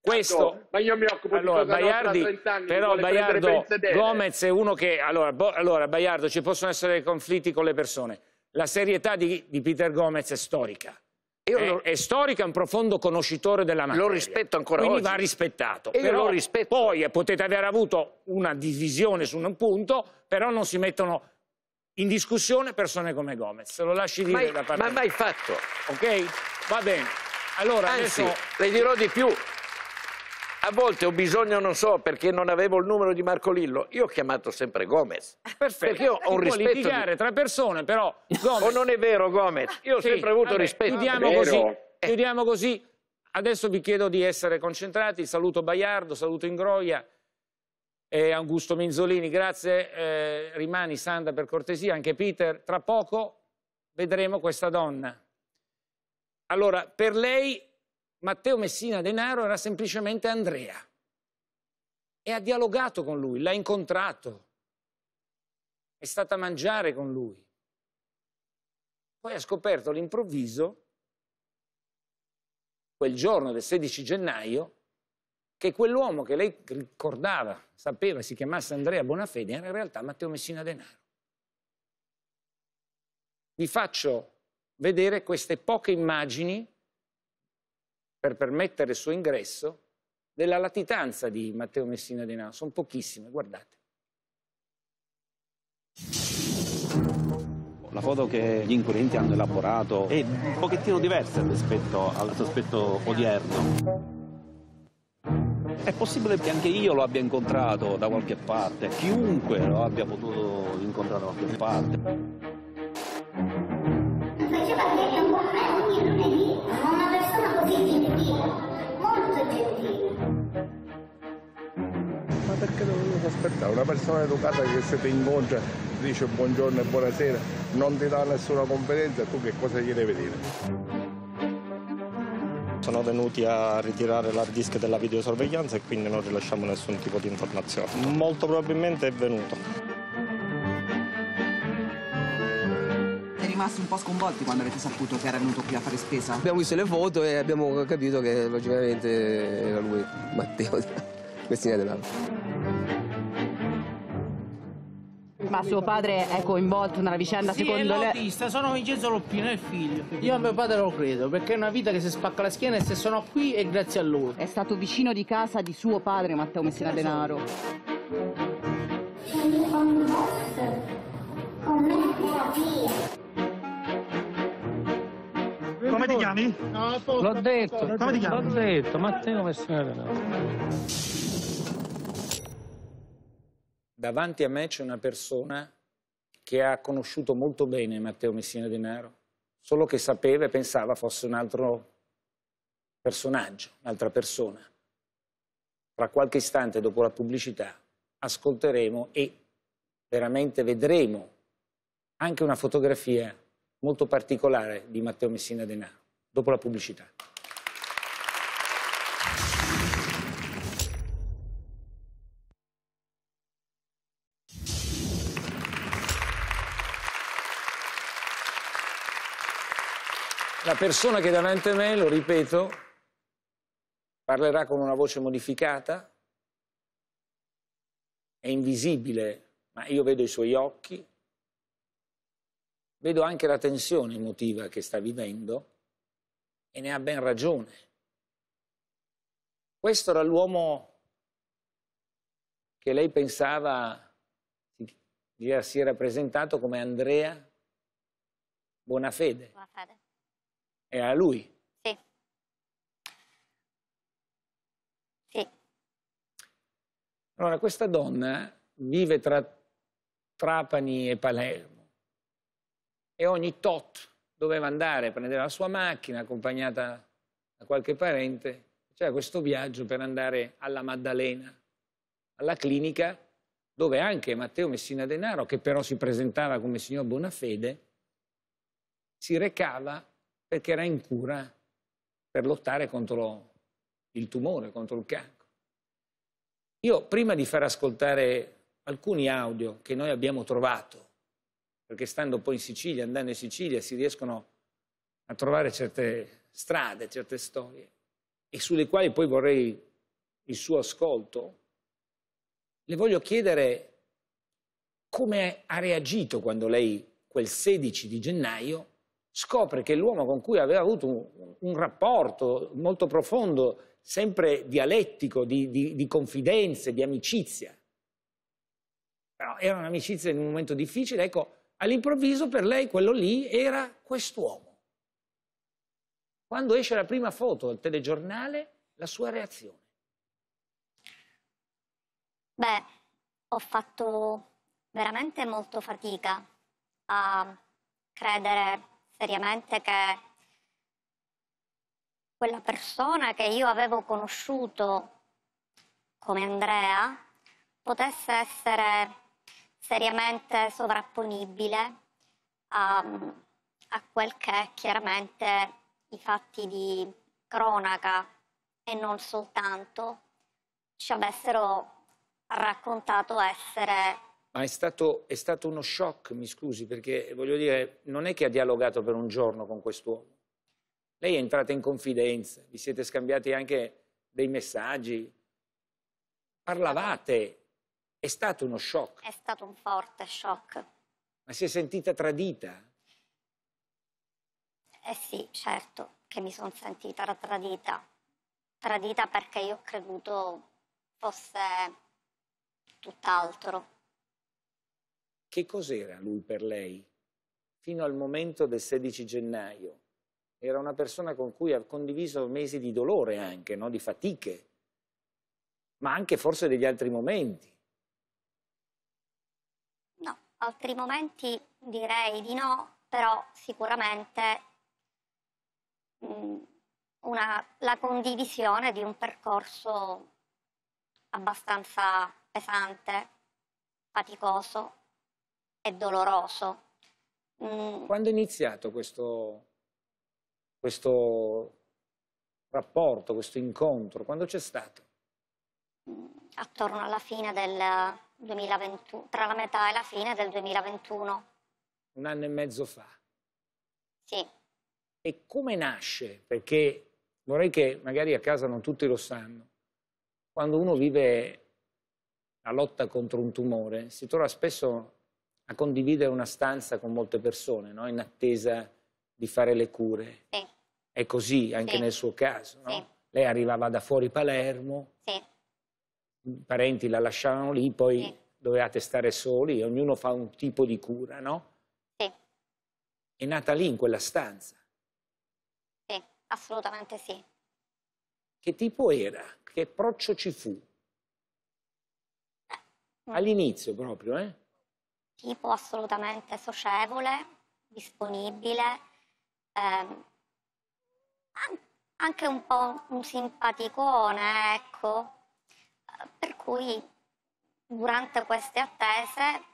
questo ma io mi occupo allora, di Baiardi, nostra, anni, però Baiardo Gomez è uno che allora, bo, allora, Baiardo ci possono essere conflitti con le persone la serietà di, di Peter Gomez è storica lo... È, è, storica, è un profondo conoscitore della materia. Lo rispetto ancora Quindi oggi. va rispettato. E però poi eh, potete aver avuto una divisione su un punto, però non si mettono in discussione persone come Gomez. Se Lo lasci dire mai, da parte. Ma mai fatto. Ok? Va bene. Allora Anzi, adesso... le dirò di più a volte ho bisogno, non so, perché non avevo il numero di Marco Lillo, io ho chiamato sempre Gomez. Perfetto. Perché io ho un rispetto... litigare di... tra persone, però... Oh, Gomez... O oh, non è vero, Gomez? Io ho sì, sempre avuto vabbè, rispetto. Chiudiamo così, eh. chiudiamo così. Adesso vi chiedo di essere concentrati. Saluto Baiardo, saluto Ingroia e Augusto Minzolini. Grazie. Eh, rimani, Sanda, per cortesia. Anche Peter. Tra poco vedremo questa donna. Allora, per lei Matteo Messina Denaro era semplicemente Andrea e ha dialogato con lui, l'ha incontrato, è stata a mangiare con lui. Poi ha scoperto all'improvviso, quel giorno del 16 gennaio, che quell'uomo che lei ricordava, sapeva si chiamasse Andrea Bonafede, era in realtà Matteo Messina Denaro. Vi faccio vedere queste poche immagini per permettere il suo ingresso della latitanza di Matteo Messina Denaro. Sono pochissime, guardate. La foto che gli inquirenti hanno elaborato è un pochettino diversa rispetto al sospetto odierno. È possibile che anche io lo abbia incontrato da qualche parte, chiunque lo abbia potuto incontrare da qualche parte. libertà. Una persona educata che se ti incontra ti dice buongiorno e buonasera, non ti dà nessuna confidenza, tu che cosa gli devi dire? Sono venuti a ritirare l'hard disk della videosorveglianza e quindi non rilasciamo nessun tipo di informazione. Molto probabilmente è venuto. rimasti un po' sconvolti quando avete saputo che era venuto qui a fare spesa? Abbiamo visto le foto e abbiamo capito che logicamente era lui, Matteo questi Messina Denaro. Ma suo padre è coinvolto nella vicenda sì, secondo lei? Sì, è l'autista, le... sono Vincenzo Loppino e il figlio. Io a mio padre lo credo, perché è una vita che si spacca la schiena e se sono qui è grazie a lui. È stato vicino di casa di suo padre Matteo Messina Denaro. Come ti chiami? L'ho detto, come ti chiami? l'ho detto, Matteo Messina Denaro davanti a me c'è una persona che ha conosciuto molto bene Matteo Messina Denaro, solo che sapeva e pensava fosse un altro personaggio, un'altra persona. Tra qualche istante, dopo la pubblicità, ascolteremo e veramente vedremo anche una fotografia molto particolare di Matteo Messina Denaro, dopo la pubblicità. persona che davanti a me, lo ripeto, parlerà con una voce modificata, è invisibile, ma io vedo i suoi occhi, vedo anche la tensione emotiva che sta vivendo e ne ha ben ragione. Questo era l'uomo che lei pensava si era presentato come Andrea Buonafede. Buonafede. Era lui? Sì. Sì. Allora, questa donna vive tra Trapani e Palermo e ogni tot doveva andare, prendere la sua macchina accompagnata da qualche parente, c'era questo viaggio per andare alla Maddalena, alla clinica dove anche Matteo Messina Denaro, che però si presentava come signor Bonafede, si recava perché era in cura per lottare contro il tumore, contro il cancro. Io prima di far ascoltare alcuni audio che noi abbiamo trovato, perché stando poi in Sicilia, andando in Sicilia, si riescono a trovare certe strade, certe storie, e sulle quali poi vorrei il suo ascolto, le voglio chiedere come ha reagito quando lei, quel 16 di gennaio, scopre che l'uomo con cui aveva avuto un, un rapporto molto profondo, sempre dialettico, di, di, di confidenze, di amicizia, però era un'amicizia in un momento difficile, ecco, all'improvviso per lei quello lì era quest'uomo. Quando esce la prima foto al telegiornale, la sua reazione? Beh, ho fatto veramente molto fatica a credere seriamente che quella persona che io avevo conosciuto come Andrea potesse essere seriamente sovrapponibile a, um, a quel che è chiaramente i fatti di cronaca e non soltanto ci avessero raccontato essere ma ah, è stato, è stato uno shock, mi scusi, perché voglio dire, non è che ha dialogato per un giorno con quest'uomo. Lei è entrata in confidenza, vi siete scambiati anche dei messaggi, parlavate, è stato uno shock. È stato un forte shock. Ma si è sentita tradita? Eh sì, certo, che mi sono sentita tradita. Tradita perché io ho creduto fosse tutt'altro che cos'era lui per lei? Fino al momento del 16 gennaio. Era una persona con cui ha condiviso mesi di dolore anche, no? di fatiche, ma anche forse degli altri momenti. No, altri momenti direi di no, però sicuramente mh, mm, una, la condivisione di un percorso abbastanza pesante, faticoso, è doloroso. Mm. Quando è iniziato questo, questo rapporto, questo incontro? Quando c'è stato? Mm, attorno alla fine del 2021, tra la metà e la fine del 2021. Un anno e mezzo fa? Sì. E come nasce? Perché vorrei che magari a casa non tutti lo sanno. Quando uno vive la lotta contro un tumore si trova spesso a condividere una stanza con molte persone, no? in attesa di fare le cure. Sì. È così anche sì. nel suo caso. No? Sì. Lei arrivava da fuori Palermo, i parenti la lasciavano lì, poi dovevate stare soli, ognuno fa un tipo di cura, no? Sì. È nata lì, in quella stanza. Sì, assolutamente sì. Che tipo era? Che approccio ci fu? Eh, mm. All'inizio proprio, eh? tipo assolutamente socievole, disponibile, ehm, anche un po' un simpaticone, ecco, per cui durante queste attese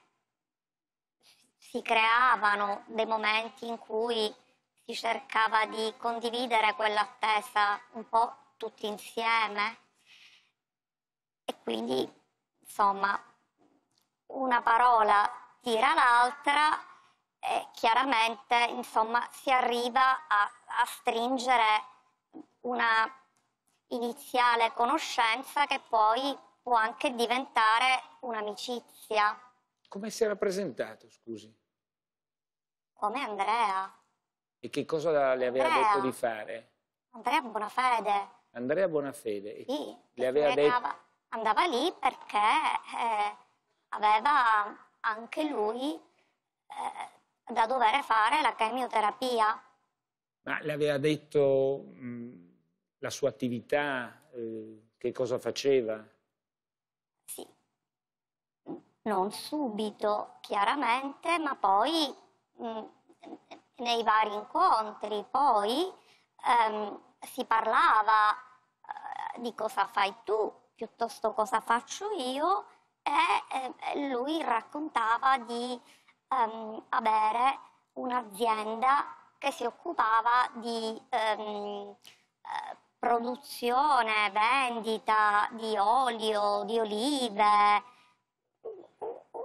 si creavano dei momenti in cui si cercava di condividere quell'attesa un po' tutti insieme e quindi insomma una parola tira l'altra e chiaramente insomma, si arriva a, a stringere una iniziale conoscenza che poi può anche diventare un'amicizia. Come si era presentato, scusi? Come Andrea. E che cosa le aveva Andrea. detto di fare? Andrea Bonafede. Andrea Bonafede. Sì, le aveva detto... Andava lì perché eh, aveva anche lui eh, da dover fare la chemioterapia. Ma le aveva detto mh, la sua attività, eh, che cosa faceva? Sì, non subito chiaramente, ma poi mh, nei vari incontri, poi ehm, si parlava eh, di cosa fai tu piuttosto cosa faccio io e eh, lui raccontava di um, avere un'azienda che si occupava di um, produzione, vendita di olio, di olive.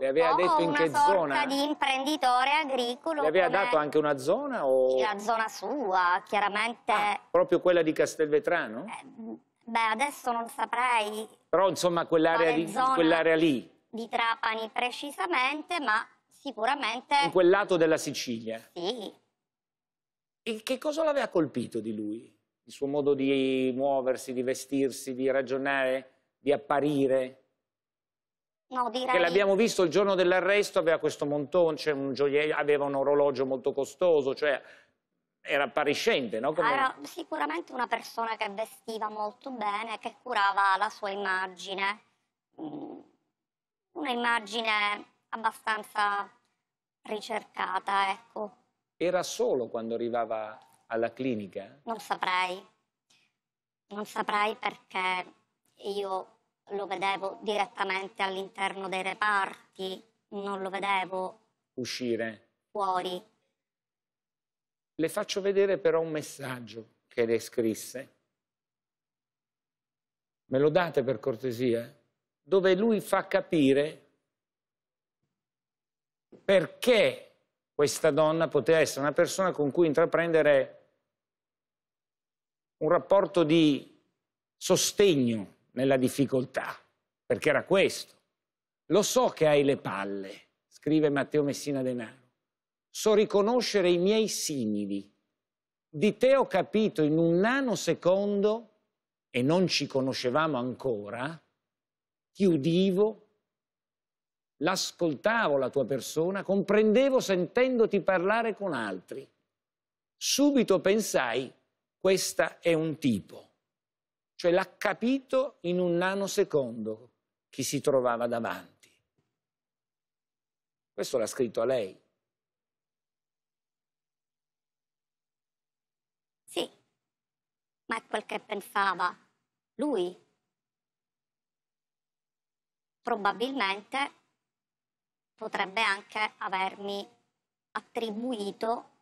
Le aveva detto in che zona? Una sorta di imprenditore agricolo. Le aveva dato anche una zona? O... La zona sua, chiaramente. Ah, proprio quella di Castelvetrano? Eh, Beh, adesso non saprei. Però insomma quell'area, di, lì. Di Trapani precisamente, ma sicuramente... In quel lato della Sicilia. Sì. E che cosa l'aveva colpito di lui? Il suo modo di muoversi, di vestirsi, di ragionare, di apparire? No, direi... Che l'abbiamo visto il giorno dell'arresto, aveva questo montonce, un gioiello, aveva un orologio molto costoso, cioè era appariscente, no? Come... Era sicuramente una persona che vestiva molto bene, che curava la sua immagine, mm. Un'immagine abbastanza ricercata, ecco. Era solo quando arrivava alla clinica? Non saprei, non saprei perché io lo vedevo direttamente all'interno dei reparti, non lo vedevo... Uscire? Fuori. Le faccio vedere però un messaggio che le scrisse. Me lo date per cortesia? Dove lui fa capire perché questa donna poteva essere una persona con cui intraprendere un rapporto di sostegno nella difficoltà, perché era questo. Lo so che hai le palle, scrive Matteo Messina Denaro so riconoscere i miei simili. Di te ho capito in un nanosecondo, e non ci conoscevamo ancora, ti udivo, l'ascoltavo la tua persona, comprendevo sentendoti parlare con altri. Subito pensai, questa è un tipo, cioè l'ha capito in un nanosecondo chi si trovava davanti. Questo l'ha scritto a lei. ma è quel che pensava lui. Probabilmente potrebbe anche avermi attribuito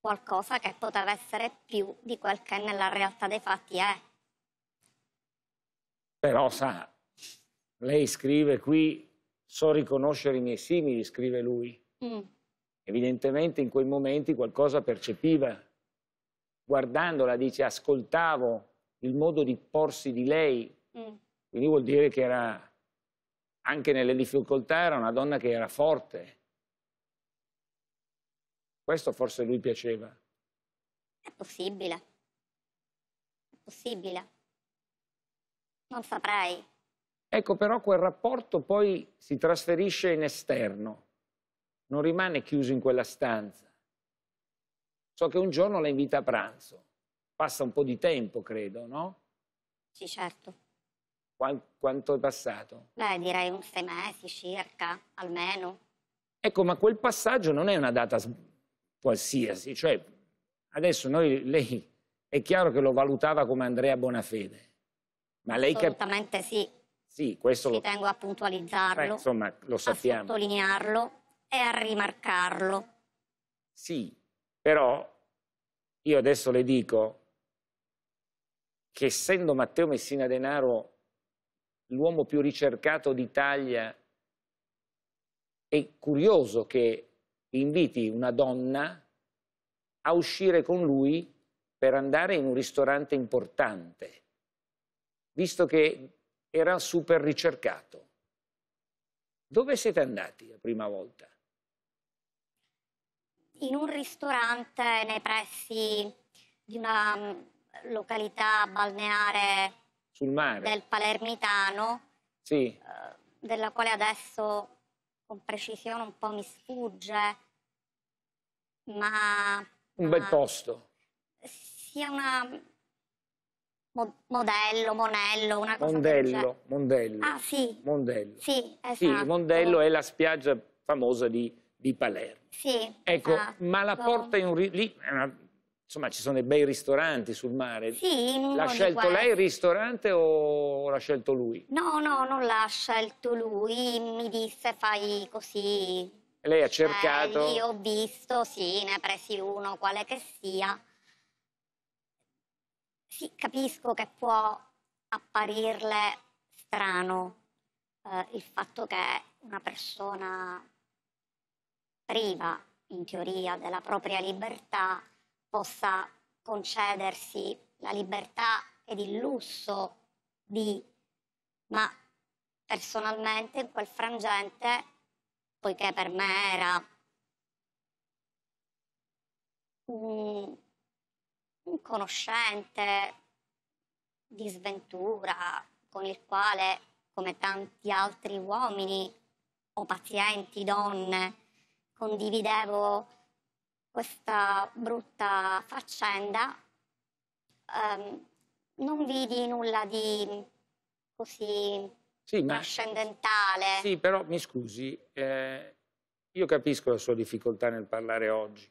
qualcosa che poteva essere più di quel che nella realtà dei fatti è. Però sa, lei scrive qui, so riconoscere i miei simili, scrive lui. Mm. Evidentemente in quei momenti qualcosa percepiva guardandola dice ascoltavo il modo di porsi di lei, mm. quindi vuol dire che era, anche nelle difficoltà, era una donna che era forte. Questo forse lui piaceva. È possibile. È possibile. Non saprei Ecco, però quel rapporto poi si trasferisce in esterno, non rimane chiuso in quella stanza. So che un giorno la invita a pranzo. Passa un po' di tempo, credo, no? Sì, certo. Quanto, quanto è passato? Beh, direi un sei mesi circa, almeno. Ecco, ma quel passaggio non è una data qualsiasi, cioè adesso noi, lei è chiaro che lo valutava come Andrea Bonafede, ma lei Assolutamente sì. Sì, questo Ci lo... tengo a puntualizzarlo, Beh, insomma, lo sappiamo. a sottolinearlo e a rimarcarlo. Sì, però io adesso le dico che essendo Matteo Messina Denaro l'uomo più ricercato d'Italia, è curioso che inviti una donna a uscire con lui per andare in un ristorante importante, visto che era super ricercato. Dove siete andati la prima volta? in un ristorante nei pressi di una mm, località balneare del palermitano, sì. Eh, della quale adesso con precisione un po' mi sfugge, ma... Un bel ma, posto. Sia una... Mo, modello, Monello, una cosa Mondello, Mondello. Ah, sì. Mondello. Sì, esatto. Sì, Mondello è la spiaggia famosa di di Palermo. Sì. Ecco, ah, ma la porta in un... Lì, insomma, ci sono dei bei ristoranti sul mare. Sì, L'ha scelto lei il ristorante o l'ha scelto lui? No, no, non l'ha scelto lui. Mi disse fai così. Lei ha eh, cercato? Io ho visto, sì, ne presi uno, quale che sia. Sì, capisco che può apparirle strano eh, il fatto che una persona priva in teoria della propria libertà possa concedersi la libertà ed il lusso di, ma personalmente in quel frangente, poiché per me era un, un conoscente di sventura con il quale, come tanti altri uomini o pazienti, donne, condividevo questa brutta faccenda, ehm, non vidi nulla di così sì, ma... Sì, però mi scusi, eh, io capisco la sua difficoltà nel parlare oggi.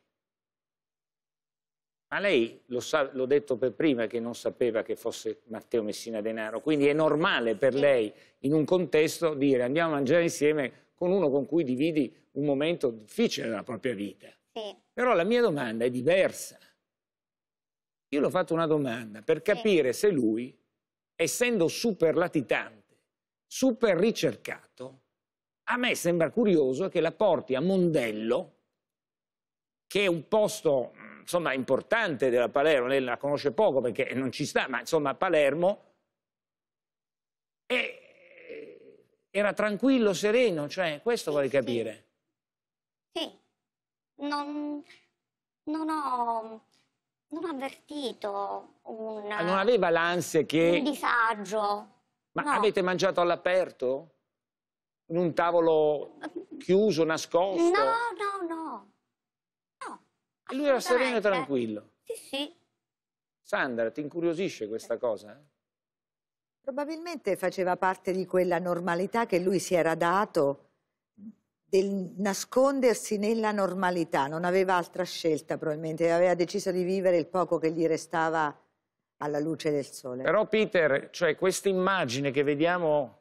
Ma lei lo sa, l'ho detto per prima che non sapeva che fosse Matteo Messina Denaro, quindi è normale per lei in un contesto dire andiamo a mangiare insieme con uno con cui dividi un momento difficile della propria vita. Sì. Però la mia domanda è diversa. Io l'ho fatto una domanda per capire sì. se lui, essendo super latitante, super ricercato, a me sembra curioso che la porti a Mondello, che è un posto insomma, importante della Palermo, lei la conosce poco perché non ci sta, ma insomma a Palermo, e, era tranquillo, sereno, cioè questo vuoi capire. Sì, sì. Non, non, ho, non, avvertito una... Ah, non aveva l'ansia che... Un disagio. Ma no. avete mangiato all'aperto? In un tavolo ehm, chiuso, nascosto? No, no, no. no lui era sereno e tranquillo? Sì, sì. Sandra, ti incuriosisce questa cosa? Eh? Probabilmente faceva parte di quella normalità che lui si era dato del nascondersi nella normalità, non aveva altra scelta probabilmente, aveva deciso di vivere il poco che gli restava alla luce del sole. Però Peter, cioè questa immagine che vediamo,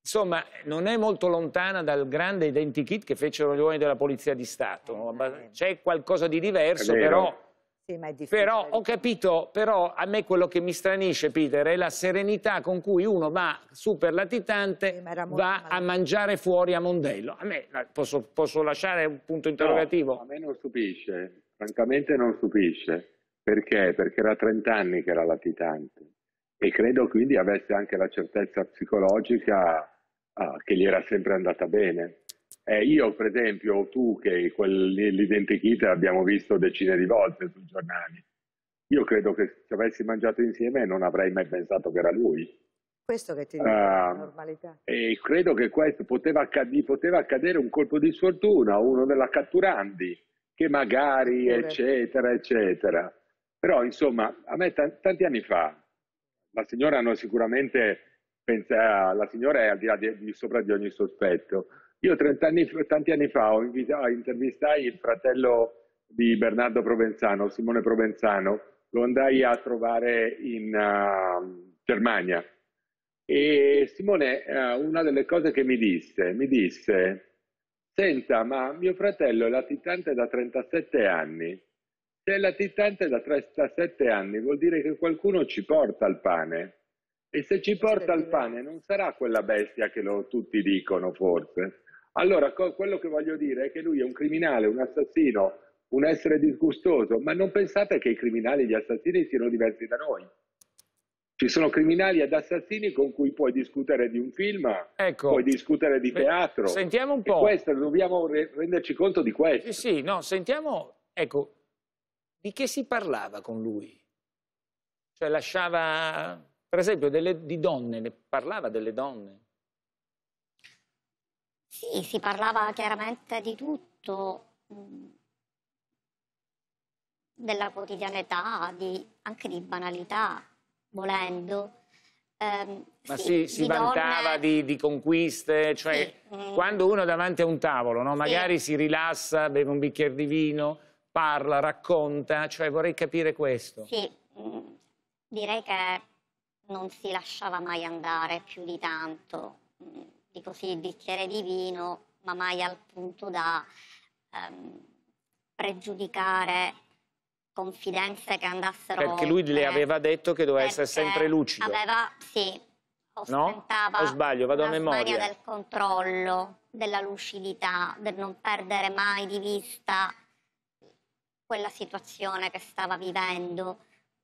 insomma, non è molto lontana dal grande identikit che fecero gli uomini della Polizia di Stato. C'è qualcosa di diverso, però sì, però ho capito, però a me quello che mi stranisce, Peter, è la serenità con cui uno va super latitante, sì, ma va a mangiare fuori a Mondello. A me posso, posso lasciare un punto interrogativo? No, a me non stupisce, francamente non stupisce. Perché? Perché era 30 anni che era latitante e credo quindi avesse anche la certezza psicologica ah, che gli era sempre andata bene. Eh, io, per esempio, o tu che l'identikit abbiamo visto decine di volte sui giornali, io credo che se avessi mangiato insieme non avrei mai pensato che era lui. Questo che ti dico, uh, ah, la normalità. E credo che questo poteva, accad- poteva accadere un colpo di sfortuna, uno della catturandi, che magari, Pure. eccetera, eccetera. Però, insomma, a me t- tanti anni fa, la signora non sicuramente pensa, la signora è al di là di, di sopra di ogni sospetto, io anni, tanti anni fa ho invita, intervistai il fratello di Bernardo Provenzano, Simone Provenzano, lo andai a trovare in uh, Germania. E Simone, uh, una delle cose che mi disse, mi disse, senta, ma mio fratello è latitante da 37 anni. Se è latitante da 37 anni vuol dire che qualcuno ci porta il pane. E se ci porta il pane non sarà quella bestia che lo, tutti dicono forse allora, co- quello che voglio dire è che lui è un criminale, un assassino, un essere disgustoso, ma non pensate che i criminali e gli assassini siano diversi da noi. Ci sono criminali ed assassini con cui puoi discutere di un film, ecco, puoi discutere di teatro. Sentiamo un po'. E questo, dobbiamo re- renderci conto di questo. Sì, sì, no, sentiamo, ecco, di che si parlava con lui? Cioè lasciava, per esempio, delle, di donne, ne parlava delle donne? Sì, si parlava chiaramente di tutto, mm, della quotidianità, di, anche di banalità, volendo. Eh, Ma sì, si, si vantava di, di, conquiste, cioè sì. Mm. quando uno davanti a un tavolo no? magari sì. si rilassa, beve un bicchiere di vino, parla, racconta, cioè vorrei capire questo. Sì, mm, direi che non si lasciava mai andare più di tanto tipo sì, il bicchiere di vino, ma mai al punto da ehm, pregiudicare confidenze che andassero... Perché lui le aveva detto che doveva essere sempre lucido. Aveva, sì, ostentava no? o sbaglio, vado a memoria. del controllo, della lucidità, del non perdere mai di vista quella situazione che stava vivendo.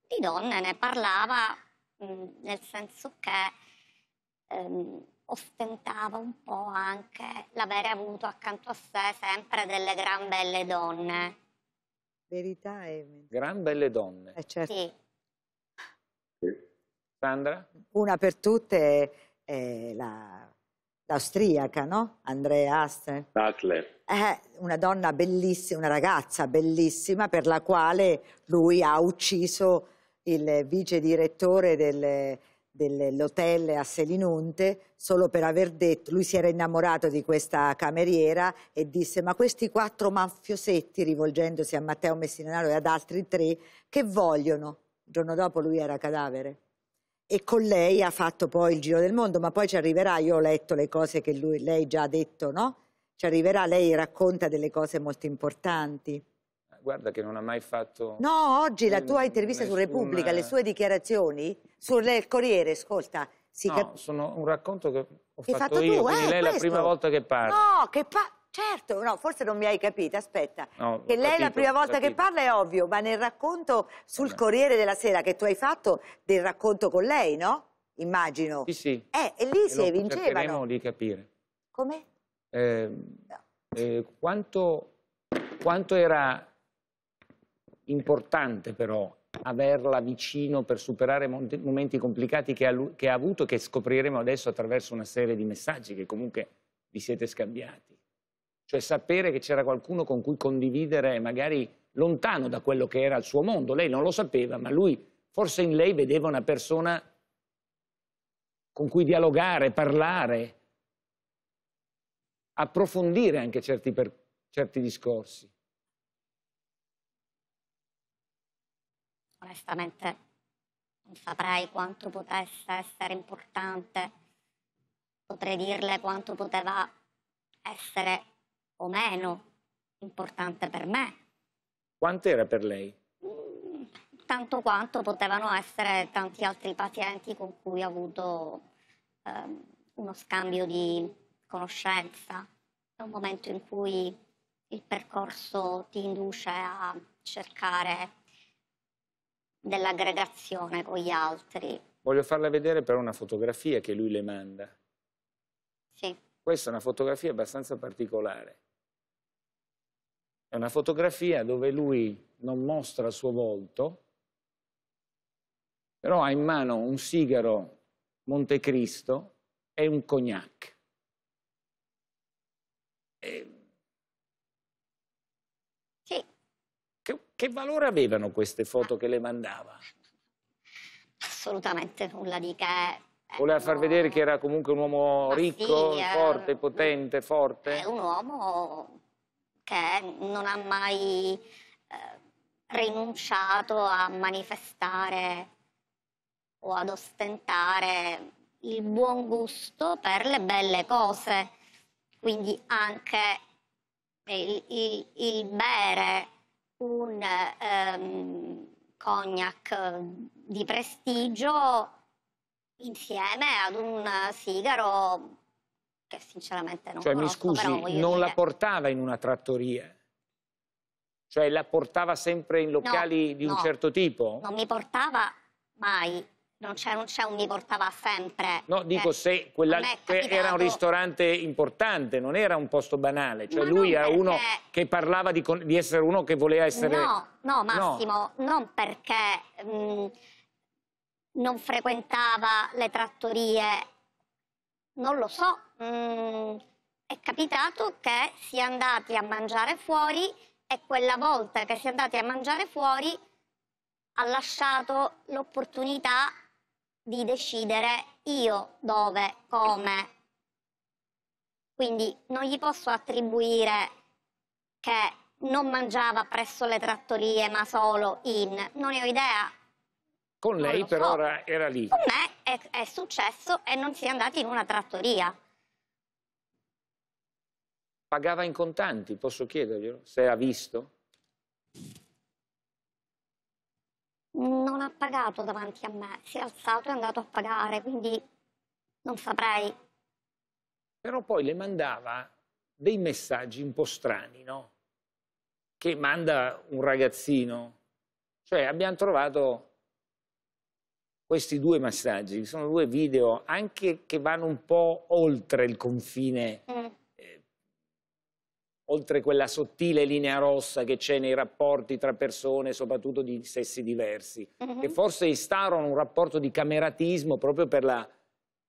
Di donne ne parlava mh, nel senso che... Ehm, ostentava un po' anche l'avere avuto accanto a sé sempre delle gran belle donne. Verità e... Gran belle donne. Eh, certo. Sì. Sandra? Una per tutte è l'austriaca, no? Andrea Astel. Butler. È eh, una donna bellissima, una ragazza bellissima per la quale lui ha ucciso il vice direttore del dell'hotel a Selinunte solo per aver detto, lui si era innamorato di questa cameriera e disse ma questi quattro mafiosetti, rivolgendosi a Matteo Messinaro e ad altri tre, che vogliono? Il giorno dopo lui era cadavere. E con lei ha fatto poi il giro del mondo, ma poi ci arriverà, io ho letto le cose che lui, lei già ha detto, no? Ci arriverà, lei racconta delle cose molto importanti guarda che non ha mai fatto... No, oggi la tua intervista nessuna... su Repubblica, le sue dichiarazioni, sul Corriere, ascolta... Si no, cap... sono un racconto che ho che fatto, fatto io, tu, eh, lei è la prima volta che parla. No, che parla... Certo, no, forse non mi hai capito, aspetta. No, che lei capito, la prima volta capito. che parla è ovvio, ma nel racconto sul Vabbè. Corriere della Sera che tu hai fatto del racconto con lei, no? Immagino. Sì, sì. Eh, e lì e si vincevano. Cercheremo di capire. Come? Eh, no. eh, quanto, quanto era importante però averla vicino per superare momenti complicati che ha, che ha avuto e che scopriremo adesso attraverso una serie di messaggi che comunque vi siete scambiati. Cioè sapere che c'era qualcuno con cui condividere magari lontano da quello che era il suo mondo. Lei non lo sapeva, ma lui forse in lei vedeva una persona con cui dialogare, parlare, approfondire anche certi, per, certi discorsi. onestamente non saprei quanto potesse essere importante, potrei dirle quanto poteva essere o meno importante per me. Quanto era per lei? Mm, tanto quanto potevano essere tanti altri pazienti con cui ho avuto eh, uno scambio di conoscenza. È un momento in cui il percorso ti induce a cercare dell'aggregazione con gli altri. Voglio farla vedere però una fotografia che lui le manda. Sì. Questa è una fotografia abbastanza particolare. È una fotografia dove lui non mostra il suo volto, però ha in mano un sigaro Montecristo e un cognac. E Che valore avevano queste foto che le mandava? Assolutamente nulla di che. Eh, Voleva far vedere che era comunque un uomo ricco, sì, eh, mm, forte, eh, potente, forte? È un uomo che non ha mai eh, rinunciato a manifestare o ad ostentare il buon gusto per le belle cose, quindi anche il, il, il bere un ehm, cognac ehm, di prestigio insieme ad un sigaro che sinceramente non cioè, conosco. mi scusi, non dire... la portava in una trattoria? Cioè la portava sempre in locali no, di un certo tipo? non mi portava mai non c'è, non c'è un mi portava sempre. No, eh, dico se quella era un ristorante importante, non era un posto banale, cioè ma lui era perché... uno che parlava di, di, essere uno che voleva essere... No, no Massimo, no. non perché mh, mm, non frequentava le trattorie, non lo so, mh, mm, è capitato che si è andati a mangiare fuori e quella volta che si è andati a mangiare fuori ha lasciato l'opportunità di decidere io dove, come. Quindi non gli posso attribuire che non mangiava presso le trattorie ma solo in, non ne ho idea. Con lei so. per ora era lì. Con me è, è successo e non si è andati in una trattoria. Pagava in contanti, posso chiederglielo, se ha visto? non ha pagato davanti a me, si è alzato e è andato a pagare, quindi non saprei. Però poi le mandava dei messaggi un po' strani, no? Che manda un ragazzino. Cioè abbiamo trovato questi due messaggi, sono due video anche che vanno un po' oltre il confine. Mm oltre quella sottile linea rossa che c'è nei rapporti tra persone, soprattutto di sessi diversi, uh mm-hmm. -huh. che forse instaurano un rapporto di cameratismo proprio per, la,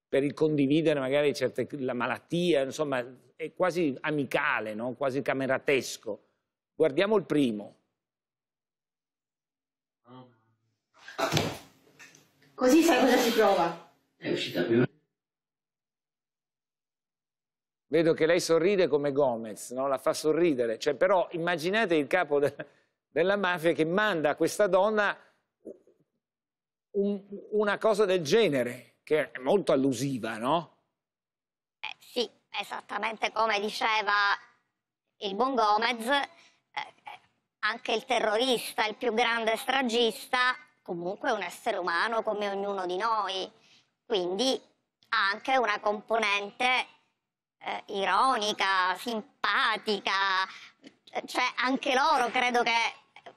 per il condividere magari certe, la malattia, insomma, è quasi amicale, no? quasi cameratesco. Guardiamo il primo. Ah. Così sai cosa si prova. È uscita più. Vedo che lei sorride come Gomez, no? la fa sorridere. Cioè, però immaginate il capo de della mafia che manda a questa donna un una cosa del genere, che è molto allusiva, no? Eh, sì, esattamente come diceva il buon Gomez, eh, eh anche il terrorista, il più grande stragista, comunque è un essere umano come ognuno di noi, quindi ha anche una componente eh, ironica, simpatica, cioè anche loro credo che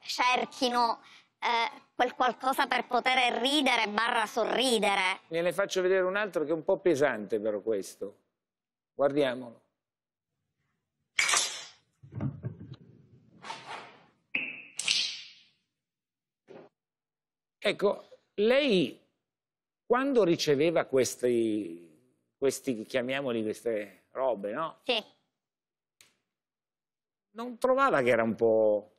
cerchino eh, quel qualcosa per poter ridere barra sorridere. Gliene faccio vedere un altro che è un po' pesante però questo. Guardiamolo. Ecco, lei quando riceveva questi, questi chiamiamoli, queste robe, no? Sì. Non trovava che era un po'...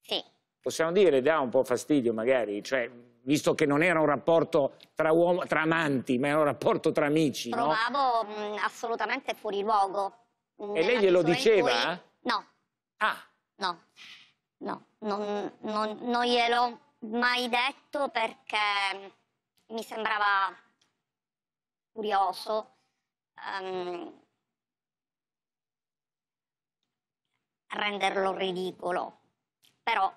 Sì. Possiamo dire, dà un po' fastidio magari, cioè, visto che non era un rapporto tra, uomo, tra amanti, ma era un rapporto tra amici, Trovavo no? mh, assolutamente fuori luogo. E lei glielo diceva? Cui... No. Ah. No, no, non, non, non gliel'ho mai detto perché mi sembrava curioso, um, renderlo ridicolo, però...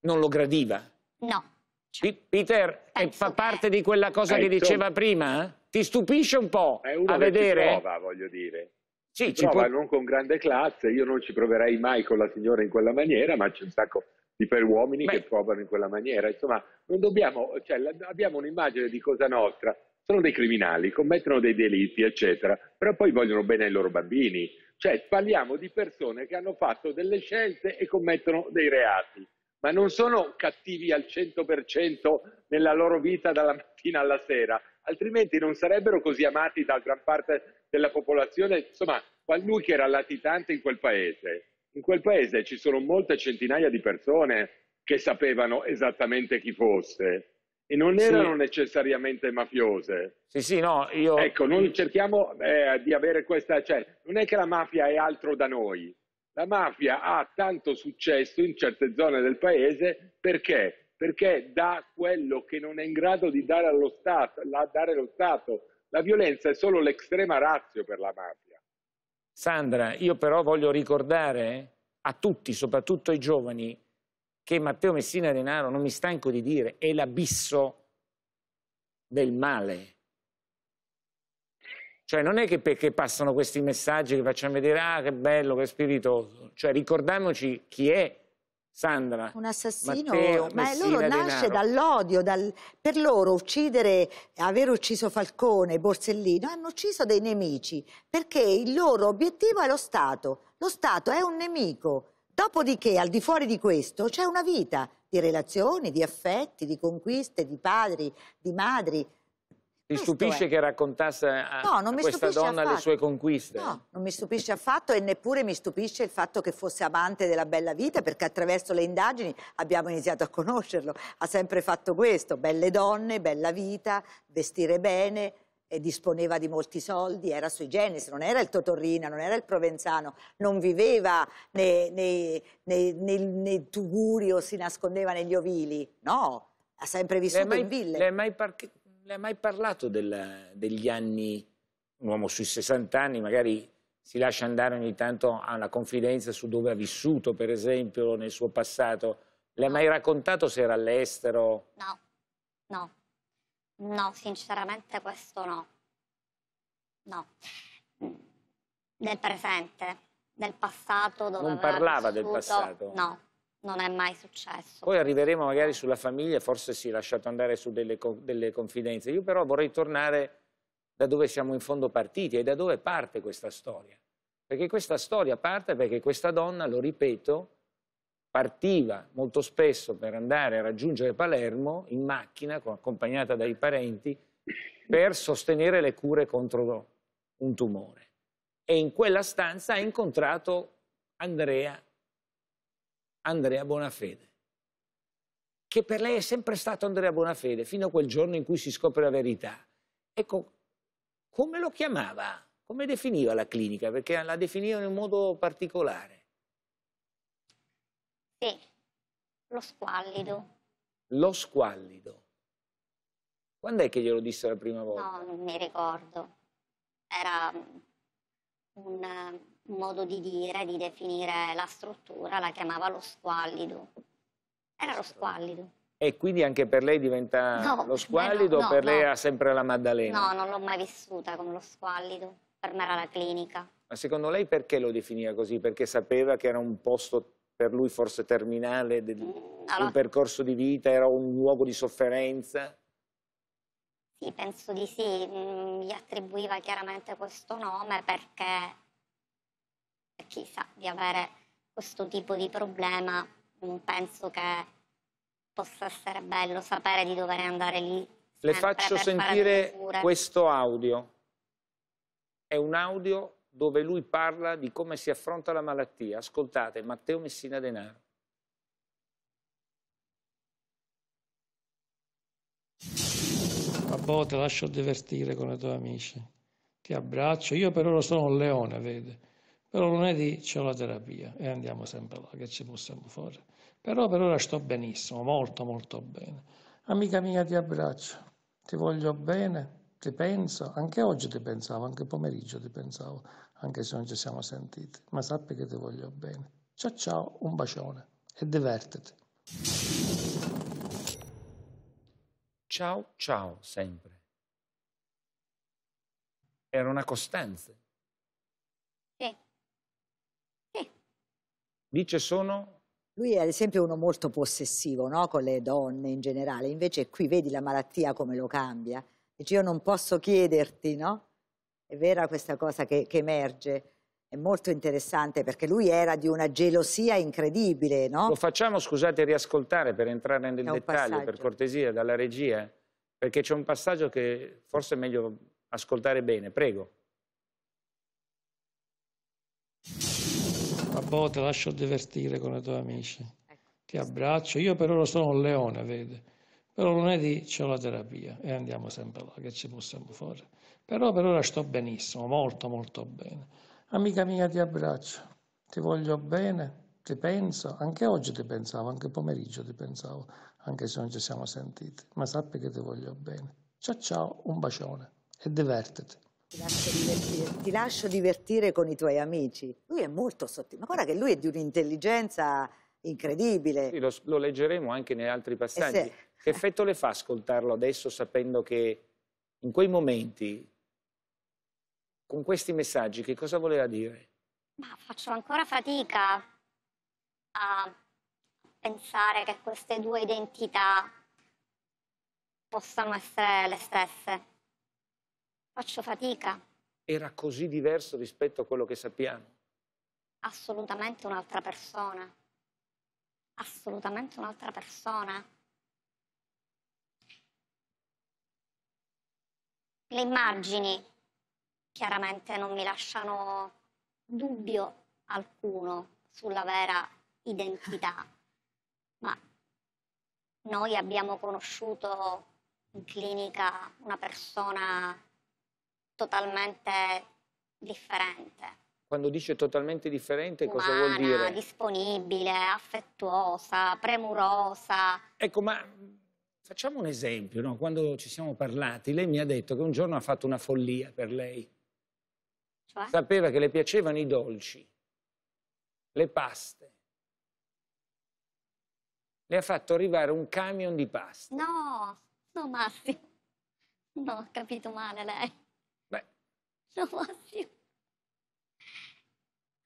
Non lo gradiva? No. Peter, Penso fa parte che... di quella cosa Penso... che diceva prima? Ti stupisce un po' a vedere? prova, voglio dire. Sì, ci prova, può... non con grande classe, io non ci proverei mai con la signora in quella maniera, ma c'è un sacco di per uomini Beh. che provano in quella maniera. Insomma, non dobbiamo, cioè, abbiamo un'immagine di Cosa Nostra sono dei criminali, commettono dei delitti, eccetera, però poi vogliono bene ai loro bambini. Cioè parliamo di persone che hanno fatto delle scelte e commettono dei reati, ma non sono cattivi al 100% nella loro vita dalla mattina alla sera, altrimenti non sarebbero così amati da gran parte della popolazione. Insomma, lui che era latitante in quel paese, in quel paese ci sono molte centinaia di persone che sapevano esattamente chi fosse e non erano sì. necessariamente mafiose. Sì, sì, no, io... Ecco, noi cerchiamo eh, di avere questa... Cioè, non è che la mafia è altro da noi. La mafia ha tanto successo in certe zone del paese perché? Perché dà quello che non è in grado di dare allo Stato, la, dare lo Stato. La violenza è solo l'estrema razio per la mafia. Sandra, io però voglio ricordare a tutti, soprattutto ai giovani, che Matteo Messina Denaro, non mi stanco di dire, è l'abisso del male. Cioè non è che perché passano questi messaggi che facciamo vedere, ah che bello, che spiritoso. Cioè ricordiamoci chi è Sandra. Un assassino, Matteo, ma Messina, loro nasce dall'odio, dal... per loro uccidere, aver ucciso Falcone, Borsellino, hanno ucciso dei nemici, perché il loro obiettivo è lo Stato, lo Stato è un nemico, Dopodiché, al di fuori di questo, c'è una vita di relazioni, di affetti, di conquiste, di padri, di madri. Ti stupisce è. che raccontasse a, no, a questa donna affatto. le sue conquiste? No, non mi stupisce affatto e neppure mi stupisce il fatto che fosse amante della bella vita perché attraverso le indagini abbiamo iniziato a conoscerlo. Ha sempre fatto questo, belle donne, bella vita, vestire bene, e disponeva di molti soldi, era sui generis, non era il Totorrina, non era il Provenzano, non viveva nei, nei, nei, nei Tuguri o si nascondeva negli ovili, no, ha sempre vissuto mai, in ville. Le hai mai, mai, parlato della, degli anni, un uomo sui 60 anni magari si lascia andare ogni tanto a una confidenza su dove ha vissuto, per esempio, nel suo passato. Le hai mai raccontato se era all'estero? No, no. No, sinceramente questo no. No. Nel presente, nel passato dove Non parlava vissuto, del passato? No, non è mai successo. Poi arriveremo magari sulla famiglia, forse si è lasciato andare su delle, delle confidenze. Io però vorrei tornare da dove siamo in fondo partiti e da dove parte questa storia. Perché questa storia parte perché questa donna, lo ripeto, partiva molto spesso per andare a raggiungere Palermo in macchina, accompagnata dai parenti, per sostenere le cure contro un tumore. E in quella stanza ha incontrato Andrea, Andrea Bonafede, che per lei è sempre stato Andrea Bonafede, fino a quel giorno in cui si scopre la verità. Ecco, come lo chiamava? Come definiva la clinica? Perché la definiva in un modo particolare. Sì, lo squallido. Lo squallido. Quando è che glielo disse la prima volta? No, non mi ricordo. Era un modo di dire, di definire la struttura, la chiamava lo squallido. Era lo squallido. E quindi anche per lei diventa no, lo squallido o no, no, per lei era sempre la Maddalena? No, non l'ho mai vissuta come lo squallido, per me era la clinica. Ma secondo lei perché lo definiva così? Perché sapeva che era un posto per lui forse terminale del, mm, allora. un percorso di vita, era un luogo di sofferenza? Sì, penso di sì, mm, gli attribuiva chiaramente questo nome perché chissà di avere questo tipo di problema, non mm, penso che possa essere bello sapere di dover andare lì. Le faccio sentire questo audio. È un audio dove lui parla di come si affronta la malattia. Ascoltate, Matteo Messina Denaro. Babbo, ti lascio divertire con i tuoi amici. Ti abbraccio. Io per ora sono un leone, vede. Però lunedì c'è la terapia e andiamo sempre là, che ci possiamo fare. Però per ora sto benissimo, molto molto bene. Amica mia, ti abbraccio. Ti voglio bene ti penso, anche oggi ti pensavo, anche pomeriggio ti pensavo, anche se non ci siamo sentiti, ma sappi che ti voglio bene. Ciao ciao, un bacione e divertiti. Ciao ciao sempre. Era una costanza. Eh. Eh. Dice sono lui è ad esempio uno molto possessivo no? con le donne in generale, invece qui vedi la malattia come lo cambia, Dice, io non posso chiederti, no? È vera questa cosa che, che emerge è molto interessante perché lui era di una gelosia incredibile, no? Lo facciamo, scusate, riascoltare per entrare nel dettaglio, passaggio. per cortesia, dalla regia, perché c'è un passaggio che forse è meglio ascoltare bene. Prego. A boh, te lascio divertire con i tuoi amici. Ecco. Ti abbraccio. Io per ora sono un leone, vede. Però lunedì c'è la terapia e andiamo sempre là, che ci possiamo fare. Però per ora sto benissimo, molto molto bene. Amica mia ti abbraccio, ti voglio bene, ti penso, anche oggi ti pensavo, anche pomeriggio ti pensavo, anche se non ci siamo sentiti, ma sappi che ti voglio bene. Ciao ciao, un bacione e divertiti. Ti lascio, ti lascio divertire, con i tuoi amici. Lui è molto sottile, ma guarda che lui è di un'intelligenza incredibile. Sì, lo, lo, leggeremo anche negli altri passaggi. Che effetto le fa ascoltarlo adesso sapendo che in quei momenti, con questi messaggi, che cosa voleva dire? Ma faccio ancora fatica a pensare che queste due identità possano essere le stesse. Faccio fatica. Era così diverso rispetto a quello che sappiamo? Assolutamente un'altra persona. Assolutamente un'altra persona le immagini chiaramente non mi lasciano dubbio alcuno sulla vera identità, ma noi abbiamo conosciuto in clinica una persona totalmente differente. Quando dice totalmente differente Umana, cosa vuol dire? disponibile, affettuosa, premurosa. Ecco, ma Facciamo un esempio, no? quando ci siamo parlati lei mi ha detto che un giorno ha fatto una follia per lei. Cioè? Sapeva che le piacevano i dolci, le paste. Le ha fatto arrivare un camion di pasta. No, no Massimo, no, ho capito male lei. Beh. No Massimo.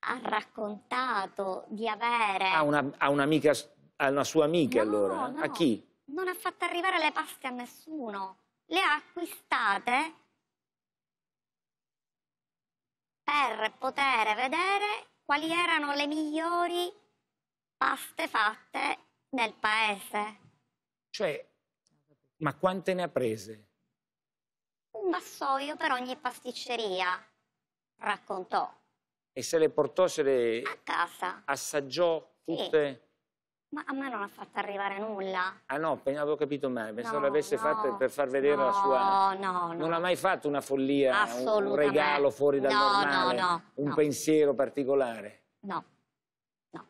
Ha raccontato di avere... A una, a, una sua amica no, allora? No. A chi? non ha fatto arrivare le paste a nessuno, le ha acquistate per poter vedere quali erano le migliori paste fatte nel paese. Cioè, ma quante ne ha prese? Un vassoio per ogni pasticceria, raccontò. E se le portò, se le... A casa. Assaggiò tutte... Sì. Ma a me non ha fatto arrivare nulla. Ah no, avevo capito mai, pensavo no, l'avesse no, fatto per far vedere no, la sua... No, no, Non ha mai fatto una follia, un regalo fuori dal no, normale, no, no, un pensiero particolare? No, no.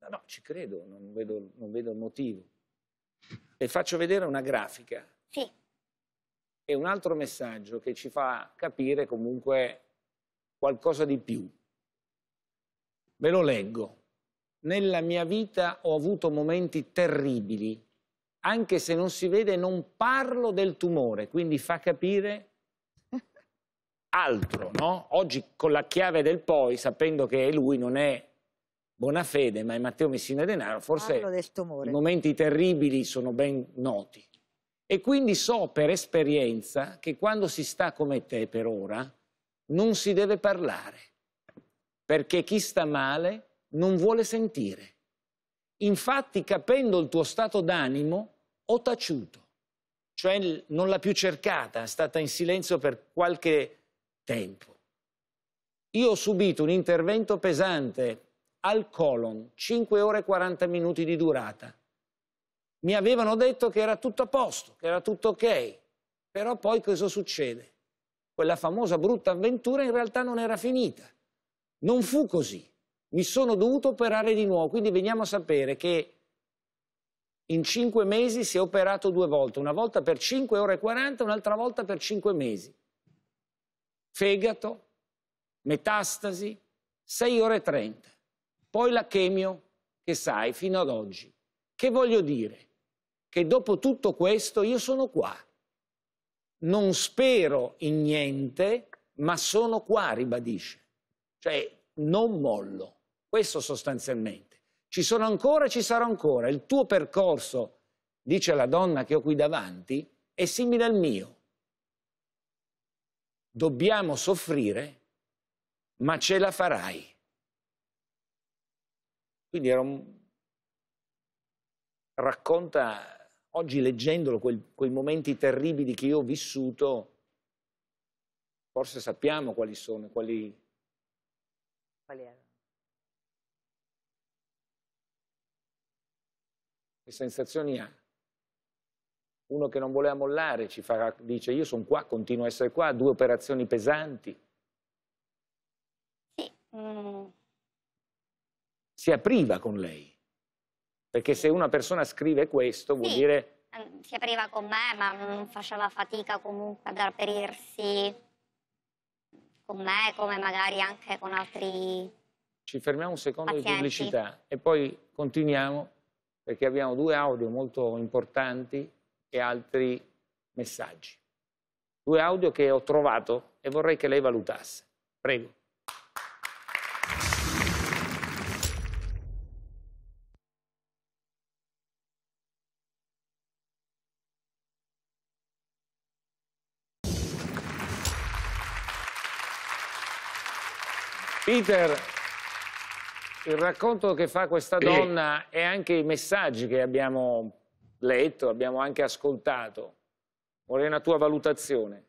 No, no, ci credo, non vedo, non vedo il motivo. Le faccio vedere una grafica. Sì. E un altro messaggio che ci fa capire comunque qualcosa di più Ve lo leggo. Nella mia vita ho avuto momenti terribili, anche se non si vede non parlo del tumore, quindi fa capire altro, no? Oggi con la chiave del poi, sapendo che lui non è Bonafede, ma è Matteo Messina Denaro, forse i momenti terribili sono ben noti. E quindi so per esperienza che quando si sta come te per ora non si deve parlare perché chi sta male non vuole sentire. Infatti, capendo il tuo stato d'animo, ho taciuto. Cioè non l'ha più cercata, è stata in silenzio per qualche tempo. Io ho subito un intervento pesante al colon, 5 ore e 40 minuti di durata. Mi avevano detto che era tutto a posto, che era tutto ok, però poi cosa succede? Quella famosa brutta avventura in realtà non era finita. Non fu così, mi sono dovuto operare di nuovo, quindi veniamo a sapere che in cinque mesi si è operato due volte, una volta per 5 ore e 40, un'altra volta per 5 mesi. Fegato, metastasi, 6 ore e 30. Poi la chemio, che sai, fino ad oggi. Che voglio dire? Che dopo tutto questo io sono qua. Non spero in niente, ma sono qua, ribadisce. Cioè, non mollo. Questo sostanzialmente. Ci sono ancora, e ci sarò ancora. Il tuo percorso, dice la donna che ho qui davanti, è simile al mio. Dobbiamo soffrire, ma ce la farai. Quindi era un... racconta, oggi leggendolo, quel, quei momenti terribili che io ho vissuto, forse sappiamo quali sono, quali quali erano? Che sensazioni ha? Uno che non voleva mollare ci farà, dice io sono qua, continuo a essere qua, due operazioni pesanti. Sì. Mm. Si apriva con lei. Perché se una persona scrive questo vuol sì, dire... Mm, si apriva con me, ma non faceva fatica comunque ad aprirsi con me, come magari anche con altri Ci fermiamo un secondo pazienti. di pubblicità e poi continuiamo perché abbiamo due audio molto importanti e altri messaggi. Due audio che ho trovato e vorrei che lei valutasse. Prego. Peter, il racconto che fa questa donna e anche i messaggi che abbiamo letto, abbiamo anche ascoltato. Vorrei una tua valutazione.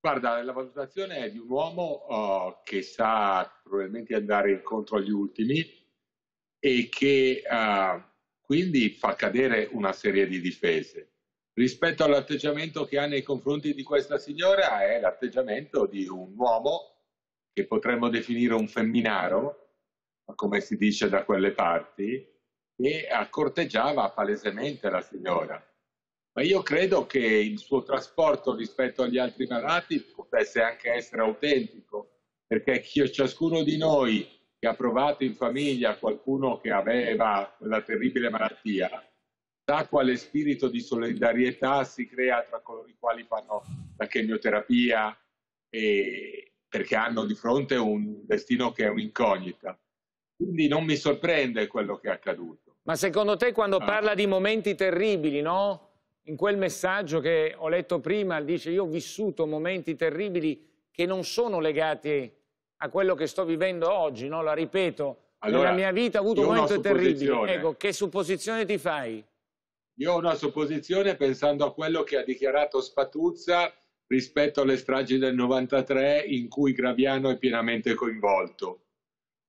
Guarda, la valutazione è di un uomo oh, che sa probabilmente andare incontro agli ultimi e che uh, quindi fa cadere una serie di difese. Rispetto all'atteggiamento che ha nei confronti di questa signora è l'atteggiamento di un uomo che potremmo definire un femminaro, come si dice da quelle parti, e accorteggiava palesemente la signora. Ma io credo che il suo trasporto rispetto agli altri malati potesse anche essere autentico, perché ciascuno di noi che ha provato in famiglia qualcuno che aveva quella terribile malattia sa quale spirito di solidarietà si crea tra coloro i quali fanno la chemioterapia e, perché hanno di fronte un destino che è un'incognita. Quindi non mi sorprende quello che è accaduto. Ma secondo te quando ah. parla di momenti terribili, no? In quel messaggio che ho letto prima dice io ho vissuto momenti terribili che non sono legati a quello che sto vivendo oggi, no? La ripeto, allora, nella mia vita ho avuto momenti terribili. Ecco, che supposizione ti fai? Io ho una supposizione pensando a quello che ha dichiarato Spatuzza rispetto alle stragi del 93 in cui Graviano è pienamente coinvolto.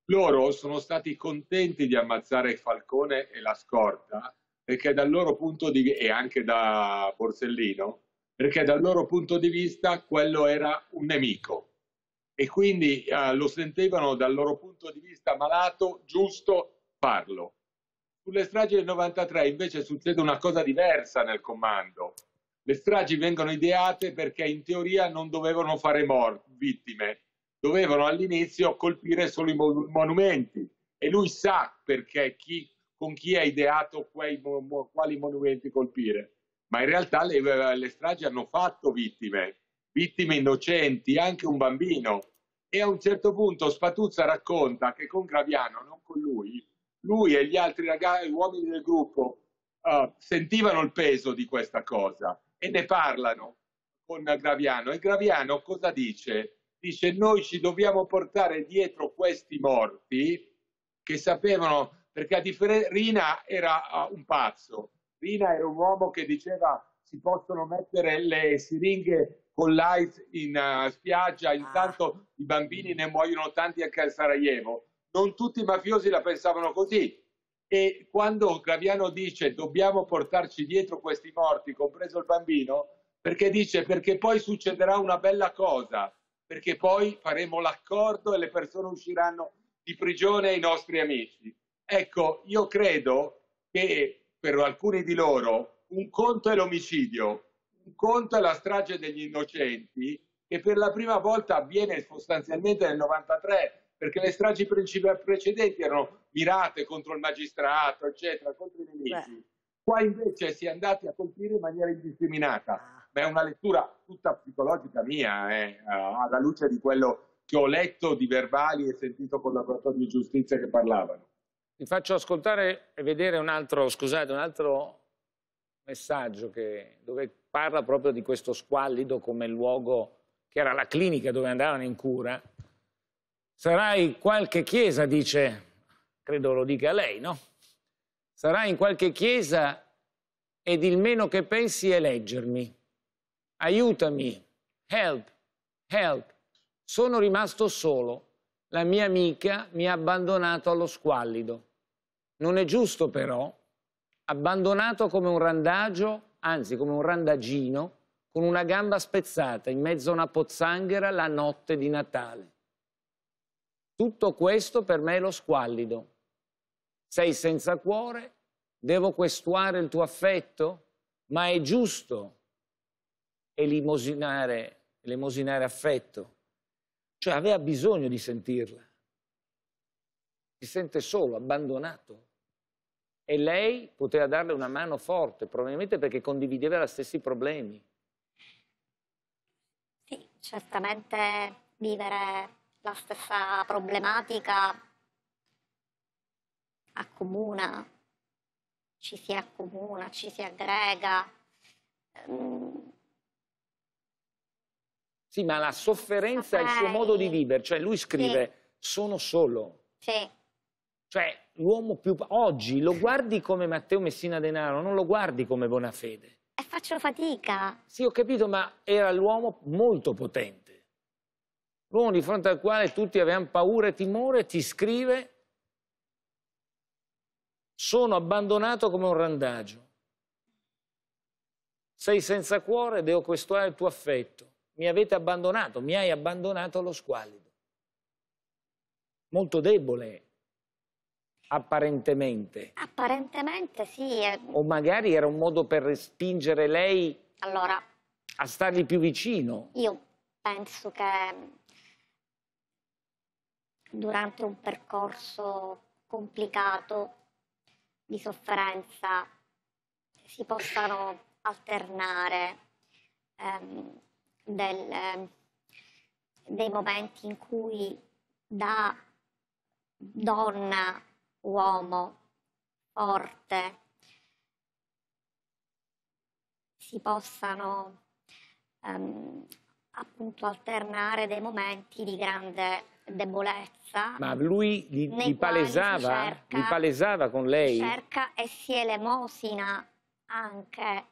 Loro sono stati contenti di ammazzare Falcone e la scorta perché dal loro punto di vista, e anche da Borsellino, perché dal loro punto di vista quello era un nemico e quindi eh, lo sentivano dal loro punto di vista malato, giusto farlo. Sulle stragi del 93 invece succede una cosa diversa nel comando, le stragi vengono ideate perché in teoria non dovevano fare vittime, dovevano all'inizio colpire solo i mon monumenti e lui sa perché chi, con chi ha ideato quei, mo quali monumenti colpire. Ma in realtà le, le stragi hanno fatto vittime, vittime innocenti, anche un bambino. E a un certo punto Spatuzza racconta che con Graviano, non con lui, lui e gli altri ragazzi, uomini del gruppo uh, sentivano il peso di questa cosa e ne parlano con Graviano. E Graviano cosa dice? Dice noi ci dobbiamo portare dietro questi morti che sapevano, perché a differenza Rina era ah, un pazzo, Rina era un uomo che diceva si possono mettere le siringhe con l'AIDS in uh, spiaggia, ah. intanto ah. i bambini ne muoiono tanti anche a Sarajevo. Non tutti i mafiosi la pensavano così, e quando Graviano dice dobbiamo portarci dietro questi morti, compreso il bambino, perché dice perché poi succederà una bella cosa, perché poi faremo l'accordo e le persone usciranno di prigione ai nostri amici. Ecco, io credo che per alcuni di loro un conto è l'omicidio, un conto è la strage degli innocenti, che per la prima volta avviene sostanzialmente nel 93, perché le stragi precedenti erano mirate contro il magistrato, eccetera, contro i nemici. Qua invece si è andati a colpire in maniera indiscriminata. Ah. Ma è una lettura tutta psicologica mia, eh, eh, alla luce di quello che ho letto di verbali e sentito collaboratori di giustizia che parlavano. Vi faccio ascoltare e vedere un altro, scusate, un altro messaggio che, dove parla proprio di questo squallido come luogo che era la clinica dove andavano in cura. Sarai qualche chiesa, dice credo lo dica lei, no? Sarà in qualche chiesa ed il meno che pensi è leggermi. Aiutami, help, help. Sono rimasto solo. La mia amica mi ha abbandonato allo squallido. Non è giusto però, abbandonato come un randagio, anzi come un randagino, con una gamba spezzata in mezzo a una pozzanghera la notte di Natale. Tutto questo per me è lo squallido, sei senza cuore, devo questuare il tuo affetto? Ma è giusto elemosinare, elemosinare affetto? Cioè aveva bisogno di sentirla. Si sente solo, abbandonato. E lei poteva darle una mano forte, probabilmente perché condivideva gli stessi problemi. Sì, certamente vivere la stessa problematica accomuna, ci si accomuna, ci si aggrega. Ehm, sì, ma la sofferenza okay. è il suo modo di vivere, cioè lui scrive sì. sono solo. Sì. Cioè l'uomo più... Oggi lo guardi come Matteo Messina Denaro, non lo guardi come Bonafede. E faccio fatica. Sì, ho capito, ma era l'uomo molto potente. L'uomo di fronte al quale tutti avevamo paura e timore ti scrive sono abbandonato come un randagio. Sei senza cuore, devo questo il tuo affetto. Mi avete abbandonato, mi hai abbandonato allo squallido. Molto debole, apparentemente. Apparentemente sì. O magari era un modo per respingere lei allora, a stargli più vicino. Io penso che durante un percorso complicato di sofferenza si possano alternare ehm, del, dei momenti in cui da donna, uomo, forte, si possano ehm, appunto alternare dei momenti di grande debolezza. Ma lui li, li, palesava, cerca, li palesava con lei? Cerca e si elemosina anche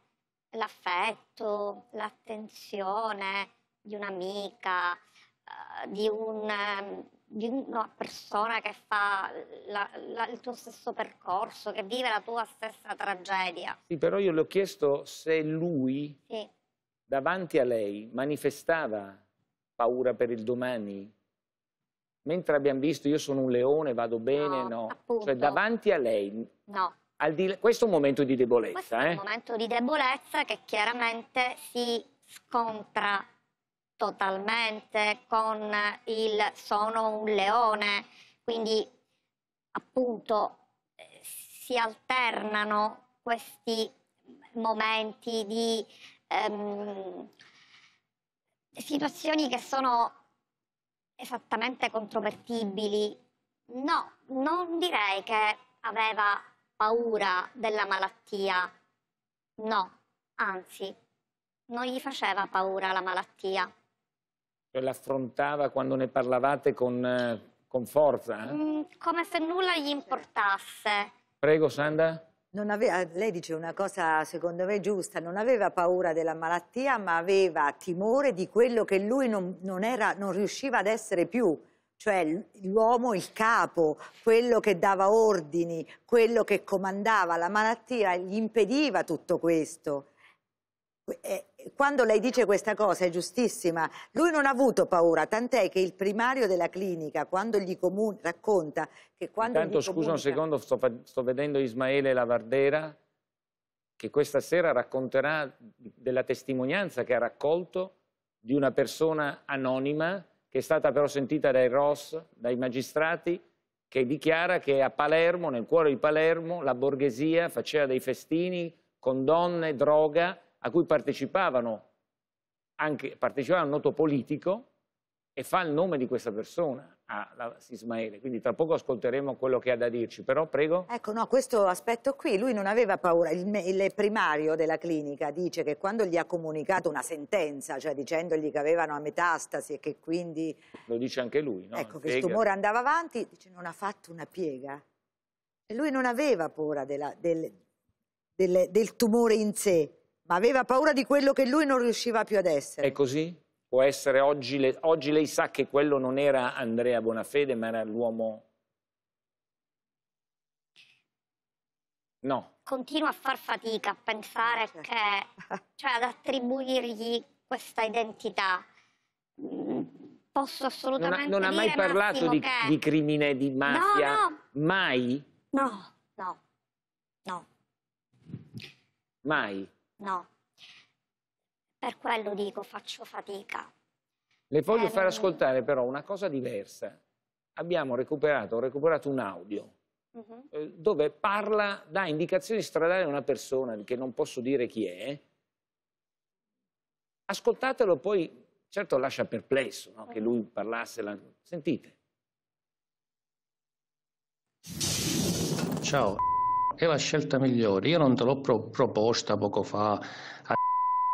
l'affetto, l'attenzione di un'amica, eh, di, un, ehm, di, una persona che fa la, la, il tuo stesso percorso, che vive la tua stessa tragedia. Sì, però io le ho chiesto se lui sì. davanti a lei manifestava paura per il domani, mentre abbiamo visto io sono un leone, vado bene, no, no. Cioè, appunto. Cioè davanti a lei. No. Di... questo è un momento di debolezza. Questo eh? è un momento di debolezza che chiaramente si scontra totalmente con il sono un leone, quindi appunto si alternano questi momenti di ehm, situazioni che sono esattamente controvertibili, no, non direi che aveva paura della malattia, no, anzi, non gli faceva paura la malattia. Cioè l'affrontava quando ne parlavate con, eh, con forza? Eh? Mm, come se nulla gli importasse. Prego, Sanda. Aveva, ah, lei dice una cosa secondo me giusta, non aveva paura della malattia ma aveva timore di quello che lui non, non, era, non riusciva ad essere più, cioè l'uomo, il capo, quello che dava ordini, quello che comandava, la malattia gli impediva tutto questo eh, quando lei dice questa cosa è giustissima, lui non ha avuto paura, tant'è che il primario della clinica, quando gli comuni, racconta che quando... Intanto scusa comunica... un secondo, sto, sto vedendo Ismaele Lavardera che questa sera racconterà della testimonianza che ha raccolto di una persona anonima che è stata però sentita dai Ross, dai magistrati, che dichiara che a Palermo, nel cuore di Palermo, la borghesia faceva dei festini con donne, droga a cui partecipavano anche, partecipava un noto politico e fa il nome di questa persona a Ismaele, quindi tra poco ascolteremo quello che ha da dirci, però prego. Ecco, no, questo aspetto qui, lui non aveva paura, il, il primario della clinica dice che quando gli ha comunicato una sentenza, cioè dicendogli che avevano a metastasi e che quindi... Lo dice anche lui, no? Ecco, che il tumore andava avanti, dice non ha fatto una piega. E lui non aveva paura della, del, del, del tumore in sé, ma aveva paura di quello che lui non riusciva più ad essere. È così? Può essere oggi, le... oggi lei sa che quello non era Andrea Bonafede, ma era l'uomo... No. Continua a far fatica a pensare cioè. che... cioè ad attribuirgli questa identità posso assolutamente non ha, non ha mai parlato di, che... di, crimine, di mafia? No, no. Mai? No, no, no. Mai? No, per quello dico faccio fatica. Le voglio eh, far ascoltare però una cosa diversa. Abbiamo recuperato, ho recuperato un audio uh mhm. eh, -huh. dove parla, dà indicazioni stradali a una persona che non posso dire chi è. Ascoltatelo poi, certo lascia perplesso no? che mm. lui parlasse. La... Sentite. Ciao è la scelta migliore. Io non te l'ho pro- proposta poco fa a...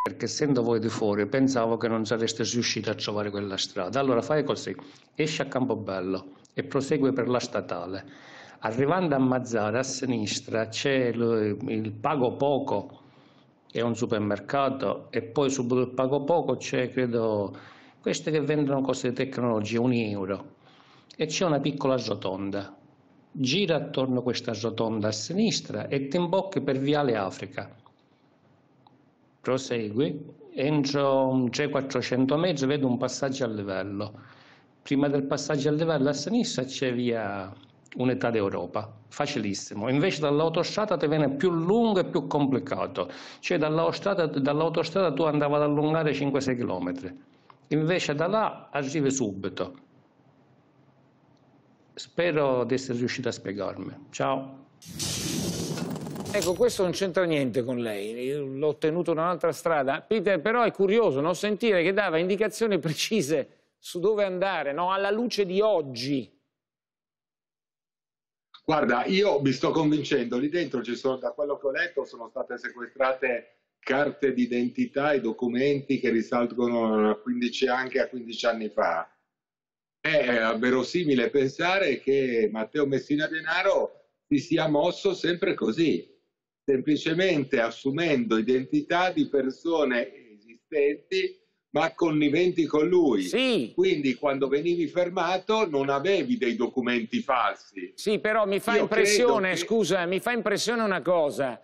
perché essendo voi di fuori pensavo che non sareste riusciti a trovare quella strada. Allora fai così, esci a Campobello e prosegue per la statale. Arrivando a Mazzara a sinistra c'è il, il Pago Poco, è un supermercato, e poi subito il Pago Poco c'è, credo, queste che vendono cose di tecnologia, un euro. E c'è una piccola rotonda gira attorno a questa rotonda a sinistra e ti imbocchi per Viale Africa. Prosegui, entro 300-400 metri vedo un passaggio a livello. Prima del passaggio a livello a sinistra c'è via Unità d'Europa, facilissimo. Invece dall'autostrada ti viene più lungo e più complicato. Cioè dall'autostrada, dall'autostrada tu andavi ad allungare 5-6 km. Invece da là arrivi subito Spero di essere riuscito a spiegarmi. Ciao. Ecco, questo non c'entra niente con lei, l'ho tenuto in un'altra strada. Peter, però è curioso no? sentire che dava indicazioni precise su dove andare, no? alla luce di oggi. Guarda, io mi sto convincendo, lì dentro ci sono, da quello che ho letto, sono state sequestrate carte d'identità e documenti che risalgono 15, anche a 15 anni fa è verosimile pensare che Matteo Messina Denaro si sia mosso sempre così, semplicemente assumendo identità di persone esistenti ma conniventi con lui. Sì. Quindi quando venivi fermato non avevi dei documenti falsi. Sì, però mi fa Io impressione, che... scusa, mi fa impressione una cosa.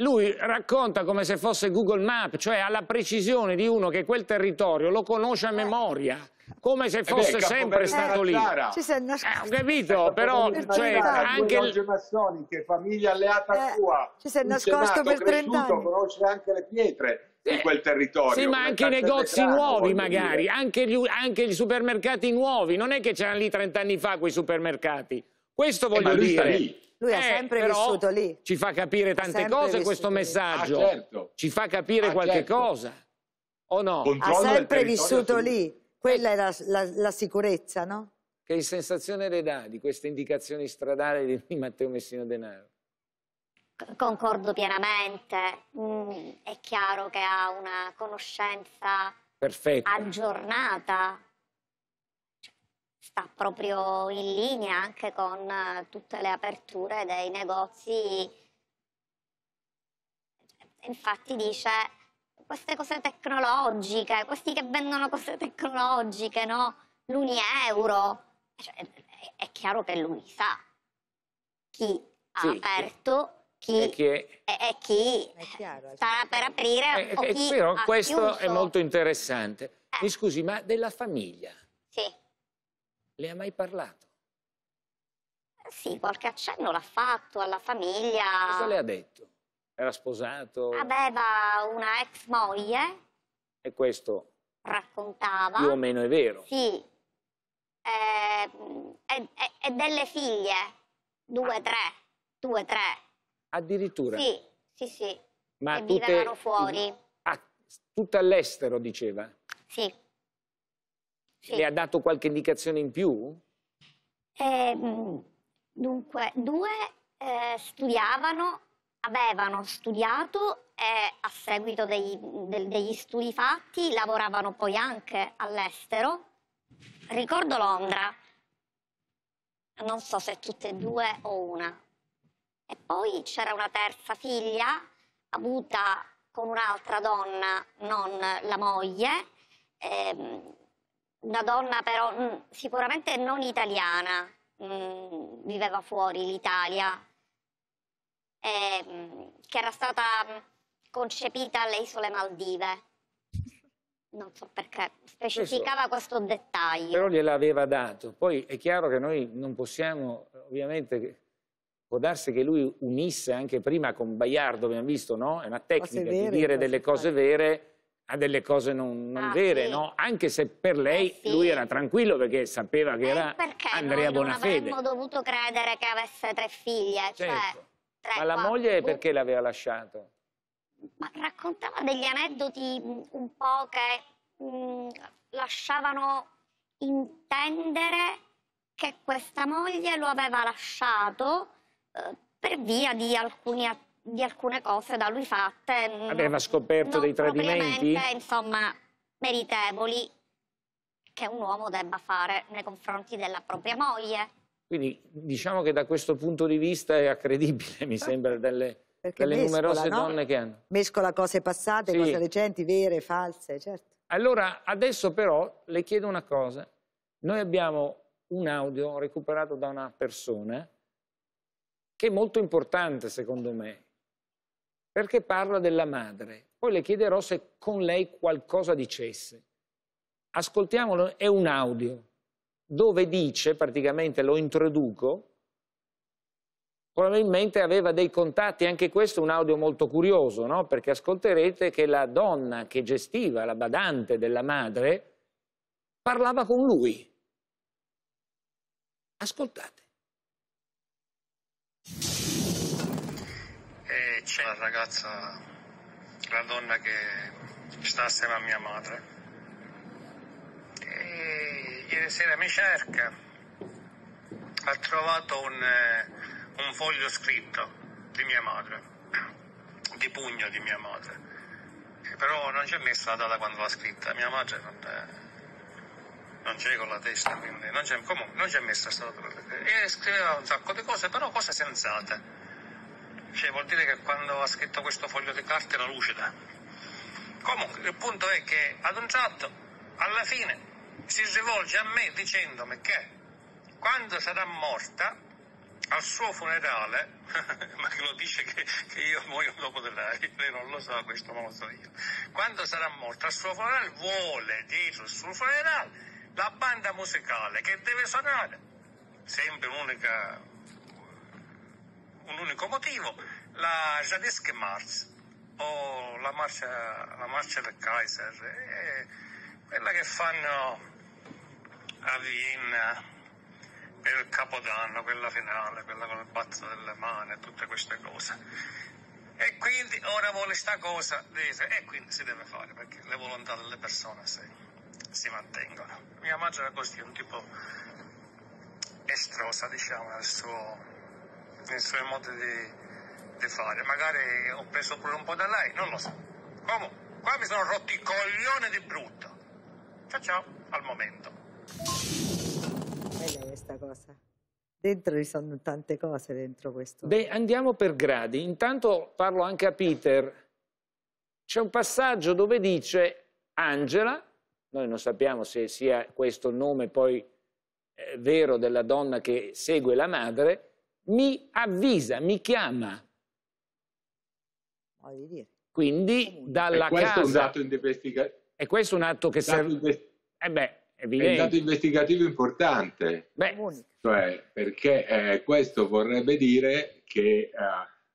Lui racconta come se fosse Google Maps, cioè alla precisione di uno che quel territorio lo conosce a memoria come se eh, fosse beh, sempre stato lì. Ci eh, sei nascosto. Eh, capito, però cioè, anche il... Massoni, che famiglia alleata eh, tua. Ci sei nascosto per 30 anni. conosce anche le pietre di eh, quel territorio. Sì, ma anche i negozi grano, nuovi magari, anche gli, anche gli, supermercati nuovi, non è che c'erano lì 30 anni fa quei supermercati. Questo voglio eh, lui dire. Lì. Lui eh, ha sempre vissuto lì. Ci fa capire tante cose questo lì. messaggio. Ah, certo. Ci fa capire ah, qualche certo. cosa. O no? Controllo ha sempre vissuto lì. Quella era la, la sicurezza, no? Che sensazione le dà di queste indicazioni stradali di Matteo Messino Denaro? Concordo pienamente, mm, è chiaro che ha una conoscenza Perfetto. aggiornata, sta proprio in linea anche con eh, tutte le aperture dei negozi. Infatti dice queste cose tecnologiche, questi che vendono cose tecnologiche, no? L'Unieuro. Eh, cioè, è chiaro che lui sa chi ha sì, aperto chi, e, che... e, e chi chiaro, starà per aprire e, eh, e eh, però questo chiuso. è molto interessante eh. mi scusi ma della famiglia sì le ha mai parlato? sì qualche accenno l'ha fatto alla famiglia cosa le ha detto? Era sposato? Aveva una ex moglie. E questo? Raccontava. Più o meno è vero. Sì. Eh, e, e, e delle figlie. Due, ah. tre. Due, tre. Addirittura? Sì, sì, sì. Ma e tutte... vivevano fuori. Ah, tutta all'estero, diceva? Sì. sì. Le ha dato qualche indicazione in più? Eh, dunque, due eh, studiavano avevano studiato e a seguito dei, de, degli studi fatti lavoravano poi anche all'estero. Ricordo Londra, non so se tutte e due o una. E poi c'era una terza figlia avuta con un'altra donna, non la moglie, ehm, una donna però mh, mm, sicuramente non italiana, mh, mm, viveva fuori l'Italia eh, che era stata concepita alle isole Maldive. Non so perché, specificava questo dettaglio. Però gliel'aveva dato. Poi è chiaro che noi non possiamo, ovviamente, può darsi che lui unisse anche prima con Baiardo, abbiamo visto, no? È una tecnica vere, di dire delle cose vere a delle cose non, non ah, vere, sì. no? Anche se per lei eh, sì. lui era tranquillo perché sapeva che eh, era Andrea noi Bonafede. Perché non avremmo dovuto credere che avesse tre figlie, cioè, certo. cioè... 3, Ma la 4, moglie perché l'aveva lasciato? Ma raccontava degli aneddoti mm, un po' che mh, mm, lasciavano intendere che questa moglie lo aveva lasciato eh, per via di, alcuni, di, alcune cose da lui fatte. Mm, aveva non, scoperto non dei tradimenti? insomma, meritevoli che un uomo debba fare nei confronti della propria moglie. Quindi diciamo che da questo punto di vista è accredibile, mi sembra, delle, delle mescola, numerose no? donne che hanno. Mescola cose passate, sì. cose recenti, vere, false, certo. Allora, adesso però le chiedo una cosa. Noi abbiamo un audio recuperato da una persona che è molto importante secondo me, perché parla della madre. Poi le chiederò se con lei qualcosa dicesse. Ascoltiamolo, è un audio dove dice, praticamente lo introduco, probabilmente aveva dei contatti, anche questo è un audio molto curioso, no? perché ascolterete che la donna che gestiva, la badante della madre, parlava con lui. Ascoltate. E c'è la ragazza, la donna che sta assieme a mia madre ieri sera mi cerca, ha trovato un, eh, un foglio scritto di mia madre, di pugno di mia madre, però non c'è messa la data quando l'ha scritta, mia madre non, eh, non c'è con la testa, quindi non c'è, comunque non c'è messa la data. E scriveva un sacco di cose, però cose sensate. Cioè vuol dire che quando ha scritto questo foglio di carta era lucida. Comunque il punto è che ad un tratto, alla fine, si rivolge a me dicendomi che quando sarà morta al suo funerale, ma che lo dice che, che, io muoio dopo dell'aria, lei, non lo sa so, questo, ma lo so io, quando sarà morta al suo funerale vuole dietro il suo funerale la banda musicale che deve suonare, sempre un'unica, un unico motivo, la Jadesque Mars o la marcia, la marcia del Kaiser, eh, quella che fanno a Vienna eh, per il Capodanno, quella finale, quella con il basso delle mani e tutte queste cose. E quindi ora vuole sta cosa, dice, e quindi si deve fare perché le volontà delle persone si, si mantengono. Mia madre era così, un tipo estrosa, diciamo, nel suo, nel suo modo di, di fare. Magari ho preso pure un po' da lei, non lo so. Comunque, qua mi sono rotti i coglioni di brutto. Ciao ciao, al momento. Bella questa cosa. Dentro ci sono tante cose dentro questo. Beh, andiamo per gradi. Intanto parlo anche a Peter. C'è un passaggio dove dice Angela, noi non sappiamo se sia questo il nome poi eh, vero della donna che segue la madre, mi avvisa, mi chiama. Quindi dalla e questo casa... È un dato investigativo. E questo è un atto che serve... Eh beh, Evidente. È un dato investigativo importante, cioè, perché eh, questo vorrebbe dire che eh,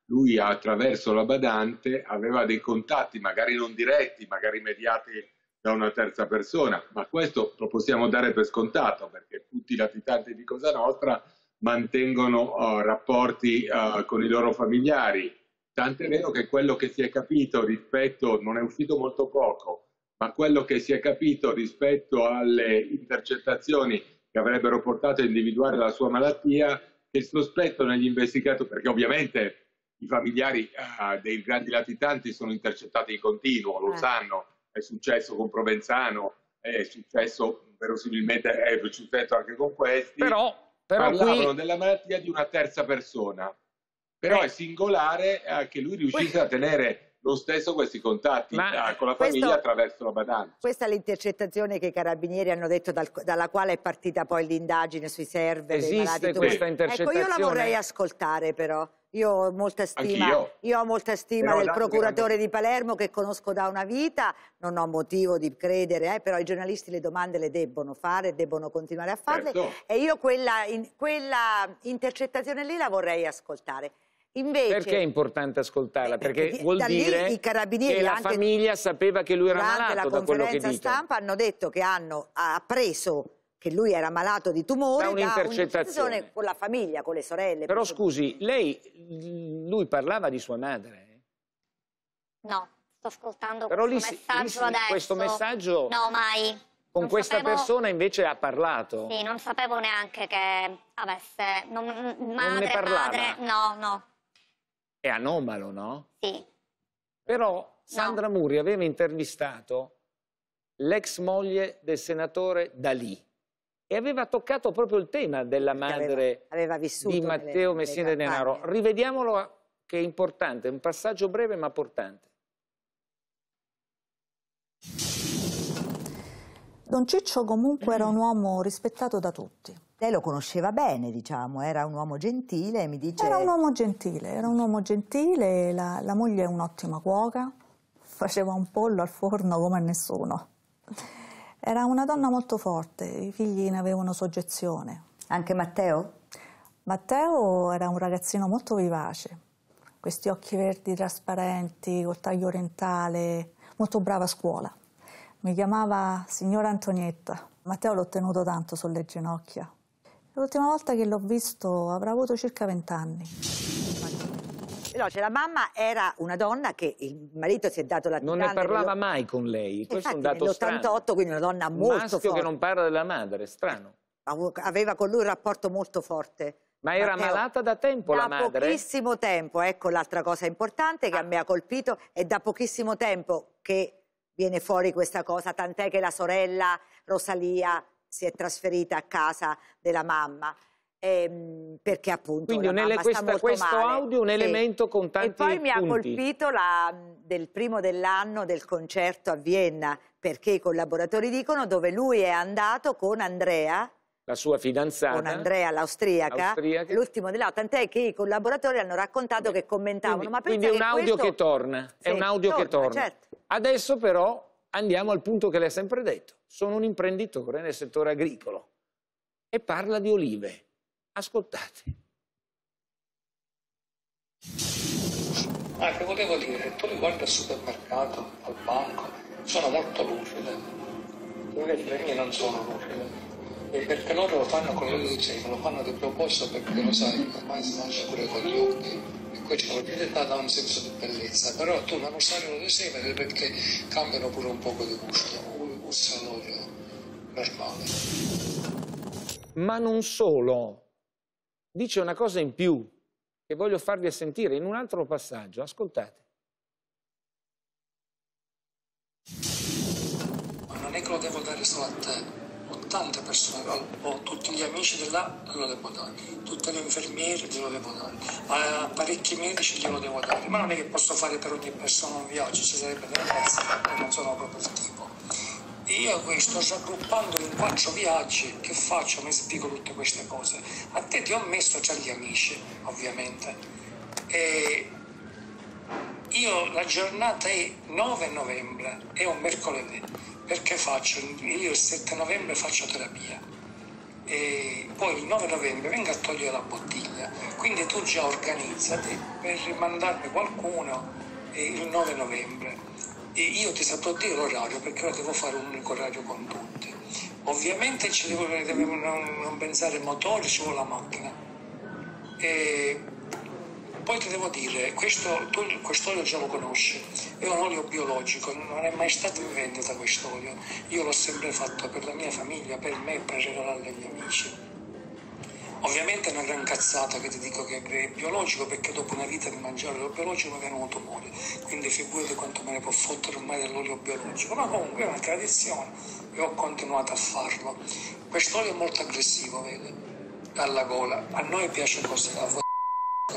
lui attraverso la badante aveva dei contatti, magari non diretti, magari mediati da una terza persona, ma questo lo possiamo dare per scontato, perché tutti i latitanti di Cosa Nostra mantengono uh, rapporti uh, con i loro familiari. Tant'è vero che quello che si è capito rispetto, non è uscito molto poco, ma quello che si è capito rispetto alle intercettazioni che avrebbero portato a individuare la sua malattia, il sospetto negli investigatori, perché ovviamente i familiari ah, dei grandi latitanti sono intercettati di continuo, lo eh. sanno, è successo con Provenzano, è successo verosimilmente è successo anche con questi, però, però parlavano qui... della malattia di una terza persona. Però eh. è singolare eh, che lui riuscisse a tenere lo stesso questi contatti Ma ah, eh, con la famiglia questo, attraverso la badante. Questa è l'intercettazione che i carabinieri hanno detto dal, dalla quale è partita poi l'indagine sui server. Esiste questa intercettazione? Ecco, io la vorrei ascoltare però. Io ho molta stima, ho molta stima del procuratore di Palermo che conosco da una vita, non ho motivo di credere, eh, però i giornalisti le domande le debbono fare, debbono continuare a farle certo. e io quella, in, quella intercettazione lì la vorrei ascoltare. Invece, Perché è importante ascoltarla? Eh, perché, perché vuol dire lì, che la famiglia sapeva che lui era malato da quello che dice. la stampa hanno detto che hanno appreso che lui era malato di tumore da un'intercettazione un con la famiglia, con le sorelle. Però scusi, lei, lui parlava di sua madre? No, sto ascoltando Però questo lì, messaggio lì, adesso. Questo messaggio... No, mai. Con non questa sapevo... persona invece ha parlato. Sì, non sapevo neanche che avesse... Non, madre, non ne parlava. madre... No, no, è anomalo, no? Sì. Però Sandra no. Muri aveva intervistato l'ex moglie del senatore Dalì e aveva toccato proprio il tema della madre aveva, aveva di Matteo Messina Denaro. Rivediamolo eh, che è importante, un passaggio breve ma importante. Don Ciccio comunque era un uomo rispettato da tutti lei lo conosceva bene, diciamo, era un uomo gentile, mi dice... Era un uomo gentile, era un uomo gentile, la, la moglie è un'ottima cuoca, faceva un pollo al forno come nessuno. Era una donna molto forte, i figli ne avevano soggezione. Anche Matteo? Matteo era un ragazzino molto vivace, questi occhi verdi trasparenti, col taglio orientale, molto brava a scuola. Mi chiamava signora Antonietta. Matteo l'ho tenuto tanto sulle ginocchia, L'ultima volta che l'ho visto avrà avuto circa vent'anni. No, cioè la mamma era una donna che il marito si è dato la Non ne parlava quello... mai con lei, questo Infatti, è un dato nell'88, quindi una donna molto maschio forte. che non parla della madre, strano. Aveva con lui un rapporto molto forte. Ma era Matteo, malata da tempo da la madre? Da pochissimo tempo, ecco l'altra cosa importante che ah. a me ha colpito, è da pochissimo tempo che viene fuori questa cosa, tant'è che la sorella Rosalia si è trasferita a casa della mamma. Ehm, perché appunto quindi nelle, questa, questo male. audio è un elemento sì. con tanti e poi punti. mi ha colpito la, del primo dell'anno del concerto a Vienna perché i collaboratori dicono dove lui è andato con Andrea la sua fidanzata con Andrea l'austriaca l'ultimo dell'anno tant'è che i collaboratori hanno raccontato quindi, che commentavano quindi, ma quindi è un audio questo... che torna sì, è un audio torna, che torna certo. adesso però andiamo al punto che lei ha sempre detto. Sono un imprenditore nel settore agricolo e parla di olive. Ascoltate. Anche ah, volevo dire, tu li guardi al supermercato, al banco, sono molto lucide. Quelle femmine non sono lucide. E perché loro lo fanno come lui diceva, lo fanno di proposito perché lo sai, ormai si mangia pure con gli occhi comunque ci sono più dettata da un senso di bellezza, però tu l'anno sale lo semere perché cambiano pure un poco di gusto, un gusto all'olio normale. Ma non solo, dice una cosa in più che voglio farvi sentire in un altro passaggio, ascoltate. Ma non è che lo devo dare solo a te tante persone, ho tutti gli amici di là, glielo devo dare, tutte le infermiere glielo devo dare, a eh, parecchi medici glielo devo dare, ma non è che posso fare per ogni persona un viaggio, ci sarebbe della pazza, non sono proprio il tipo. E io questo sto raggruppando in quattro viaggi, che faccio? Mi spiego tutte queste cose. A te ti ho messo già gli amici, ovviamente. E io la giornata è 9 novembre, è un mercoledì perché faccio, io il 7 novembre faccio terapia e poi il 9 novembre vengo a togliere la bottiglia, quindi tu già organizzati per mandarmi qualcuno eh, il 9 novembre e io ti saprò dire l'orario perché ora devo fare un unico orario con tutti. Ovviamente ci devo, non, non pensare ai motori, ci vuole la macchina. E poi ti devo dire, questo, tu quest'olio già lo conosci, è un olio biologico, non è mai stato in vendita quest'olio, io l'ho sempre fatto per la mia famiglia, per me e per regalarlo agli amici. Ovviamente è una gran cazzata che ti dico che è biologico perché dopo una vita di mangiare l'olio biologico mi viene un tumore, quindi figurati quanto me ne può fottere ormai dell'olio biologico, ma comunque è una tradizione e ho continuato a farlo. Quest'olio è molto aggressivo, vede, alla gola, a noi piace così, a voi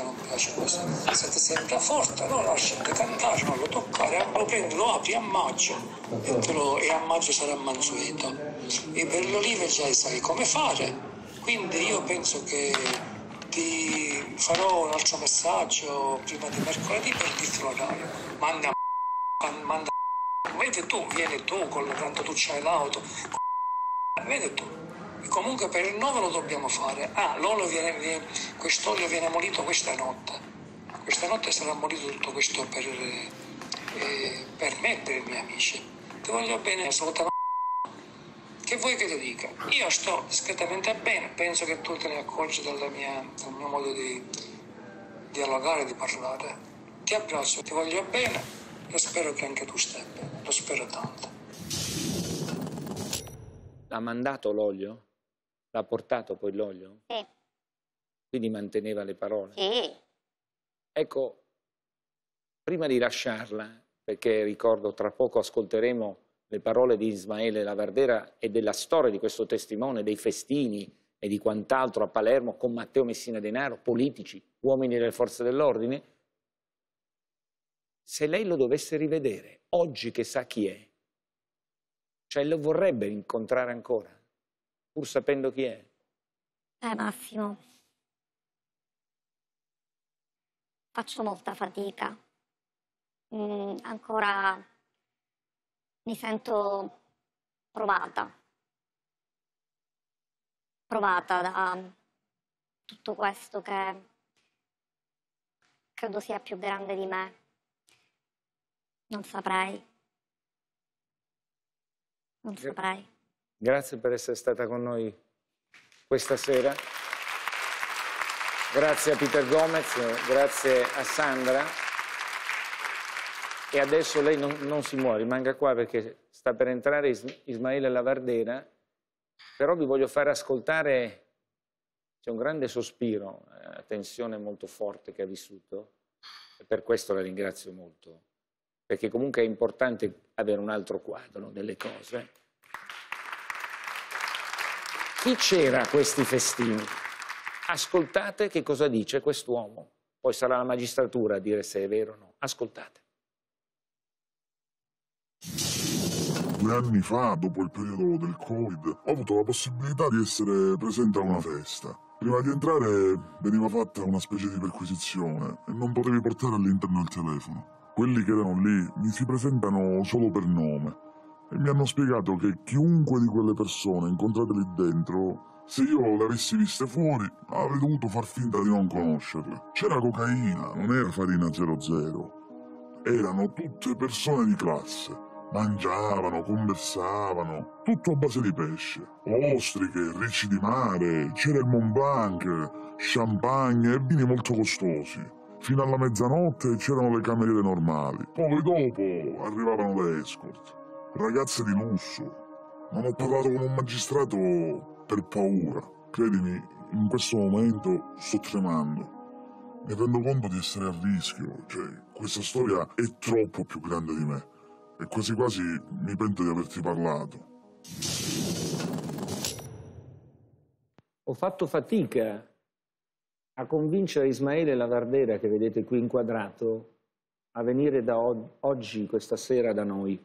non piace questo, siete sempre forte, no? Lasciate cantare, non lo toccare, lo prendi, lo apri a maggio e, lo, e a maggio sarà mansueto. E per le olive già sai come fare, quindi io penso che ti farò un altro messaggio prima di mercoledì per dirti l'orario. Manda a manda a vedi tu, vieni tu, con tanto tu c'hai l'auto, vedi tu comunque per il nuovo lo dobbiamo fare. Ah, l'olio viene, viene, quest'olio viene ammonito questa notte. Questa notte sarà molito tutto questo per, eh, per me e per i miei amici. Ti voglio bene assolutamente. Che vuoi che ti dica? Io sto discretamente bene, penso che tu te ne accorgi mia, dal mio modo di dialogare, di parlare. Ti abbraccio, ti voglio bene e spero che anche tu stia bene, lo spero tanto. Ha mandato l'olio? L'ha portato poi l'olio? Sì. Quindi manteneva le parole? Sì. Ecco, prima di lasciarla, perché ricordo tra poco ascolteremo le parole di Ismaele Lavardera e della storia di questo testimone, dei festini e di quant'altro a Palermo con Matteo Messina Denaro, politici, uomini delle forze dell'ordine, se lei lo dovesse rivedere, oggi che sa chi è, cioè lo vorrebbe incontrare ancora? pur sapendo chi è? Eh Massimo, faccio molta fatica, mm, ancora mi sento provata, provata da tutto questo che credo sia più grande di me, non saprei, non saprei. Grazie per essere stata con noi questa sera. Grazie a Peter Gomez, grazie a Sandra. E adesso lei non, non si muore, rimanga qua perché sta per entrare Is Ismaele Lavardera, però vi voglio far ascoltare, c'è un grande sospiro, una eh, tensione molto forte che ha vissuto e per questo la ringrazio molto, perché comunque è importante avere un altro quadro delle cose. Chi c'era a questi festini? Ascoltate che cosa dice quest'uomo. Poi sarà la magistratura a dire se è vero o no. Ascoltate. Due anni fa, dopo il periodo del Covid, ho avuto la possibilità di essere presente a una festa. Prima di entrare veniva fatta una specie di perquisizione e non potevi portare all'interno il telefono. Quelli che erano lì mi si presentano solo per nome e mi hanno spiegato che chiunque di quelle persone incontrate lì dentro, se io le avessi viste fuori, avrei dovuto far finta di non conoscerle. C'era cocaina, non era farina 00. Erano tutte persone di classe. Mangiavano, conversavano, tutto a base di pesce. Ostriche, ricci di mare, c'era il Mont Blanc, champagne e vini molto costosi. Fino alla mezzanotte c'erano le cameriere normali. Poi dopo arrivavano le escort ragazze di lusso. Non ho parlato con un magistrato per paura. Credimi, in questo momento sto tremando. Mi rendo conto di essere a rischio, cioè questa storia è troppo più grande di me e quasi quasi mi pento di averti parlato. Ho fatto fatica a convincere Ismaele Lavardera, che vedete qui inquadrato, a venire da oggi, questa sera, da noi.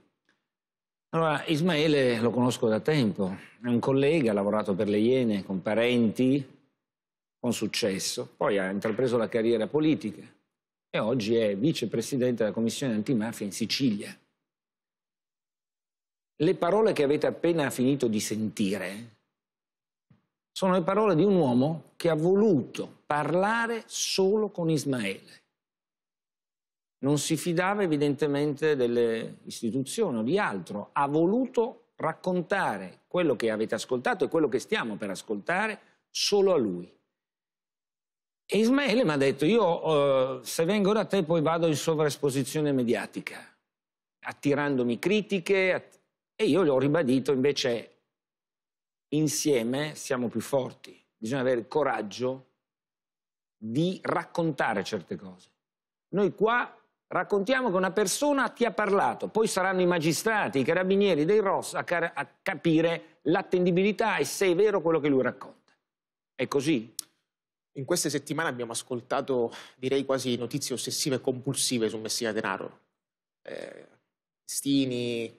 Allora, Ismaele lo conosco da tempo, è un collega, ha lavorato per le Iene con parenti, con successo, poi ha intrapreso la carriera politica e oggi è vicepresidente della Commissione antimafia in Sicilia. Le parole che avete appena finito di sentire sono le parole di un uomo che ha voluto parlare solo con Ismaele non si fidava evidentemente delle istituzioni o di altro, ha voluto raccontare quello che avete ascoltato e quello che stiamo per ascoltare solo a lui. E Ismaele mi ha detto, io eh, se vengo da te poi vado in sovraesposizione mediatica, attirandomi critiche, att e io le ho ribadito invece insieme siamo più forti, bisogna avere il coraggio di raccontare certe cose. Noi qua Raccontiamo che una persona ti ha parlato, poi saranno i magistrati, i carabinieri dei Ross a, car a capire l'attendibilità e se è vero quello che lui racconta. È così? In queste settimane abbiamo ascoltato, direi quasi, notizie ossessive e compulsive su Messina Denaro. Eh, destini,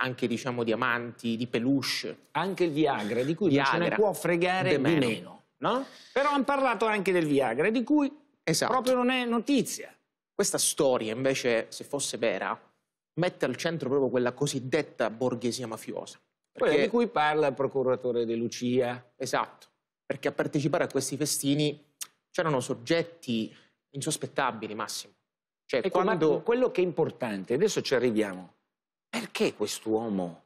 anche diciamo diamanti, di peluche. Anche il Viagra, di cui Viagra, non ce ne può fregare di meno. meno no? Però hanno parlato anche del Viagra, di cui esatto. proprio non è notizia. Questa storia, invece, se fosse vera, mette al centro proprio quella cosiddetta borghesia mafiosa. Perché... Quella di cui parla il procuratore De Lucia. Esatto, perché a partecipare a questi festini c'erano soggetti insospettabili, Massimo. Cioè, ecco, quando... ma quello che è importante, adesso ci arriviamo, perché quest'uomo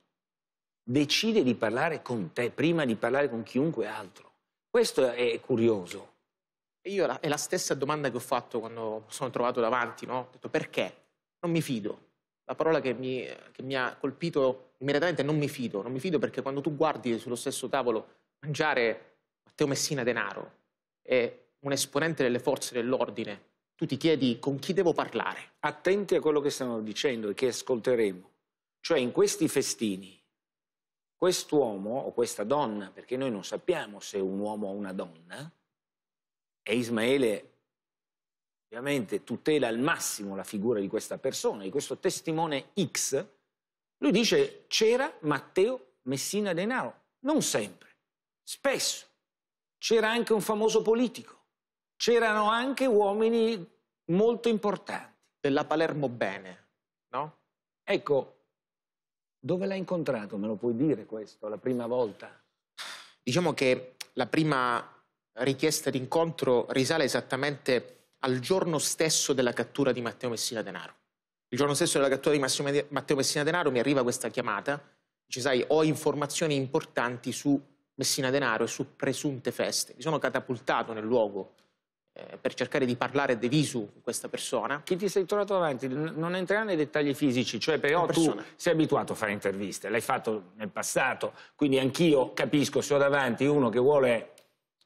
decide di parlare con te prima di parlare con chiunque altro? Questo è curioso. Io la, è la stessa domanda che ho fatto quando sono trovato davanti, no? Ho detto perché? Non mi fido. La parola che mi, che mi ha colpito immediatamente è non mi fido. Non mi fido perché quando tu guardi sullo stesso tavolo mangiare Matteo Messina Denaro e un esponente delle forze dell'ordine, tu ti chiedi con chi devo parlare. Attenti a quello che stanno dicendo e che ascolteremo. Cioè in questi festini, quest'uomo o questa donna, perché noi non sappiamo se è un uomo o una donna, e Ismaele ovviamente tutela al massimo la figura di questa persona, di questo testimone X, lui dice c'era Matteo Messina Denaro, non sempre, spesso. C'era anche un famoso politico, c'erano anche uomini molto importanti. Della Palermo Bene, no? Ecco, dove l'ha incontrato? Me lo puoi dire questo, la prima volta? Diciamo che la prima richiesta d'incontro risale esattamente al giorno stesso della cattura di Matteo Messina Denaro. Il giorno stesso della cattura di Matteo Messina Denaro mi arriva questa chiamata, dice sai ho informazioni importanti su Messina Denaro e su presunte feste. Mi sono catapultato nel luogo eh, per cercare di parlare deviso con questa persona. Chi ti sei trovato davanti non entrerà nei dettagli fisici, cioè però tu sei abituato a fare interviste, l'hai fatto nel passato, quindi anch'io capisco, se ho davanti uno che vuole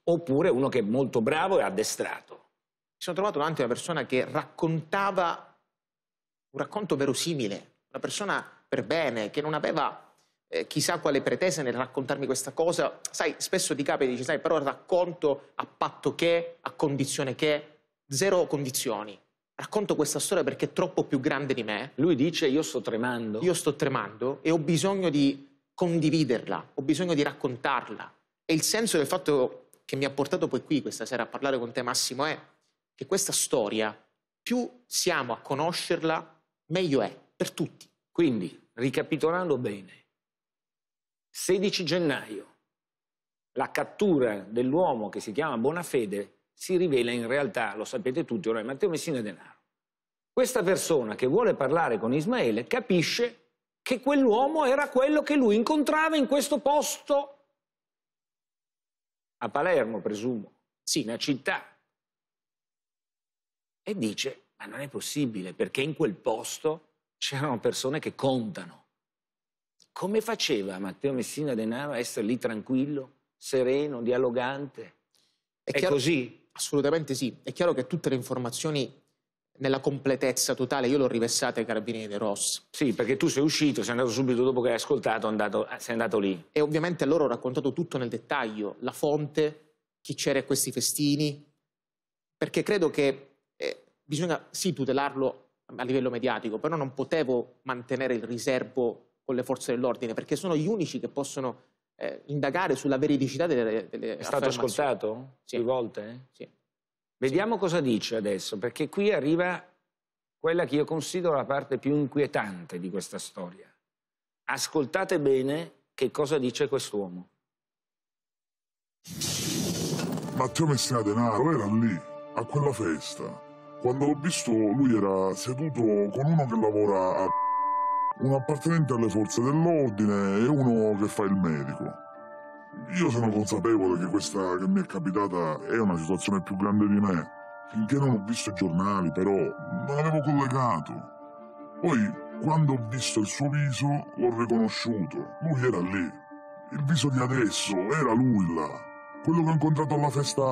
oppure uno che è molto bravo e addestrato. Mi sono trovato davanti a una persona che raccontava un racconto verosimile, una persona per bene, che non aveva eh, chissà quale pretese nel raccontarmi questa cosa. Sai, spesso ti capita e dici, sai, però racconto a patto che, a condizione che, zero condizioni. Racconto questa storia perché è troppo più grande di me. Lui dice io sto tremando. Io sto tremando e ho bisogno di condividerla, ho bisogno di raccontarla. E il senso del fatto che mi ha portato poi qui questa sera a parlare con te Massimo è che questa storia, più siamo a conoscerla, meglio è per tutti. Quindi, ricapitolando bene, 16 gennaio, la cattura dell'uomo che si chiama Bonafede si rivela in realtà, lo sapete tutti ora è Matteo Messina Denaro. Questa persona che vuole parlare con Ismaele capisce che quell'uomo era quello che lui incontrava in questo posto a Palermo presumo, sì, una città, e dice, ma non è possibile perché in quel posto c'erano persone che contano. Come faceva Matteo Messina Denaro a essere lì tranquillo, sereno, dialogante? È, è chiaro, così? Assolutamente sì. È chiaro che tutte le informazioni nella completezza totale, io l'ho rivessata ai carabinieri dei Ross. Sì, perché tu sei uscito, sei andato subito dopo che hai ascoltato, andato, sei andato lì. E ovviamente a loro ho raccontato tutto nel dettaglio, la fonte, chi c'era a questi festini, perché credo che eh, bisogna sì tutelarlo a livello mediatico, però non potevo mantenere il riservo con le forze dell'ordine, perché sono gli unici che possono eh, indagare sulla veridicità delle, delle È stato ascoltato? Sì. Due volte? Sì. Vediamo cosa dice adesso, perché qui arriva quella che io considero la parte più inquietante di questa storia. Ascoltate bene che cosa dice quest'uomo. Matteo Messina Denaro era lì, a quella festa. Quando l'ho visto lui era seduto con uno che lavora a... un appartenente alle forze dell'ordine e uno che fa il medico. Io sono consapevole che questa che mi è capitata è una situazione più grande di me. Finché non ho visto i giornali, però, non avevo collegato. Poi, quando ho visto il suo viso, l'ho riconosciuto. Lui era lì. Il viso di adesso era lui là. Quello che ho incontrato alla festa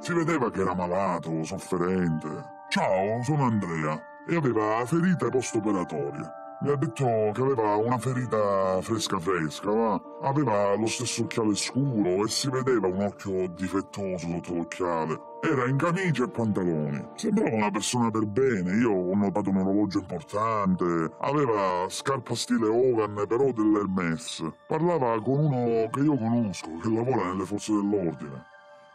si vedeva che era malato, sofferente. Ciao, sono Andrea e aveva ferite post-operatorie. Mi ha detto che aveva una ferita fresca fresca, ma aveva lo stesso occhiale scuro e si vedeva un occhio difettoso sotto l'occhiale. Era in camicia e pantaloni. Sembrava una persona per bene, io ho notato un orologio importante, aveva scarpa stile Hogan però dell'Hermes. Parlava con uno che io conosco, che lavora nelle forze dell'ordine.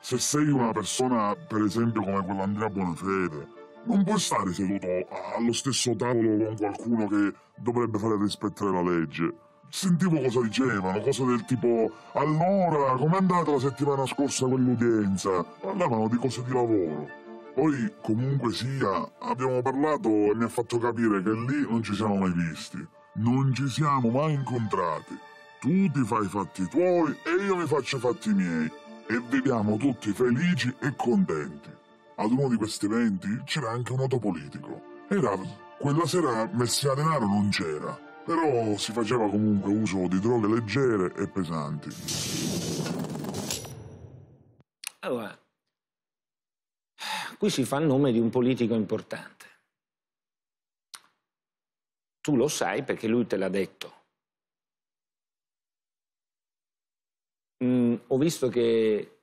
Se sei una persona, per esempio, come quell'Andrea Bonafede, non puoi stare seduto allo stesso tavolo con qualcuno che dovrebbe fare rispettare la legge. Sentivo cosa dicevano, cose del tipo allora, com'è andata la settimana scorsa quell'udienza? Parlavano di cose di lavoro. Poi, comunque sia, abbiamo parlato e mi ha fatto capire che lì non ci siamo mai visti. Non ci siamo mai incontrati. Tu ti fai i fatti tuoi e io mi faccio i fatti miei. E viviamo tutti felici e contenti. Ad uno di questi eventi c'era anche un noto politico. Era quella sera Messina Denaro non c'era, però si faceva comunque uso di droghe leggere e pesanti. Allora, qui si fa il nome di un politico importante. Tu lo sai perché lui te l'ha detto. Mm, ho visto che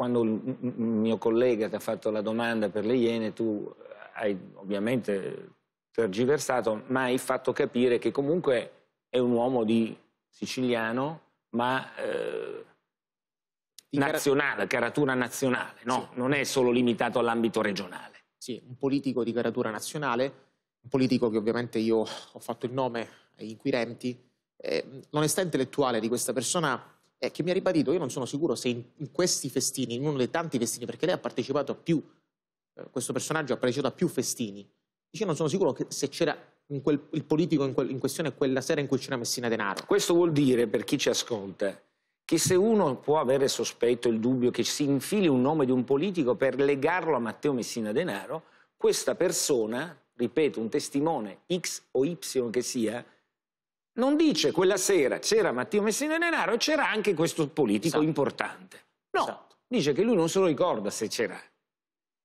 quando il mio collega ti ha fatto la domanda per le Iene, tu hai ovviamente tergiversato, ma hai fatto capire che comunque è un uomo di siciliano, ma eh, nazionale, caratura nazionale, no? Sì. Non è solo limitato all'ambito regionale. Sì, un politico di caratura nazionale, un politico che ovviamente io ho fatto il nome agli inquirenti. Eh, l'onestà intellettuale di questa persona eh, che mi ha ribadito, io non sono sicuro se in, in, questi festini, in uno dei tanti festini, perché lei ha partecipato a più, eh, questo personaggio ha partecipato a più festini, dice non sono sicuro che, se c'era il politico in, quel, in questione quella sera in cui c'era Messina Denaro. Questo vuol dire, per chi ci ascolta, che se uno può avere sospetto il dubbio che si infili un nome di un politico per legarlo a Matteo Messina Denaro, questa persona, ripeto, un testimone X o Y che sia, non dice quella sera c'era Matteo Messina Denaro e c'era anche questo politico esatto. importante. No, esatto. dice che lui non se lo ricorda se c'era.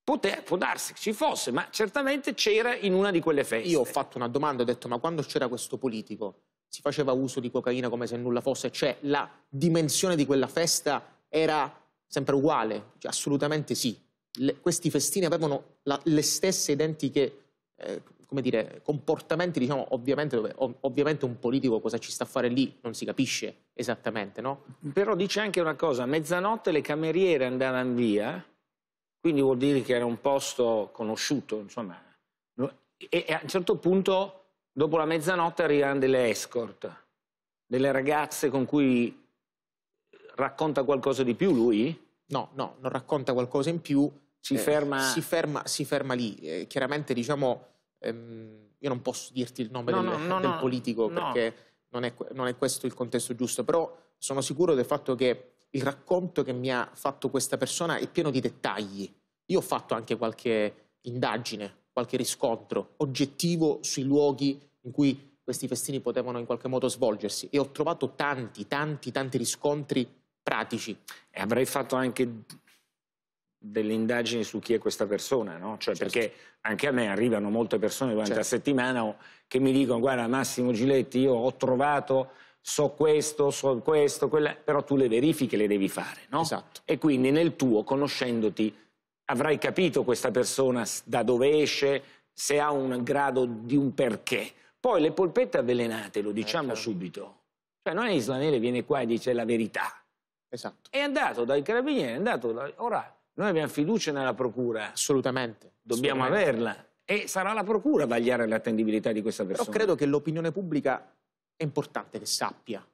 Pote, può darsi che ci fosse, ma certamente c'era in una di quelle feste. Io ho fatto una domanda, ho detto ma quando c'era questo politico si faceva uso di cocaina come se nulla fosse, cioè la dimensione di quella festa era sempre uguale, cioè, assolutamente sì. Le, questi festini avevano la, le stesse identiche eh, come dire, comportamenti, diciamo, ovviamente, dove, ov ovviamente, un politico cosa ci sta a fare lì non si capisce esattamente, no? Però dice anche una cosa, a mezzanotte le cameriere andavano via, quindi vuol dire che era un posto conosciuto, insomma, e a un certo punto, dopo la mezzanotte, arrivano delle escort, delle ragazze con cui racconta qualcosa di più lui? No, no, non racconta qualcosa in più, si, eh, ferma... Si, ferma, si ferma lì, eh, chiaramente diciamo ehm, io non posso dirti il nome no, del, no, no, del politico perché non è, non è questo il contesto giusto, però sono sicuro del fatto che il racconto che mi ha fatto questa persona è pieno di dettagli. Io ho fatto anche qualche indagine, qualche riscontro oggettivo sui luoghi in cui questi festini potevano in qualche modo svolgersi e ho trovato tanti, tanti, tanti riscontri pratici. E avrei fatto anche delle indagini su chi è questa persona, no? Cioè, certo. perché anche a me arrivano molte persone durante certo. la settimana che mi dicono guarda Massimo Giletti io ho trovato so questo, so questo, quella... però tu le verifiche le devi fare, no? Esatto. E quindi nel tuo, conoscendoti, avrai capito questa persona da dove esce, se ha un grado di un perché. Poi le polpette avvelenate, lo diciamo eh, certo. subito. Cioè non è Islanele viene qua e dice la verità. Esatto. È andato dai carabinieri, è andato... Da... Ora, noi abbiamo fiducia nella procura. Assolutamente. Dobbiamo assolutamente. averla. E sarà la procura a vagliare l'attendibilità di questa persona. Però credo che l'opinione pubblica è importante che sappia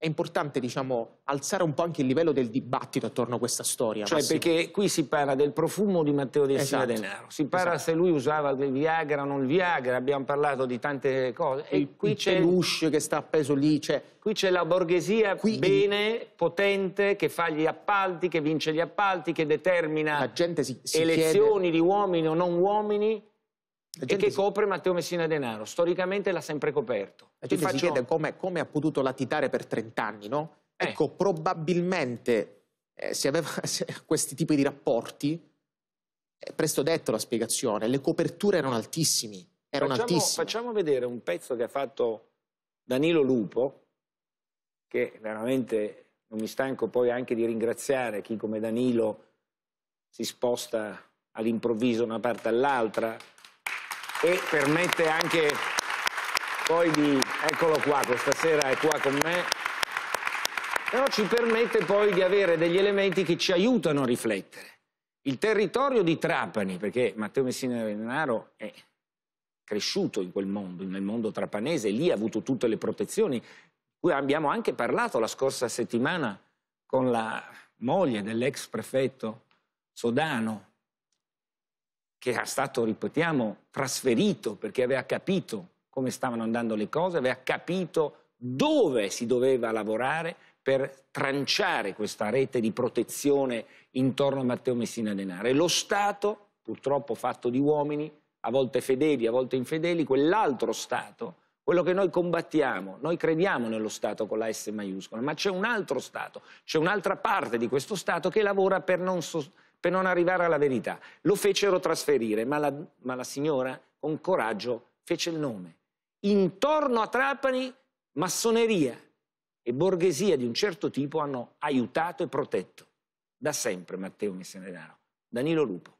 è importante diciamo, alzare un po' anche il livello del dibattito attorno a questa storia. Cioè Massimo. perché qui si parla del profumo di Matteo Dessina esatto. Denaro, si parla esatto. se lui usava il Viagra o non il Viagra, abbiamo parlato di tante cose. Il, qui c'è l'uscio che sta appeso lì. Cioè... Qui c'è la borghesia qui... bene, potente, che fa gli appalti, che vince gli appalti, che determina si, si elezioni chiede... di uomini o non uomini. E che si... copre Matteo Messina Denaro, storicamente l'ha sempre coperto. La gente Ti faccio... si chiede come, come, ha potuto latitare per 30 anni, no? Eh. Ecco, probabilmente eh, se aveva se, questi tipi di rapporti, eh, presto detto la spiegazione, le coperture erano altissime. Erano facciamo, altissime. facciamo vedere un pezzo che ha fatto Danilo Lupo, che veramente non mi stanco poi anche di ringraziare chi come Danilo si sposta all'improvviso da una parte all'altra, e permette anche poi di, eccolo qua, questa sera è qua con me, però ci permette poi di avere degli elementi che ci aiutano a riflettere. Il territorio di Trapani, perché Matteo Messina Renaro è cresciuto in quel mondo, nel mondo trapanese, lì ha avuto tutte le protezioni, cui abbiamo anche parlato la scorsa settimana con la moglie dell'ex prefetto Sodano, che era stato, ripetiamo, trasferito perché aveva capito come stavano andando le cose, aveva capito dove si doveva lavorare per tranciare questa rete di protezione intorno a Matteo Messina Denaro. E lo Stato, purtroppo fatto di uomini, a volte fedeli, a volte infedeli, quell'altro Stato, quello che noi combattiamo, noi crediamo nello Stato con la S maiuscola, ma c'è un altro Stato, c'è un'altra parte di questo Stato che lavora per non sostenere per non arrivare alla verità. Lo fecero trasferire, ma la, ma la signora con coraggio fece il nome. Intorno a Trapani massoneria e borghesia di un certo tipo hanno aiutato e protetto da sempre Matteo Misseneraro. Danilo Lupo.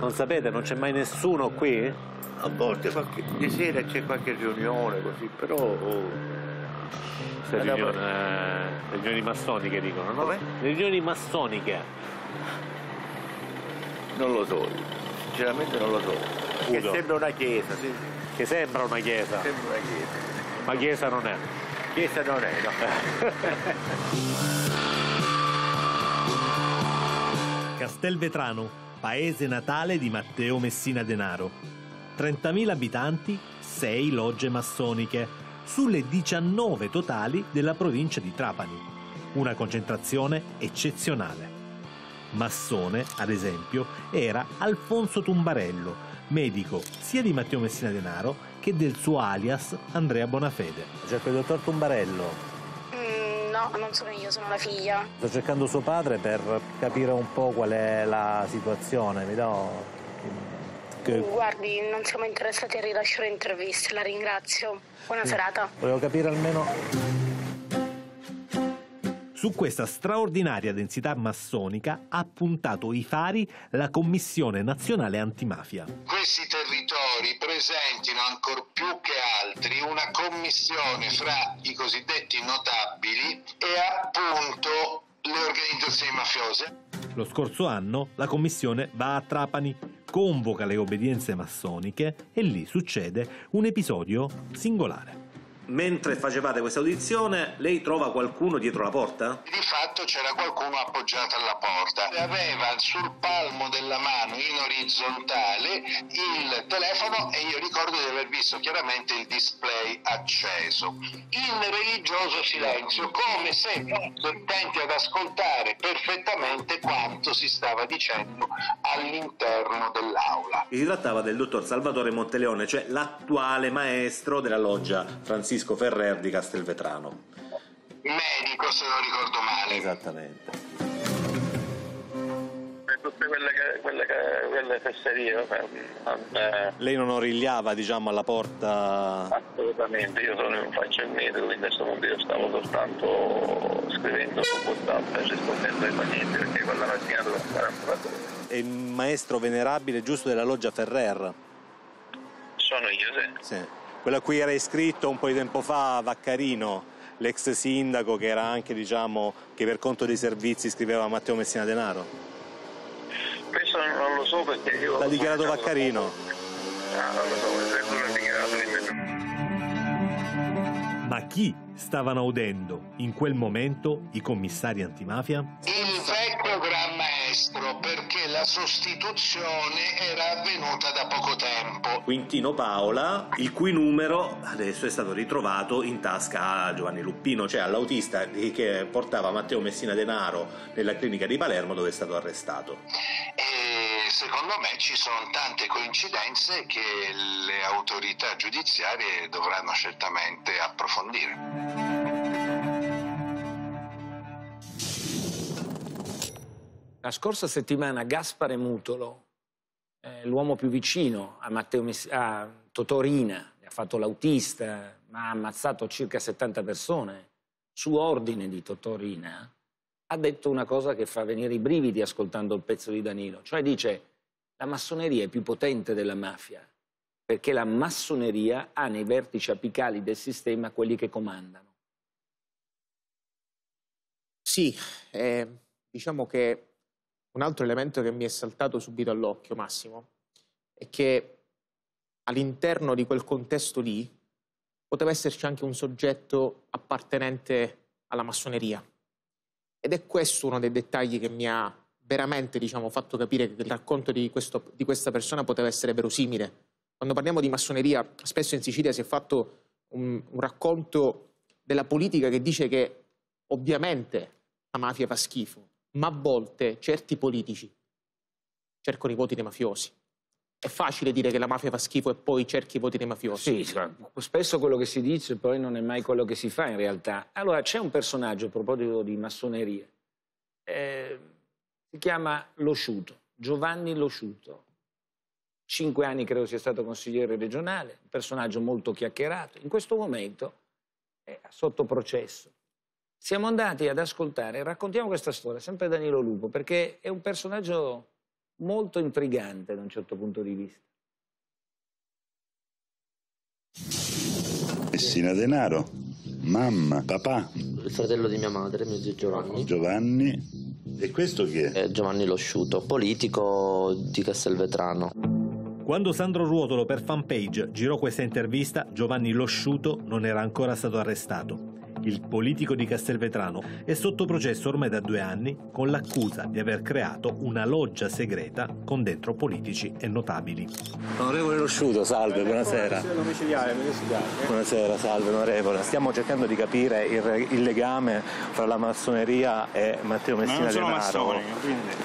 Non sapete, non c'è mai nessuno qui? A volte qualche, di sera c'è qualche riunione così, però... Oh le riunioni, eh, riunioni massoniche dicono, no? Le riunioni massoniche. Non lo so, sinceramente non lo so. Che sembra una chiesa, sì. Che sembra una chiesa. Sembra una chiesa. Ma chiesa non è. Chiesa non è, no. Castelvetrano, paese natale di Matteo Messina Denaro. 30.000 abitanti, 6 logge massoniche, sulle 19 totali della provincia di Trapani, una concentrazione eccezionale. Massone, ad esempio, era Alfonso Tumbarello, medico sia di Matteo Messina Denaro che del suo alias Andrea Bonafede. Cerco il dottor Tumbarello. Mm, no, non sono io, sono la figlia. Sto cercando suo padre per capire un po' qual è la situazione, mi do che... Mm, guardi, non siamo interessati a rilasciare interviste, la ringrazio. Buona sì. serata. Volevo capire almeno... Su questa straordinaria densità massonica ha puntato i fari la Commissione Nazionale Antimafia. Questi territori presentino ancor più che altri una commissione fra i cosiddetti notabili e appunto le organizzazioni mafiose. Lo scorso anno la commissione va a Trapani convoca le obbedienze massoniche e lì succede un episodio singolare mentre facevate questa audizione, lei trova qualcuno dietro la porta? Di fatto c'era qualcuno appoggiato alla porta. Aveva sul palmo della mano in orizzontale il telefono e io ricordo di aver visto chiaramente il display acceso. In religioso silenzio, come se fosse ad ascoltare perfettamente quanto si stava dicendo all'interno dell'aula. Si trattava del dottor Salvatore Monteleone, cioè l'attuale maestro della loggia Francisco Francisco Ferrer di Castelvetrano. Medico se non ricordo male. Esattamente tutte quelle, quelle, quelle fesserie. Eh, Lei non origliava diciamo, alla porta? Assolutamente, io sono in faccia al medico, quindi a questo punto io stavo soltanto scrivendo su WhatsApp e eh, rispondendo ai pazienti perché quella mattina dovevo andare a ambulatorio. È il maestro venerabile giusto della loggia Ferrer? Sono io, sì. sì. Quello a cui era iscritto un po' di tempo fa Vaccarino, l'ex sindaco che era anche, diciamo, che per conto dei servizi scriveva Matteo Messina Denaro? Questo non lo so perché io... L'ha dichiarato Vaccarino. Ah, non lo so, quello ha dichiarato Ma chi stavano udendo in quel momento i commissari antimafia? Il vecchio Gran ministro perché la sostituzione era avvenuta da poco tempo. Quintino Paola, il cui numero adesso è stato ritrovato in tasca a Giovanni Luppino, cioè all'autista che portava Matteo Messina Denaro nella clinica di Palermo dove è stato arrestato. E secondo me ci sono tante coincidenze che le autorità giudiziarie dovranno certamente approfondire. La scorsa settimana Gaspare Mutolo, eh, l'uomo più vicino a, Matteo Messi, a Totorina, che ha fatto l'autista, ma ha ammazzato circa 70 persone, su ordine di Totorina, ha detto una cosa che fa venire i brividi ascoltando il pezzo di Danilo, cioè dice la massoneria è più potente della mafia, perché la massoneria ha nei vertici apicali del sistema quelli che comandano. Sì, eh, diciamo che un altro elemento che mi è saltato subito all'occhio, Massimo, è che all'interno di quel contesto lì poteva esserci anche un soggetto appartenente alla massoneria. Ed è questo uno dei dettagli che mi ha veramente diciamo, fatto capire che il racconto di, questo, di questa persona poteva essere verosimile. Quando parliamo di massoneria, spesso in Sicilia si è fatto un, un racconto della politica che dice che ovviamente la mafia fa schifo, ma a volte certi politici cercano i voti dei mafiosi. È facile dire che la mafia fa schifo e poi cerchi i voti dei mafiosi. Sì, spesso quello che si dice poi non è mai quello che si fa in realtà. Allora c'è un personaggio a proposito di massoneria, eh, si chiama Losciuto, Giovanni Losciuto. Cinque anni credo sia stato consigliere regionale, un personaggio molto chiacchierato. In questo momento è sotto processo siamo andati ad ascoltare, raccontiamo questa storia, sempre Danilo Lupo, perché è un personaggio molto intrigante da un certo punto di vista. Messina Denaro, mamma, papà. Il fratello di mia madre, mio zio Giovanni. Giovanni. E questo chi è? è Giovanni Losciuto, politico di Castelvetrano. Quando Sandro Ruotolo per fanpage girò questa intervista, Giovanni Losciuto non era ancora stato arrestato il politico di Castelvetrano, è sotto processo ormai da due anni con l'accusa di aver creato una loggia segreta con dentro politici e notabili. Onorevole Rosciuto, salve, buonasera. Buonasera, salve onorevole. Stiamo cercando di capire il, il legame fra la massoneria e Matteo Messina Ma Denaro.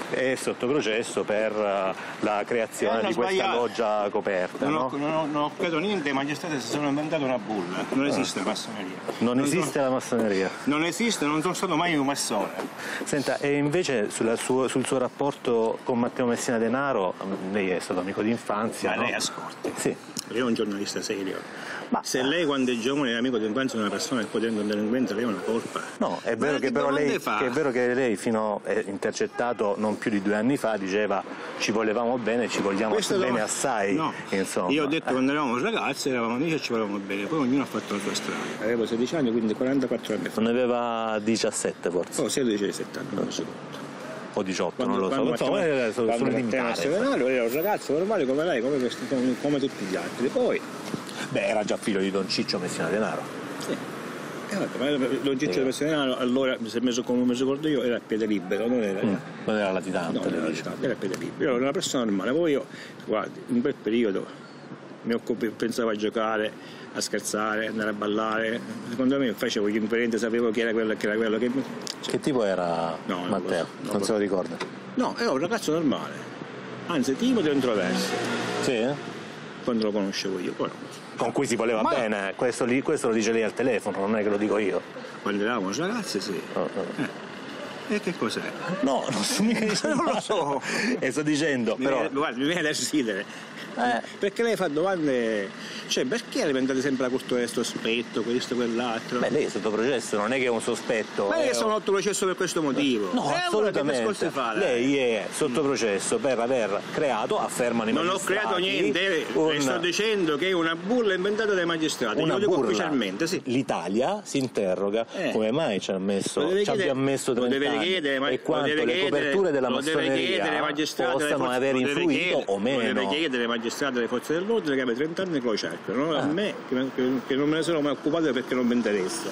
È sotto processo per eh, la creazione eh, di questa loggia coperta. Non ho, no? non ho, non ho creato niente, ma gli si sono inventati una bulla. Non esiste la massoneria. Non, non esiste la massoneria massoneria. Non esiste, non sono stato mai un massone. Senta, e invece suo, sul suo rapporto con Matteo Messina Denaro, lei è stato amico d'infanzia. Ma no? lei ascolta. Sì. Io sono un giornalista serio. Ma... Se lei quando è giovane è amico delinquente è una persona che poi diventa un delinquente, lei ha una colpa. No, è vero, che però lei, che è vero che lei fino a intercettato non più di due anni fa diceva ci volevamo bene, ci vogliamo Questo bene lo... assai. No. Insomma. Io ho detto eh. quando eravamo ragazzi eravamo amici e ci volevamo bene, poi ognuno ha fatto la sua strada. Avevo 16 anni, quindi 44 anni fa. Ne aveva 17 forse. Oh, 16 17 anni, non ci conto o 18, quando, non lo quando so. Quando Insomma, sono, sono limitare. Quando era un ragazzo normale come lei, come, come tutti gli altri. Poi Beh, era già figlio di Don Ciccio Messina Denaro. Sì. Eh, Don Ciccio Messina Denaro allora mi si è messo come mi ricordo io, era a piede libero, non era, mm. non era latitante. No, era, latitante era a piede libero. era una persona normale, poi io, guardi, in quel periodo mi occupo, pensavo a giocare, a scherzare, andare a ballare. Secondo me facevo gli imprenditori sapevo chi era quello che era quello. Che, cioè, che tipo era no, Matteo? Non, non se lo ricorda? No, era un ragazzo normale, anzi, tipo di introverso. Sì, eh? Quando lo conoscevo io, poi no con cui si voleva Ma... bene. Questo, li, questo, lo dice lei al telefono, non è che lo dico io. Quelle Ramos ragazze sì. Oh, no. Oh. eh. E che cos'è? No, non, so, non lo so. e sto dicendo, mi però... Viene, guarda, mi viene da ridere. Eh, perché lei fa domande, cioè perché alimentate sempre la cultura del sospetto, questo, quell'altro? Beh, lei è sotto processo, non è che è un sospetto. Ma è che sono sotto processo per questo motivo. No, eh, assolutamente. Allora fa, lei è sotto processo per aver creato, affermano i magistrati. Non ho creato niente, eh, un... sto dicendo che è una burla inventata dai magistrati, una lo ufficialmente, sì. L'Italia si interroga eh. come mai ci ha messo, ci chiedere, messo 30 deve anni chiedere, ma, e quanto le chiedere, coperture della massoneria chiedere, possano aver influito o meno. deve chiedere, magistrato delle forze dell'ordine che aveva 30 anni e lo cercano. No? Ah. A me, che, che non me ne sono mai occupato perché non mi interessa.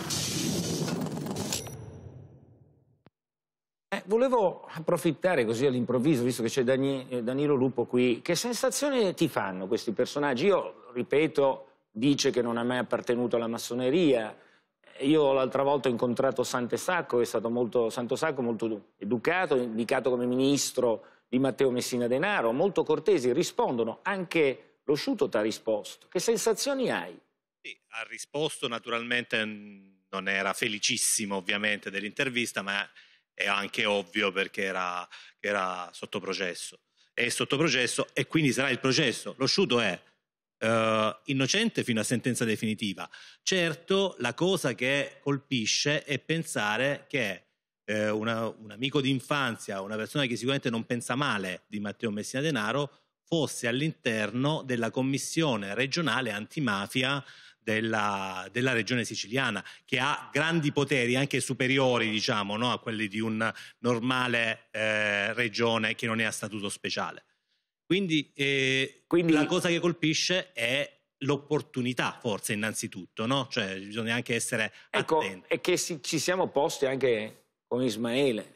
Eh, volevo approfittare così all'improvviso, visto che c'è eh, Danilo Lupo qui, che sensazione ti fanno questi personaggi? Io, ripeto, dice che non ha mai appartenuto alla massoneria, io l'altra volta ho incontrato Sante Santosacco, è stato molto, Santo Sacco, molto educato, indicato come ministro di Matteo Messina Denaro, molto cortesi, rispondono, anche lo Sciuto ti ha risposto. Che sensazioni hai? Sì, ha risposto naturalmente, non era felicissimo ovviamente dell'intervista, ma è anche ovvio perché era, era sotto processo. È sotto processo e quindi sarà il processo. Lo Sciuto è Uh, innocente fino a sentenza definitiva. Certo, la cosa che colpisce è pensare che eh, una, un amico d'infanzia, una persona che sicuramente non pensa male di Matteo Messina Denaro, fosse all'interno della commissione regionale antimafia della, della, regione siciliana, che ha grandi poteri, anche superiori diciamo, no, a quelli di una normale eh, regione che non è a statuto speciale. Quindi, eh, Quindi, la cosa che colpisce è l'opportunità, forse innanzitutto, no? cioè bisogna anche essere ecco, attenti. E che ci siamo posti anche con Ismaele,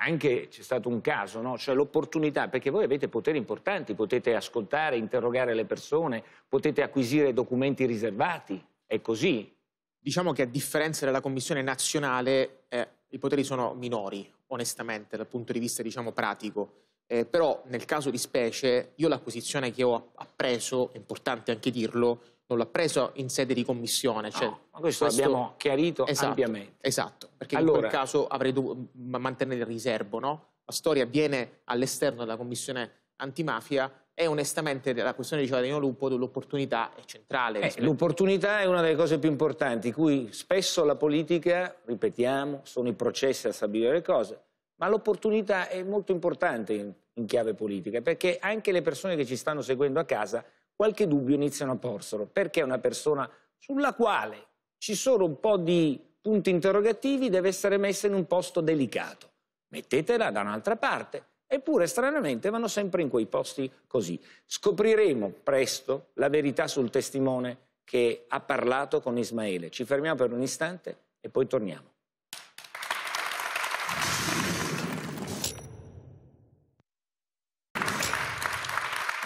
anche c'è stato un caso, no? cioè l'opportunità, perché voi avete poteri importanti, potete ascoltare, interrogare le persone, potete acquisire documenti riservati, è così. Diciamo che a differenza della Commissione nazionale eh, i poteri sono minori, onestamente, dal punto di vista diciamo, pratico. Eh, però nel caso di specie io l'acquisizione che ho appreso, è importante anche dirlo, non l'ha preso in sede di commissione. Cioè, no, questo, questo l'abbiamo chiarito esatto, ampiamente. Esatto, perché allora... in quel caso avrei dovuto mantenere il riservo, no? La storia viene all'esterno della commissione antimafia e onestamente la questione di Lupo dell'opportunità è centrale. Eh, l'opportunità è una delle cose più importanti, cui spesso la politica, ripetiamo, sono i processi a stabilire le cose, ma l'opportunità è molto importante in, in chiave politica, perché anche le persone che ci stanno seguendo a casa qualche dubbio iniziano a porselo, perché una persona sulla quale ci sono un po' di punti interrogativi deve essere messa in un posto delicato. Mettetela da un'altra parte, eppure stranamente vanno sempre in quei posti così. Scopriremo presto la verità sul testimone che ha parlato con Ismaele. Ci fermiamo per un istante e poi torniamo.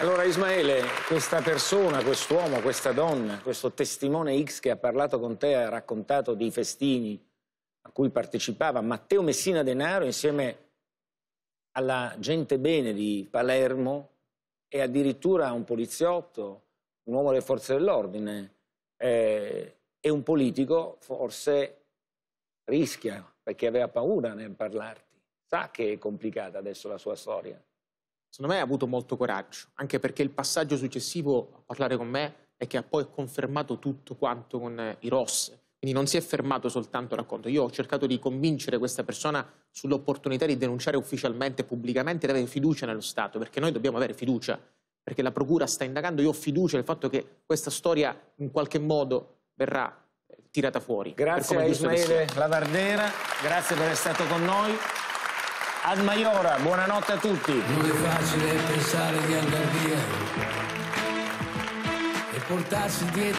Allora Ismaele, questa persona, quest'uomo, questa donna, questo testimone X che ha parlato con te, ha raccontato dei festini a cui partecipava Matteo Messina Denaro insieme alla gente bene di Palermo e addirittura un poliziotto, un uomo delle forze dell'ordine eh, e un politico forse rischia perché aveva paura nel parlarti. Sa che è complicata adesso la sua storia secondo me ha avuto molto coraggio, anche perché il passaggio successivo a parlare con me è che ha poi confermato tutto quanto con eh, i Ross. Quindi non si è fermato soltanto al racconto. Io ho cercato di convincere questa persona sull'opportunità di denunciare ufficialmente, pubblicamente, di avere fiducia nello Stato, perché noi dobbiamo avere fiducia, perché la Procura sta indagando, io ho fiducia nel fatto che questa storia in qualche modo verrà eh, tirata fuori. Grazie a Ismaele Lavardera, grazie per essere stato con noi. Ad Maiora, buonanotte a tutti. Non è facile pensare di andare via e portarsi dietro.